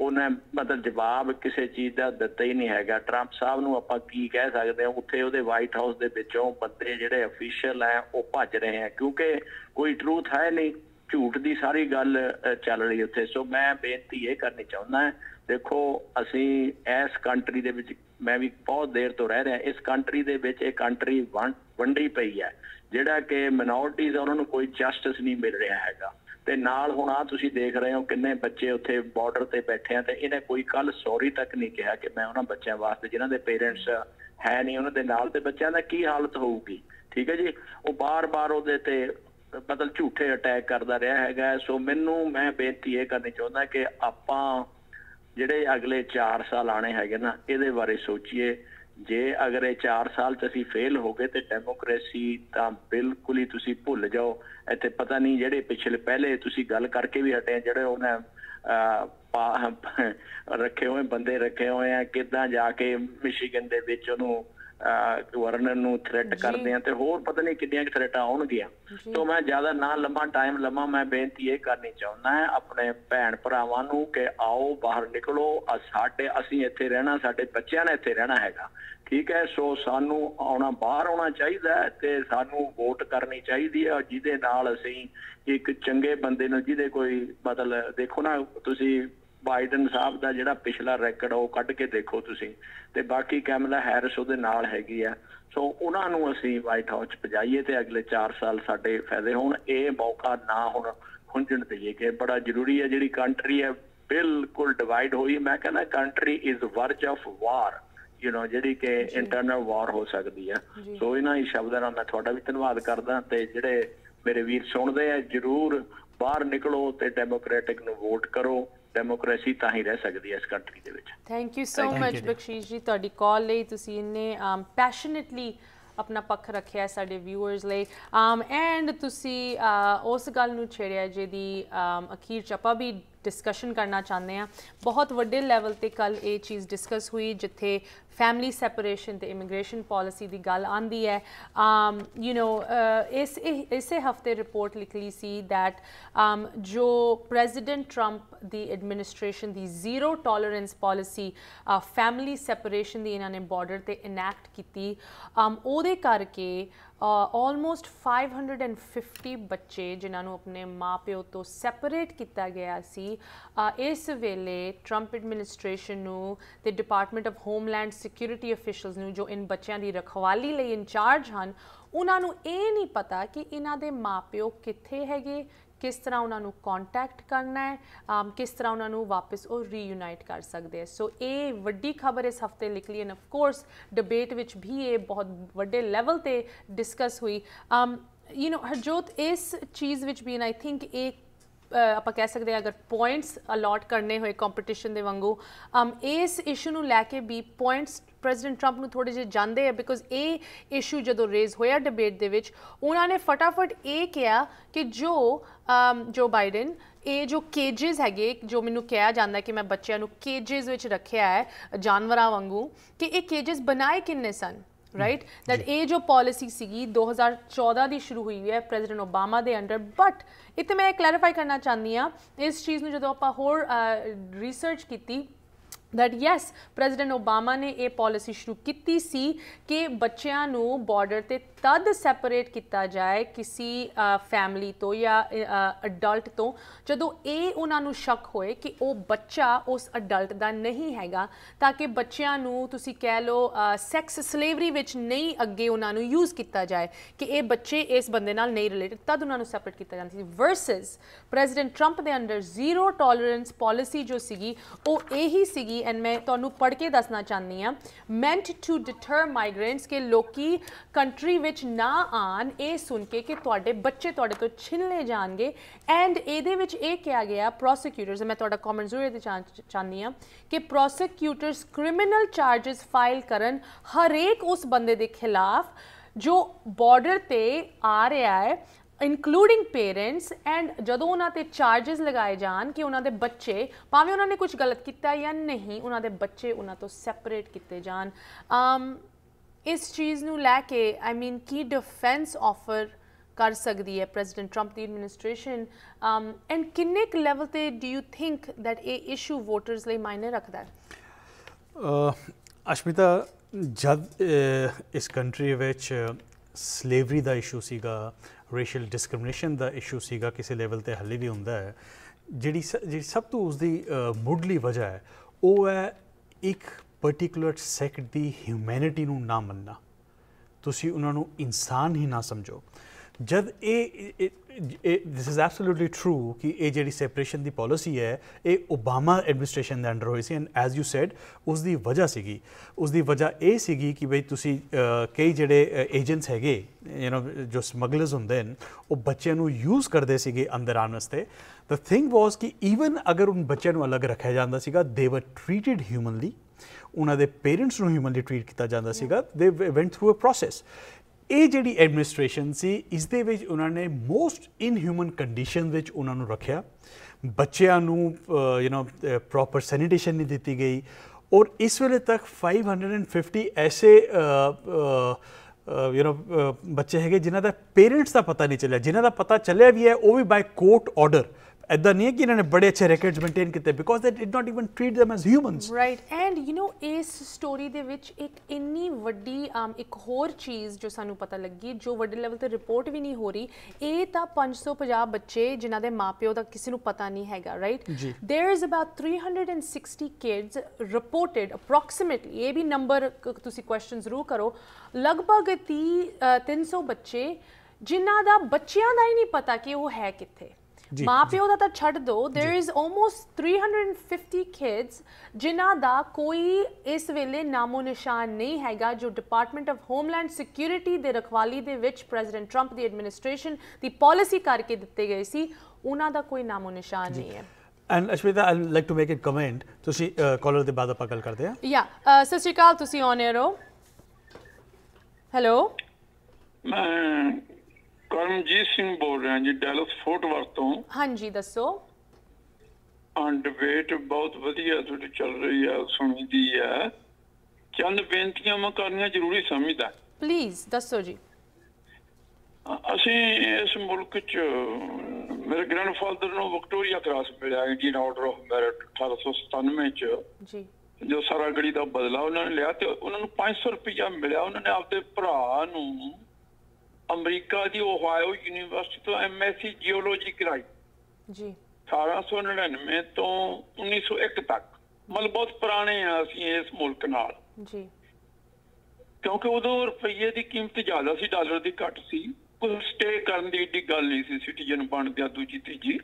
ਉਹਨੇ ਮਤਲਬ ਜਵਾਬ ਕਿਸੇ ਚੀਜ਼ ਦਾ ਦਿੱਤਾ ਹੀ ਨਹੀਂ ਹੈਗਾ ਟਰੰਪ ਸਾਹਿਬ ਨੂੰ ਆਪਾਂ ਕੀ ਕਹਿ ਸਕਦੇ ਹਾਂ ਉੱਥੇ ਉਹਦੇ ਵਾਈਟ ਹਾਊਸ ਦੇ ਵਿੱਚੋਂ ਬੰਦੇ ਜਿਹੜੇ ਅਫੀਸ਼ੀਅਲ ਆ ਉਹ ਭੱਜ ਰਹੇ ਆ ਕਿਉਂਕਿ ਕੋਈ ਟਰੂਥ ਹੈ ਨਹੀਂ ਝੂਠ ਦੀ ਸਾਰੀ ਗੱਲ ਚੱਲ ਰਹੀ ਉੱਥੇ ਸੋ ਮੈਂ ਬੇਨਤੀ ਇਹ ਕਰਨੀ ਚਾਹੁੰਦਾ ਦੇਖੋ ਅਸੀਂ ਇਸ ਕੰਟਰੀ ਦੇ ਵਿੱਚ ਮੈਂ ਵੀ ਬਹੁਤ ਦੇਰ ਤੋਂ ਰਹਿ ਰਿਹਾ ਇਸ ਕੰਟਰੀ ਦੇ ਵਿੱਚ ਇਹ ਕੰਟਰੀ ਵੰਡੀ ਪਈ ਹੈ ਜਿਹੜਾ ਕਿ ਮਿਨੋਰਟੀਜ਼ ਉਹਨਾਂ ਨੂੰ ਕੋਈ ਜਸਟਿਸ ਨਹੀਂ ਮਿਲ ਰਿਹਾ ਹੈਗਾ ਤੇ ਨਾਲ ਹੁਣ ਆ ਤੁਸੀਂ ਦੇਖ ਰਹੇ ਹੋ ਕਿੰਨੇ ਬੱਚੇ ਉੱਥੇ ਬਾਰਡਰ ਤੇ ਬੈਠੇ ਆ ਤੇ ਇਹਨੇ ਕੋਈ ਕੱਲ ਸੌਰੀ ਤੱਕ ਨਹੀਂ ਕਿਹਾ ਕਿ ਮੈਂ ਉਹਨਾਂ ਬੱਚਿਆਂ ਵਾਸਤੇ ਜਿਨ੍ਹਾਂ ਦੇ ਪੇਰੈਂਟਸ ਹੈ ਨਹੀਂ ਉਹਨਾਂ ਦੇ ਨਾਲ ਤੇ ਬੱਚਿਆਂ ਦਾ ਕੀ ਹਾਲਤ ਹੋਊਗੀ ਠੀਕ ਹੈ ਜੀ ਉਹ ਬਾਰ-ਬਾਰ ਉਹਦੇ ਤੇ ਮਤਲਬ ਝੂਠੇ ਅਟੈਕ ਕਰਦਾ ਰਿਹਾ ਹੈਗਾ ਸੋ ਮੈਨੂੰ ਮੈਂ ਬੇਨਤੀ ਇਹ ਕਰਨੀ ਚਾਹੁੰਦਾ ਕਿ ਆਪਾਂ ਜਿਹੜੇ ਅਗਲੇ 4 ਸਾਲ ਆਣੇ ਹੈਗੇ ਨਾ ਇਹਦੇ ਬਾਰੇ ਸੋਚੀਏ ਜੇ ਅਗਰ ਇਹ 4 ਸਾਲ ਚ ਅਸੀਂ ਫੇਲ ਹੋ ਗਏ ਤੇ ਡੈਮੋਕ੍ਰੇਸੀ ਤਾਂ ਬਿਲਕੁਲ ਹੀ ਤੁਸੀਂ ਭੁੱਲ ਜਾਓ ਇੱਥੇ ਪਤਾ ਨਹੀਂ ਜਿਹੜੇ ਪਿਛਲੇ ਪਹਿਲੇ ਤੁਸੀਂ ਗੱਲ ਕਰਕੇ ਵੀ ਹਟੇ ਜਿਹੜੇ ਉਹਨਾਂ ਰੱਖੇ ਹੋਏ ਬੰਦੇ ਰੱਖੇ ਹੋਏ ਆ ਕਿੱਦਾਂ ਜਾ ਕੇ ਮਿਸ਼ੀਗਨ ਦੇ ਵਿੱਚ ਉਹਨੂੰ ਗਵਰਨਰ ਨੂੰ ਥ੍ਰੈਟ ਕਰਦੇ ਆ ਤੇ ਹੋਰ ਪਤਾ ਨਹੀਂ ਕਿੰਨੀਆਂ ਥ੍ਰੈਟਾਂ ਆਉਣਗੀਆਂ ਤੋਂ ਮੈਂ ਜ਼ਿਆਦਾ ਨਾ ਲੰਮਾ ਟਾਈਮ ਲੰਮਾ ਮੈਂ ਬੇਨਤੀ ਇਹ ਕਰਨੀ ਚਾਹੁੰਦਾ ਹਾਂ ਆਪਣੇ ਭੈਣ ਭਰਾਵਾਂ ਨੂੰ ਕਿ ਆਓ ਬਾਹਰ ਨਿਕਲੋ ਸਾਡੇ ਅਸੀਂ ਇੱਥੇ ਰਹਿਣਾ ਸਾਡੇ ਬੱਚਿਆਂ ਨੇ ਇੱਥੇ ਰਹਿਣਾ ਹੈਗਾ ਠੀਕ ਹੈ ਸੋ ਸਾਨੂੰ ਆਉਣਾ ਬਾਹਰ ਆਉਣਾ ਚਾਹੀਦਾ ਤੇ ਸਾਨੂੰ ਵੋਟ ਕਰਨੀ ਚਾਹੀਦੀ ਹੈ ਜਿਹਦੇ ਨਾਲ ਅਸੀਂ ਇੱਕ ਚੰਗੇ ਬੰਦੇ ਨੂੰ ਜਿਹਦੇ ਕੋਈ ਮਤਲਬ ਦੇਖੋ ਨਾ ਤੁਸੀਂ ਬਾਈਡਨ ਸਾਹਿਬ ਦਾ ਜਿਹੜਾ ਪਿਛਲਾ ਰੈਕੋਰਡ ਉਹ ਕੱਢ ਕੇ ਦੇਖੋ ਤੁਸੀਂ ਤੇ ਬਾਕੀ ਕੈਮਲਾ ਹੈਰਿਸ ਉਹਦੇ ਨਾਲ ਹੈਗੀ ਆ ਸੋ ਉਹਨਾਂ ਨੂੰ ਅਸੀਂ ਵਾਈਟ ਹਾਊਸ ਚ ਪਜਾਈਏ ਤੇ ਅਗਲੇ 4 ਸਾਲ ਸਾਡੇ ਫਾਇਦੇ ਹੋਣ ਇਹ ਮੌਕਾ ਨਾ ਹੁਣ ਹੁੰਜਣ ਦਈਏ ਕਿ ਬੜਾ ਜ਼ਰੂਰੀ ਹੈ ਜਿਹੜੀ ਕੰਟਰੀ ਹੈ ਬਿਲਕੁਲ ਡਿਵਾਈਡ ਹੋਈ ਮੈਂ ਕਹਿੰਦਾ country is verge of war you know ਜਿਹੜੀ ਕਿ ਇੰਟਰਨਲ ਵਾਰ ਹੋ ਸਕਦੀ ਆ ਸੋ ਇਹਨਾਂ ਹੀ ਸ਼ਬਦਾਂ ਨਾਲ ਮੈਂ ਤੁਹਾਡਾ ਵੀ ਧੰਨਵਾਦ ਕਰਦਾ ਤੇ ਜਿਹੜੇ ਮੇਰੇ ਵੀਰ ਸੁਣਦੇ ਆ ਜਰੂਰ ਬਾਹਰ ਨਿਕਲੋ ਤੇ ਡੈਮੋਕ੍ਰੈਟਿਕ ਨੂੰ ਵੋਟ ਕਰੋ ਡੈਮੋਕ੍ਰੇਸੀ ਤਾਂ ਹੀ ਰਹਿ ਸਕਦੀ ਹੈ ਇਸ ਕੰਟਰੀ ਦੇ ਵਿੱਚ thank you so much Bakhshish ਜੀ ਤੁਹਾਡੀ ਕਾਲ ਲਈ ਤੁਸੀਂ ਇੰਨੇ ਪੈਸ਼ਨੇਟਲੀ ਆਪਣਾ ਪੱਖ ਰੱਖਿਆ ਸਾਡੇ ਵਿਊਅਰਸ ਲਈ ਐਂਡ ਤੁਸੀਂ ਉਸ ਗੱਲ ਨੂੰ ਛੇੜਿਆ ਜਿਹਦੀ ਅਖੀਰ ਚਪਾ ਵੀ ਡਿਸਕਸ਼ਨ ਕਰਨਾ ਚਾਹੁੰਦੇ ਆ ਬਹੁਤ ਵੱਡੇ ਲੈਵਲ ਤੇ ਕੱਲ ਇਹ ਚੀਜ਼ ਡਿਸਕਸ ਹੋਈ ਜਿੱਥੇ ਫੈਮਿਲੀ ਸੈਪਰੇਸ਼ਨ ਤੇ ਇਮੀਗ੍ਰੇਸ਼ਨ ਪਾਲਿਸੀ ਦੀ ਗੱਲ ਆਂਦੀ ਹੈ ਆਮ ਯੂ نو ਇਸ ਇਸੇ ਹਫਤੇ ਰਿਪੋਰਟ ਲਿਖਲੀ ਸੀ ਥੈਟ ਆਮ um, ਜੋ ਪ੍ਰੈਜ਼ੀਡੈਂਟ ਟਰੰਪ ਦੀ ਐਡਮਿਨਿਸਟ੍ਰੇਸ਼ਨ ਦੀ zero tolerance policy family separation ਦੀ ਇਹਨਾਂ ਨੇ ਬਾਰਡਰ ਤੇ ਇਨੈਕਟ ਕੀਤੀ ਆਮ um, ਉਹਦੇ ਕਰਕੇ ਆਲਮੋਸਟ 550 ਬੱਚੇ ਜਿਨ੍ਹਾਂ ਨੂੰ ਆਪਣੇ ਮਾਪਿਓ ਤੋਂ ਸੈਪਰੇਟ ਕੀਤਾ ਗਿਆ ਸੀ ਇਸ ਵੇਲੇ ਟਰੰਪ ਐਡਮਿਨਿਸਟ੍ਰੇਸ਼ਨ ਨੂੰ ਤੇ department of homeland security officials ਨੂੰ ਜੋ ਇਨ ਬੱਚਿਆਂ ਦੀ ਰਖਵਾਲੀ ਲਈ ਇਨਚਾਰਜ ਹਨ ਉਹਨਾਂ ਨੂੰ ਇਹ ਨਹੀਂ ਪਤਾ ਕਿ ਇਹਨਾਂ ਦੇ ਮਾਪਿਓ ਕਿੱਥੇ ਹੈਗੇ ਕਿਸ ਤਰ੍ਹਾਂ ਉਹਨਾਂ ਨੂੰ ਕੰਟੈਕਟ ਕਰਨਾ ਹੈ ਕਿਸ ਤਰ੍ਹਾਂ ਉਹਨਾਂ ਨੂੰ ਵਾਪਸ ਉਹ ਰੀਯੂਨਾਈਟ ਕਰ ਸਕਦੇ ਹੈ ਸੋ ਇਹ ਵੱਡੀ ਖਬਰ ਇਸ ਹਫਤੇ ਨਿਕਲੀ ਐਂਡ ਆਫ ਕੋਰਸ ਡਿਬੇਟ ਵਿੱਚ ਵੀ ਇਹ ਬਹੁਤ ਵੱਡੇ ਲੈਵਲ ਤੇ ਡਿਸਕਸ ਹੋਈ ਯੂ نو ਹਰਜੋਤ ਇਸ ਚੀਜ਼ ਵਿੱਚ ਵੀ ਆਈ ਥਿੰਕ ਇੱਕ ਆਪਾਂ ਕਹਿ ਸਕਦੇ ਆ ਅਗਰ ਪੁਆਇੰਟਸ ਅਲੋਟ ਕਰਨੇ ਹੋਏ ਕੰਪੀਟੀਸ਼ਨ ਦੇ ਵਾਂਗੂ ਇਸ ਇਸ਼ੂ ਨੂੰ ਲੈ ਕੇ ਵੀ ਪੁਆਇੰਟਸ ਪ੍ਰੈਜ਼ੀਡੈਂਟ 트럼ਪ ਨੂੰ ਥੋੜੇ ਜਿਹਾ ਜਾਂਦੇ ਆ ਬਿਕੋਜ਼ ਇਹ ਇਸ਼ੂ ਜਦੋਂ ਰੇਜ਼ ਹੋਇਆ ਡਿਬੇਟ ਦੇ ਵਿੱਚ ਉਹਨਾਂ ਨੇ ਫਟਾਫਟ ਇਹ ਕਿਹਾ ਕਿ ਜੋ ਜੋ ਬਾਈਡਨ ਇਹ ਜੋ ਕੇजेस ਹੈਗੇ ਜੋ ਮੈਨੂੰ ਕਿਹਾ ਜਾਂਦਾ ਕਿ ਮੈਂ ਬੱਚਿਆਂ ਨੂੰ ਕੇजेस ਵਿੱਚ ਰੱਖਿਆ ਹੈ ਜਾਨਵਰਾਂ ਵਾਂਗੂ ਕਿ ਇਹ ਕੇजेस ਬਣਾਏ ਕਿੰਨੇ ਸਨ ਰਾਈਟ ਦੈਟ ਇਹ ਜੋ ਪਾਲਿਸੀ ਸੀਗੀ 2014 ਦੀ ਸ਼ੁਰੂ ਹੋਈ ਹੈ ਪ੍ਰੈਜ਼ੀਡੈਂਟ ਓਬਾਮਾ ਦੇ ਅੰਡਰ ਬਟ ਇਹ ਮੈਂ ਕਲੈਰੀਫਾਈ ਕਰਨਾ ਚਾਹੁੰਦੀ ਆ ਇਸ ਚੀਜ਼ ਨੂੰ ਜਦੋਂ ਆਪਾਂ ਹੋਰ ਰਿਸਰਚ ਕੀਤੀ ਦੈਟ ਯੈਸ ਪ੍ਰੈਜ਼ੀਡੈਂਟ ਓਬਾਮਾ ਨੇ ਇਹ ਪਾਲਿਸੀ ਸ਼ੁਰੂ ਕੀਤੀ ਸੀ ਕਿ ਬੱਚਿਆਂ ਨੂੰ ਬਾਰਡਰ ਤੇ ਤਦ ਸੈਪਰੇਟ ਕੀਤਾ ਜਾਏ ਕਿਸੇ ਫੈਮਿਲੀ ਤੋਂ ਜਾਂ ਅਡਲਟ ਤੋਂ ਜਦੋਂ ਇਹ ਉਹਨਾਂ ਨੂੰ ਸ਼ੱਕ ਹੋਏ ਕਿ ਉਹ ਬੱਚਾ ਉਸ ਅਡਲਟ ਦਾ ਨਹੀਂ ਹੈਗਾ ਤਾਂ ਕਿ ਬੱਚਿਆਂ ਨੂੰ ਤੁਸੀਂ ਕਹਿ ਲਓ ਸੈਕਸ ਸਲੇਵਰੀ ਵਿੱਚ ਨਹੀਂ ਅੱਗੇ ਉਹਨਾਂ ਨੂੰ ਯੂਜ਼ ਕੀਤਾ ਜਾਏ ਕਿ ਇਹ ਬੱਚੇ ਇਸ ਬੰਦੇ ਨਾਲ ਨਹੀਂ ਰਿਲੇਟਡ ਤਦ ਉਹਨਾਂ ਨੂੰ ਸੈਪਰੇਟ ਕੀਤਾ ਜਾਂਦਾ ਸੀ ਵਰਸਸ ਪ੍ਰੈਜ਼ੀਡੈਂਟ ਟਰੰਪ ਦੇ ਅੰਡਰ ਜ਼ੀਰੋ ਟੋਲਰੈਂਸ ਪਾਲਿਸੀ ਜੋ ਸੀਗੀ ਉਹ ਇਹੀ ਸੀਗੀ ਐਂਡ ਮੈਂ ਤੁਹਾਨੂੰ ਪੜ੍ਹ ਕੇ ਦੱਸਣਾ ਚਾਹੁੰਦੀ ਆ ਮੈਂਟ ਟੂ ਡਿਟਰ ਮਾਈਗ੍ਰੈਂਟਸ ਕਿ ਲੋਕੀ ਕੰਟਰੀ ਵਿੱਚ ਵਿੱਚ ਨਾ ਆਣ ਇਹ ਸੁਣ ਕੇ ਕਿ ਤੁਹਾਡੇ ਬੱਚੇ ਤੁਹਾਡੇ ਤੋਂ ਛਿਨ ਲੈ ਜਾਣਗੇ ਐਂਡ ਇਹਦੇ ਵਿੱਚ ਇਹ ਕਿਹਾ ਗਿਆ ਪ੍ਰੋਸੀਕਿਊਟਰਸ ਮੈਂ ਤੁਹਾਡਾ ਕਮੈਂਟ ਜ਼ਰੂਰ ਇਹਦੇ ਚਾਹਨੀ ਆ ਕਿ ਪ੍ਰੋਸੀਕਿਊਟਰਸ ਕ੍ਰਿਮੀਨਲ ਚਾਰजेस ਫਾਈਲ ਕਰਨ ਹਰੇਕ ਉਸ ਬੰਦੇ ਦੇ ਖਿਲਾਫ ਜੋ ਬਾਰਡਰ ਤੇ ਆ ਰਿਹਾ ਹੈ ਇਨਕਲੂਡਿੰਗ ਪੇਰੈਂਟਸ ਐਂਡ ਜਦੋਂ ਉਹਨਾਂ ਤੇ ਚਾਰजेस ਲਗਾਏ ਜਾਣ ਕਿ ਉਹਨਾਂ ਦੇ ਬੱਚੇ ਭਾਵੇਂ ਉਹਨਾਂ ਨੇ ਕੁਝ ਗਲਤ ਕੀਤਾ ਜਾਂ ਨਹੀਂ ਉਹਨਾਂ ਦੇ ਬੱਚੇ ਉਹਨਾਂ ਤੋਂ ਸੈਪਰੇਟ ਕੀਤੇ ਜਾਣ ਅਮ um, ਇਸ ਚੀਜ਼ ਨੂੰ ਲੈ ਕੇ ਆਈ ਮੀਨ ਕੀ ਡਿਫੈਂਸ ਆਫਰ ਕਰ ਸਕਦੀ ਹੈ ਪ੍ਰੈਜ਼ੀਡੈਂਟ 트럼ਪ ਦੀ ਐਡਮਿਨਿਸਟ੍ਰੇਸ਼ਨ ਐਂਡ um, ਕਿੰਨੇ ਕ ਲੈਵਲ ਤੇ ਡੂ ਯੂ ਥਿੰਕ ਥੈਟ ਇਹ ਇਸ਼ੂ ਵੋਟਰਸ ਲਈ ਮਾਇਨੇ ਰੱਖਦਾ ਹੈ ਅਸ਼ਮਿਤਾ ਜਦ ਇਸ ਕੰਟਰੀ ਵਿੱਚ ਸਲੇਵਰੀ ਦਾ ਇਸ਼ੂ ਸੀਗਾ ਰੇਸ਼ੀਅਲ ਡਿਸਕ੍ਰਿਮੀਨੇਸ਼ਨ ਦਾ ਇਸ਼ੂ ਸੀਗਾ ਕਿਸੇ ਲੈਵਲ ਤੇ ਹੱਲੇ ਵੀ ਹੁੰਦਾ ਹੈ ਜਿਹੜੀ ਜਿਹੜੀ ਸਭ ਤੋਂ ਉਸ ਦੀ ਮੁੱਢਲੀ ਵਜ੍ਹਾ ਹੈ ਉਹ ਹੈ ਇੱਕ ਪਰਟੀਕੂਲਰ ਸੈਕਟ ਦੀ ਹਿਊਮੈਨਿਟੀ ਨੂੰ ਨਾ ਮੰਨਣਾ ਤੁਸੀਂ ਉਹਨਾਂ ਨੂੰ ਇਨਸਾਨ ਹੀ ਨਾ ਸਮਝੋ ਜਦ ਇਹ ਦਿਸ ਇਜ਼ ਐਬਸੋਲੂਟਲੀ ਟਰੂ ਕਿ ਇਹ ਜਿਹੜੀ ਸੈਪਰੇਸ਼ਨ ਦੀ ਪਾਲਿਸੀ ਹੈ ਇਹ ਓਬਾਮਾ ਐਡਮਿਨਿਸਟ੍ਰੇਸ਼ਨ ਦੇ ਅੰਡਰ ਹੋਈ ਸੀ ਐਂਡ ਐਜ਼ ਯੂ ਸੈਡ ਉਸ ਦੀ ਵਜ੍ਹਾ ਸੀਗੀ ਉਸ ਦੀ ਵਜ੍ਹਾ ਇਹ ਸੀਗੀ ਕਿ ਬਈ ਤੁਸੀਂ ਕਈ ਜਿਹੜੇ ਏਜੰਟਸ ਹੈਗੇ ਯੂ نو ਜੋ ਸਮਗਲਰਸ ਹੁੰਦੇ ਨੇ ਉਹ ਬੱਚਿਆਂ ਨੂੰ ਯੂਜ਼ ਕਰਦੇ ਸੀਗੇ ਅੰਦਰ ਆਉਣ ਵਾਸਤੇ ਦ ਥਿੰਗ ਵਾਸ ਕਿ ਈਵਨ ਅਗਰ ਉਹਨਾਂ ਬੱਚਿਆਂ ਨੂੰ ਅਲੱਗ ਰੱਖਿਆ ਜਾਂਦਾ ਸੀਗਾ ਦੇ ਵਰ ਟ੍ਰੀਟਡ ਹਿਊਮਨਲੀ ਉਹਨਾਂ ਦੇ ਪੇਰੈਂਟਸ ਨੂੰ ਹਿਊਮਨਲੀ ਟ੍ਰੀਟ ਕੀਤਾ ਜਾਂਦਾ ਸੀਗਾ ਦੇ ਵੈਂਟ ਥਰੂ ਅ ਪ੍ਰੋਸੈਸ ਇਹ ਜਿਹੜੀ ਐਡਮਿਨਿਸਟ੍ਰੇਸ਼ਨ ਸੀ ਇਸ ਦੇ ਵਿੱਚ ਉਹਨਾਂ ਨੇ ਮੋਸਟ ਇਨਹਿਊਮਨ ਕੰਡੀਸ਼ਨ ਵਿੱਚ ਉਹਨਾਂ ਨੂੰ ਰੱਖਿਆ ਬੱਚਿਆਂ ਨੂੰ ਯੂ نو ਪ੍ਰੋਪਰ ਸੈਨੀਟੇਸ਼ਨ ਨਹੀਂ ਦਿੱਤੀ ਗਈ ਔਰ ਇਸ ਵੇਲੇ ਤੱਕ 550 ਐਸੇ ਯੂ نو ਬੱਚੇ ਹੈਗੇ ਜਿਨ੍ਹਾਂ ਦਾ ਪੇਰੈਂਟਸ ਦਾ ਪਤਾ ਨਹੀਂ ਚੱਲਿਆ ਜਿਨ੍ਹਾਂ ਦਾ ਪਤਾ ਚੱਲਿਆ ਵੀ ਹੈ ਉਹ ਵੀ ਬਾਈ ਕੋਰਟ ਆਰਡਰ ਐਦਾਂ ਨਹੀਂ ਹੈ ਕਿ ਇਹਨਾਂ ਨੇ ਬੜੇ ਅੱਛੇ ਰੈਕਟਸ ਮੇਨਟੇਨ ਕੀਤੇ because they did not even treat them as humans right and you know ਇਸ ਸਟੋਰੀ ਦੇ ਵਿੱਚ ਇੱਕ ਇੰਨੀ ਵੱਡੀ ਇੱਕ ਹੋਰ ਚੀਜ਼ ਜੋ ਸਾਨੂੰ ਪਤਾ ਲੱਗੀ ਜੋ ਵੱਡੇ ਲੈਵਲ ਤੇ ਰਿਪੋਰਟ ਵੀ ਨਹੀਂ ਹੋ ਰਹੀ ਇਹ ਤਾਂ 550 ਬੱਚੇ ਜਿਨ੍ਹਾਂ ਦੇ ਮਾਪਿਓ ਦਾ ਕਿਸੇ ਨੂੰ ਪਤਾ ਨਹੀਂ ਹੈਗਾ right there is about 360 kids reported approximately ਇਹ ਵੀ ਨੰਬਰ ਤੁਸੀਂ ਕੁਐਸਚਨ ਜ਼ਰੂਰ ਕਰੋ ਲਗਭਗ 30 300 ਬੱਚੇ ਜਿਨ੍ਹਾਂ ਦਾ ਬੱਚਿਆਂ ਦਾ ਹੀ ਨਹੀਂ ਪਤਾ ਕਿ ਉਹ ਹੈ ਕਿੱਥੇ ਮਾਪਿਓ ਦਾ ਤਾਂ ਛੱਡ ਦੋ देयर इज ਆਲਮੋਸਟ 350 ਕਿਡਸ ਜਿਨ੍ਹਾਂ ਦਾ ਕੋਈ ਇਸ ਵੇਲੇ ਨਾਮੋ ਨਿਸ਼ਾਨ ਨਹੀਂ ਹੈਗਾ ਜੋ ਡਿਪਾਰਟਮੈਂਟ ਆਫ ਹੋਮਲੈਂਡ ਸਿਕਿਉਰਿਟੀ ਦੇ ਰਖਵਾਲੀ ਦੇ ਵਿੱਚ ਪ੍ਰੈਜ਼ੀਡੈਂਟ ਟਰੰਪ ਦੀ ਐਡਮਿਨਿਸਟ੍ਰੇਸ਼ਨ ਦੀ ਪਾਲਿਸੀ ਕਰਕੇ ਦਿੱਤੇ ਗਏ ਸੀ ਉਹਨਾਂ ਦਾ ਕੋਈ ਨਾਮੋ ਨਿਸ਼ਾਨ ਨਹੀਂ ਹੈ and Ashvita I like to make it comment ਤੁਸੀਂ ਕਾਲਰ ਦੇ ਬਾਅਦ ਆਪਾਂ ਗੱਲ ਕਰਦੇ ਆ ਯਾ ਸਤਿ ਸ਼੍ਰੀ ਅਕਾਲ ਤੁਸੀਂ ਔਨ 에ਅਰ ਹੋ ਹੈਲੋ ਕਰਨਜੀਤ ਸਿੰਘ ਬੋਲ ਰਿਹਾ ਜੀ ਡੈਲਸ ਫੋਰਟ ਵਰਤੋਂ ਹਾਂਜੀ ਦੱਸੋ ਹਾਂ ਡਿਬੇਟ ਬਹੁਤ ਵਧੀਆ ਤੁਹਾਡੀ ਚੱਲ ਰਹੀ ਆ ਸੁਣੀ ਦੀ ਆ ਚੰਦ ਬੇਨਤੀਆਂ ਮੈਂ ਕਰਨੀਆਂ ਜ਼ਰੂਰੀ ਸਮਝਦਾ ਪਲੀਜ਼ ਦੱਸੋ ਜੀ ਅਸੀਂ ਇਸ ਮੁਲਕ 'ਚ ਮੇਰੇ ਗ੍ਰੈਂਡਫਾਦਰ ਨੂੰ ਵਿਕਟੋਰੀਆ ਕਰਾਸ ਮਿਲਿਆ ਇੰਡੀਅਨ ਆਰਡਰ ਆਫ ਮੈਰਿਟ 1897 'ਚ ਜੀ ਜੋ ਸਾਰਾ ਗੜੀ ਦਾ ਬਦਲਾ ਉਹਨਾਂ ਨੇ ਲਿਆ ਤੇ ਉਹਨਾਂ ਨੂੰ 500 ਰੁਪਇਆ ਮਿਲਿਆ ਉਹਨਾਂ ਨੇ ਆਪਦੇ ਭਰਾ ਨੂੰ ਅਮਰੀਕਾ ਦੀ ਓਹਾਇਓ ਯੂਨੀਵਰਸਿਟੀ ਤੋਂ ਐਮਐਸਸੀ ਜੀਓਲੋਜੀ ਕਰਾਈ ਜੀ 1899 ਤੋਂ 1901 ਤੱਕ ਮਤਲਬ ਬਹੁਤ ਪੁਰਾਣੇ ਆ ਅਸੀਂ ਇਸ ਮੁਲਕ ਨਾਲ ਜੀ ਕਿਉਂਕਿ ਉਦੋਂ ਰੁਪਈਏ ਦੀ ਕੀਮਤ ਜ਼ਿਆਦਾ ਸੀ ਡਾਲਰ ਦੀ ਘੱਟ ਸੀ ਕੋਈ ਸਟੇ ਕਰਨ ਦੀ ਏਡੀ ਗੱਲ ਨਹੀਂ ਸੀ ਸਿਟੀਜ਼ਨ ਗਿਆ ਦੂਜੀ ਤੀਜੀ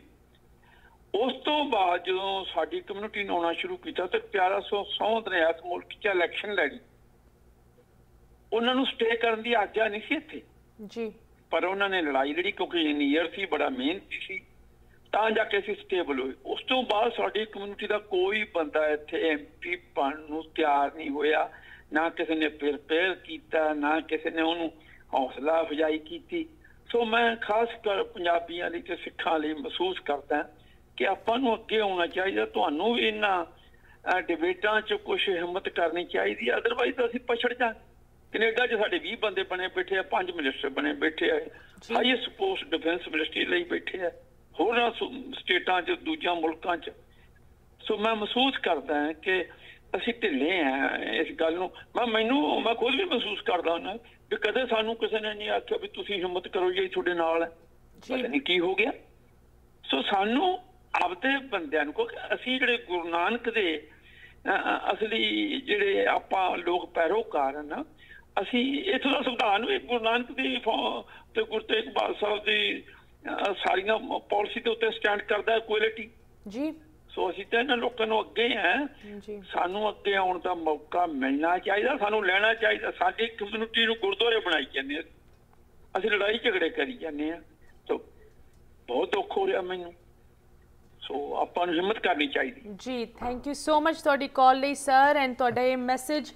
ਉਸ ਤੋਂ ਬਾਅਦ ਜਦੋਂ ਸਾਡੀ ਕਮਿਊਨਿਟੀ ਨੇ ਆਉਣਾ ਸ਼ੁਰੂ ਕੀਤਾ ਤੇ ਪਿਆਰਾ ਸੋ ਨੇ ਇਸ ਮੁਲਕ 'ਚ ਇਲੈਕਸ਼ਨ ਲੜੀ ਉਹਨਾਂ ਨੂੰ ਸਟੇ ਕਰਨ ਦੀ ਆਗਿਆ ਨਹੀਂ ਸੀ ਇੱਥੇ ਜੀ ਪਰ ਉਹਨਾਂ ਨੇ ਲੜਾਈ ਲੜੀ ਕਿਉਂਕਿ ਇੰਜੀਨੀਅਰ ਸੀ ਬੜਾ ਮਿਹਨਤੀ ਸੀ ਤਾਂ ਜਾ ਕੇ ਅਸੀਂ ਸਟੇਬਲ ਹੋਏ ਉਸ ਤੋਂ ਬਾਅਦ ਸਾਡੀ ਕਮਿਊਨਿਟੀ ਦਾ ਕੋਈ ਬੰਦਾ ਇੱਥੇ ਐਮਪੀ ਬਣ ਨੂੰ ਤਿਆਰ ਨਹੀਂ ਹੋਇਆ ਨਾ ਕਿਸੇ ਨੇ ਪ੍ਰਪੇਅਰ ਕੀਤਾ ਨਾ ਕਿਸੇ ਨੇ ਉਹਨੂੰ ਹੌਸਲਾ ਅਫਜਾਈ ਕੀਤੀ ਸੋ ਮੈਂ ਖਾਸ ਕਰ ਪੰਜਾਬੀਆਂ ਲਈ ਤੇ ਸਿੱਖਾਂ ਲਈ ਮਹਿਸੂਸ ਕਰਦਾ ਕਿ ਆਪਾਂ ਨੂੰ ਅੱਗੇ ਆਉਣਾ ਚਾਹੀਦਾ ਤੁਹਾਨੂੰ ਵੀ ਇਹਨਾਂ ਡਿਬੇਟਾਂ 'ਚ ਕੁਝ ਹਿੰਮਤ ਕਰਨੀ ਚਾਹੀਦੀ ਆਦਰਵਾਇਜ਼ ਅਸੀਂ ਪਛੜ ਜਾਵਾਂਗੇ ਕੈਨੇਡਾ 'ਚ ਸਾਡੇ 20 ਬੰਦੇ ਬਣੇ ਬੈਠੇ ਆ ਪੰਜ ਮਿਨਿਸਟਰ ਬਣੇ ਬੈਠੇ ਆ ਹਾਈਐਸਟ ਪੋਸਟ ਡਿਫੈਂਸ ਮਿਨਿਸਟਰੀ ਲਈ ਬੈਠੇ ਆ ਹੋਰਾਂ ਸਟੇਟਾਂ 'ਚ ਦੂਜਿਆਂ ਮੁਲਕਾਂ 'ਚ ਸੋ ਮੈਂ ਮਹਿਸੂਸ ਕਰਦਾ ਹਾਂ ਕਿ ਅਸੀਂ ਢਿੱਲੇ ਆ ਇਸ ਗੱਲ ਨੂੰ ਮੈਂ ਮੈਨੂੰ ਮੈਂ ਖੁਦ ਵੀ ਮਹਿਸੂਸ ਕਰਦਾ ਹਾਂ ਕਿ ਕਦੇ ਸਾਨੂੰ ਕਿਸੇ ਨੇ ਨਹੀਂ ਆਖਿਆ ਵੀ ਤੁਸੀਂ ਹਿੰਮਤ ਕਰੋ ਜੀ ਤੁਹਾਡੇ ਨਾਲ ਹੈ ਪਤਾ ਨਹੀਂ ਕੀ ਹੋ ਗਿਆ ਸੋ ਸਾਨੂੰ ਆਪਦੇ ਬੰਦਿਆਂ ਨੂੰ ਕਿਉਂਕਿ ਅਸੀਂ ਜਿਹੜੇ ਗੁਰੂ ਨਾਨਕ ਦੇ ਅਸਲੀ ਜਿਹੜੇ ਆਪਾਂ ਲੋਕ ਪੈਰੋਕਾਰ ਹਨ ਨਾ ਅਸੀਂ ਇਹ ਦਾ ਸੰਵਿਧਾਨ ਵੀ ਗੁਰੂ ਨਾਨਕ ਦੀ ਤੇ ਗੁਰੂ ਤੇਗ ਬਹਾਦਰ ਸਾਹਿਬ ਦੀ ਸਾਰੀਆਂ ਪਾਲਿਸੀ ਦੇ ਉੱਤੇ ਸਟੈਂਡ ਕਰਦਾ ਹੈ ਕੁਆਲਿਟੀ ਜੀ ਸੋ ਅਸੀਂ ਤਾਂ ਇਹਨਾਂ ਲੋਕਾਂ ਨੂੰ ਅੱਗੇ ਆ ਸਾਨੂੰ ਅੱਗੇ ਆਉਣ ਦਾ ਮੌਕਾ ਮਿਲਣਾ ਚਾਹੀਦਾ ਸਾਨੂੰ ਲੈਣਾ ਚਾਹੀਦਾ ਸਾਡੀ ਕਮਿਊਨਿਟੀ ਨੂੰ ਗੁਰਦੁਆਰੇ ਬਣਾਈ ਜਾਂਦੇ ਅਸੀਂ ਲੜਾਈ ਝਗੜੇ ਕਰੀ ਜਾਂਦੇ ਆ ਸੋ ਬਹੁਤ ਦੁੱਖ ਹੋ ਰਿਹਾ ਮੈਨੂੰ ਸੋ ਆਪਾਂ ਨੂੰ ਹਿੰਮਤ ਕਰਨੀ ਚਾਹੀਦੀ ਜੀ ਥੈਂਕ ਯੂ ਸੋ ਮਚ ਤੁਹਾਡੀ ਕਾਲ ਲਈ ਸਰ ਐਂਡ ਤੁਹਾਡਾ ਇਹ ਮੈਸੇਜ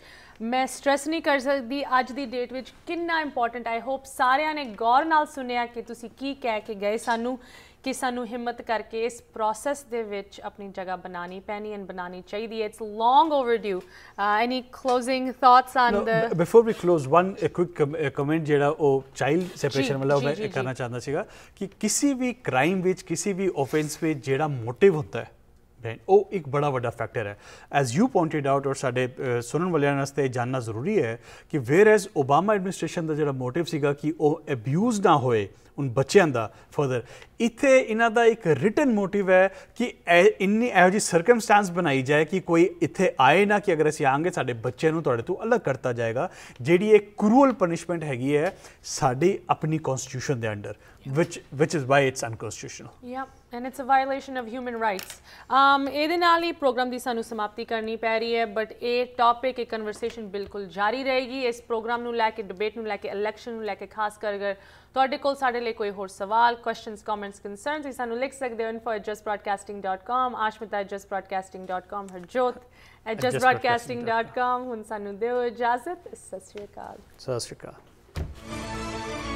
ਮੈਂ ਸਟ੍ਰੈਸ ਨਹੀਂ ਕਰ ਸਕਦੀ ਅੱਜ ਦੀ ਡੇਟ ਵਿੱਚ ਕਿੰਨਾ ਇੰਪੋਰਟੈਂਟ ਆਈ ਹੋਪ ਸਾਰਿਆਂ ਨੇ ਗੌਰ ਨਾਲ ਸੁਣਿਆ ਕਿ ਤੁਸੀਂ ਕੀ ਕਹਿ ਕੇ ਗਏ ਸਾਨੂੰ ਕਿ ਸਾਨੂੰ ਹਿੰਮਤ ਕਰਕੇ ਇਸ ਪ੍ਰੋਸੈਸ ਦੇ ਵਿੱਚ ਆਪਣੀ ਜਗ੍ਹਾ ਬਣਾਣੀ ਪੈਣੀ ਐਂਡ ਬਣਾਣੀ ਚਾਹੀਦੀ ਹੈ it's long overdue any closing thoughts on the before we close one a quick comment ਜਿਹੜਾ ਉਹ ਚਾਈਲਡ ਸੈਪਰੇਸ਼ਨ ਵਾਲਾ ਮੈਂ ਕਰਨਾ ਚਾਹੁੰਦਾ ਸੀਗਾ ਕਿ ਕਿਸੇ ਵੀ ਕ੍ਰਾਈਮ ਵਿੱਚ ਕਿਸੇ ਵੀ ਆਫੈਂਸ ਵਿੱਚ ਜਿਹੜਾ ਮੋਟਿਵ ਹੁੰਦਾ ਹੈ ਬ੍ਰੇਨ ਉਹ ਇੱਕ ਬੜਾ ਵੱਡਾ ਫੈਕਟਰ ਹੈ ਐਸ ਯੂ ਪੁਆਇੰਟਡ ਆਊਟ ਔਰ ਸਾਡੇ ਸੁਣਨ ਵਾਲਿਆਂ ਵਾਸਤੇ ਜਾਨਣਾ ਜ਼ਰੂਰੀ ਹੈ ਕਿ ਵੇਅਰ ਐਸ ਓਬਾਮਾ ਐਡਮਿਨਿਸਟ੍ਰੇਸ਼ਨ ਦਾ ਜਿਹੜਾ ਮੋਟਿਵ ਸੀਗਾ ਕਿ ਉਹ ਅਬਿਊਜ਼ ਨਾ ਹੋਏ ਉਨ ਬੱਚਿਆਂ ਦਾ ਫਰਦਰ ਇੱਥੇ ਇਹਨਾਂ ਦਾ ਇੱਕ ਰਿਟਨ ਮੋਟਿਵ ਹੈ ਕਿ ਇੰਨੀ ਇਹੋ ਜੀ ਸਰਕਮਸਟੈਂਸ ਬਣਾਈ ਜਾਏ ਕਿ ਕੋਈ ਇੱਥੇ ਆਏ ਨਾ ਕਿ ਅਗਰ ਅਸੀਂ ਆਂਗੇ ਸਾਡੇ ਬੱਚੇ ਨੂੰ ਤੁਹਾਡੇ ਤੋਂ ਅਲੱਗ ਕਰਤਾ ਜਾਏਗਾ ਜਿਹੜੀ ਇੱਕ ਕਰੂਅਲ ਪਨਿਸ਼ਮੈਂਟ ਹੈਗੀ ਹੈ ਸਾਡੀ ਆਪਣੀ ਕਨਸਟੀਟਿਊਸ਼ਨ ਦੇ under which which is why it's unconstitutional yeah and it's a violation of human rights um ਇਹਦੇ ਨਾਲ ਹੀ ਪ੍ਰੋਗਰਾਮ ਦੀ ਸਾਨੂੰ ਸਮਾਪਤੀ ਕਰਨੀ ਪੈ ਰਹੀ ਹੈ ਬਟ ਇਹ ਟੌਪਿਕ ਇਹ ਕਨਵਰਸੇਸ਼ਨ ਬਿਲਕੁਲ ਜਾਰੀ ਰਹੇਗੀ ਇਸ ਪ੍ਰੋਗਰਾਮ ਨੂੰ ਲੈ ਕੇ ਡਿਬੇਟ ਨੂੰ ਲੈ ਕੇ ਇਲੈਕਸ਼ਨ ਨੂੰ ਲੈ ਕੇ ਖਾਸ ਕਰਕੇ ਤੁਹਾਡੇ ਕੋਲ ਸਾਡੇ ਲਈ ਕੋਈ ਹੋਰ ਸਵਾਲ ਕੁਐਸਚਨਸ ਕਮੈਂਟਸ ਕਨਸਰਨਸ ਤੁਸੀਂ ਸਾਨੂੰ ਲਿਖ ਸਕਦੇ ਹੋ info@justbroadcasting.com ashmita@justbroadcasting.com harjot@justbroadcasting.com ਹੁਣ ਸਾਨੂੰ ਦਿਓ ਇਜਾਜ਼ਤ ਸਤਿ ਸ਼੍ਰੀ ਅਕਾਲ ਸਤਿ ਸ਼੍ਰੀ ਅਕਾਲ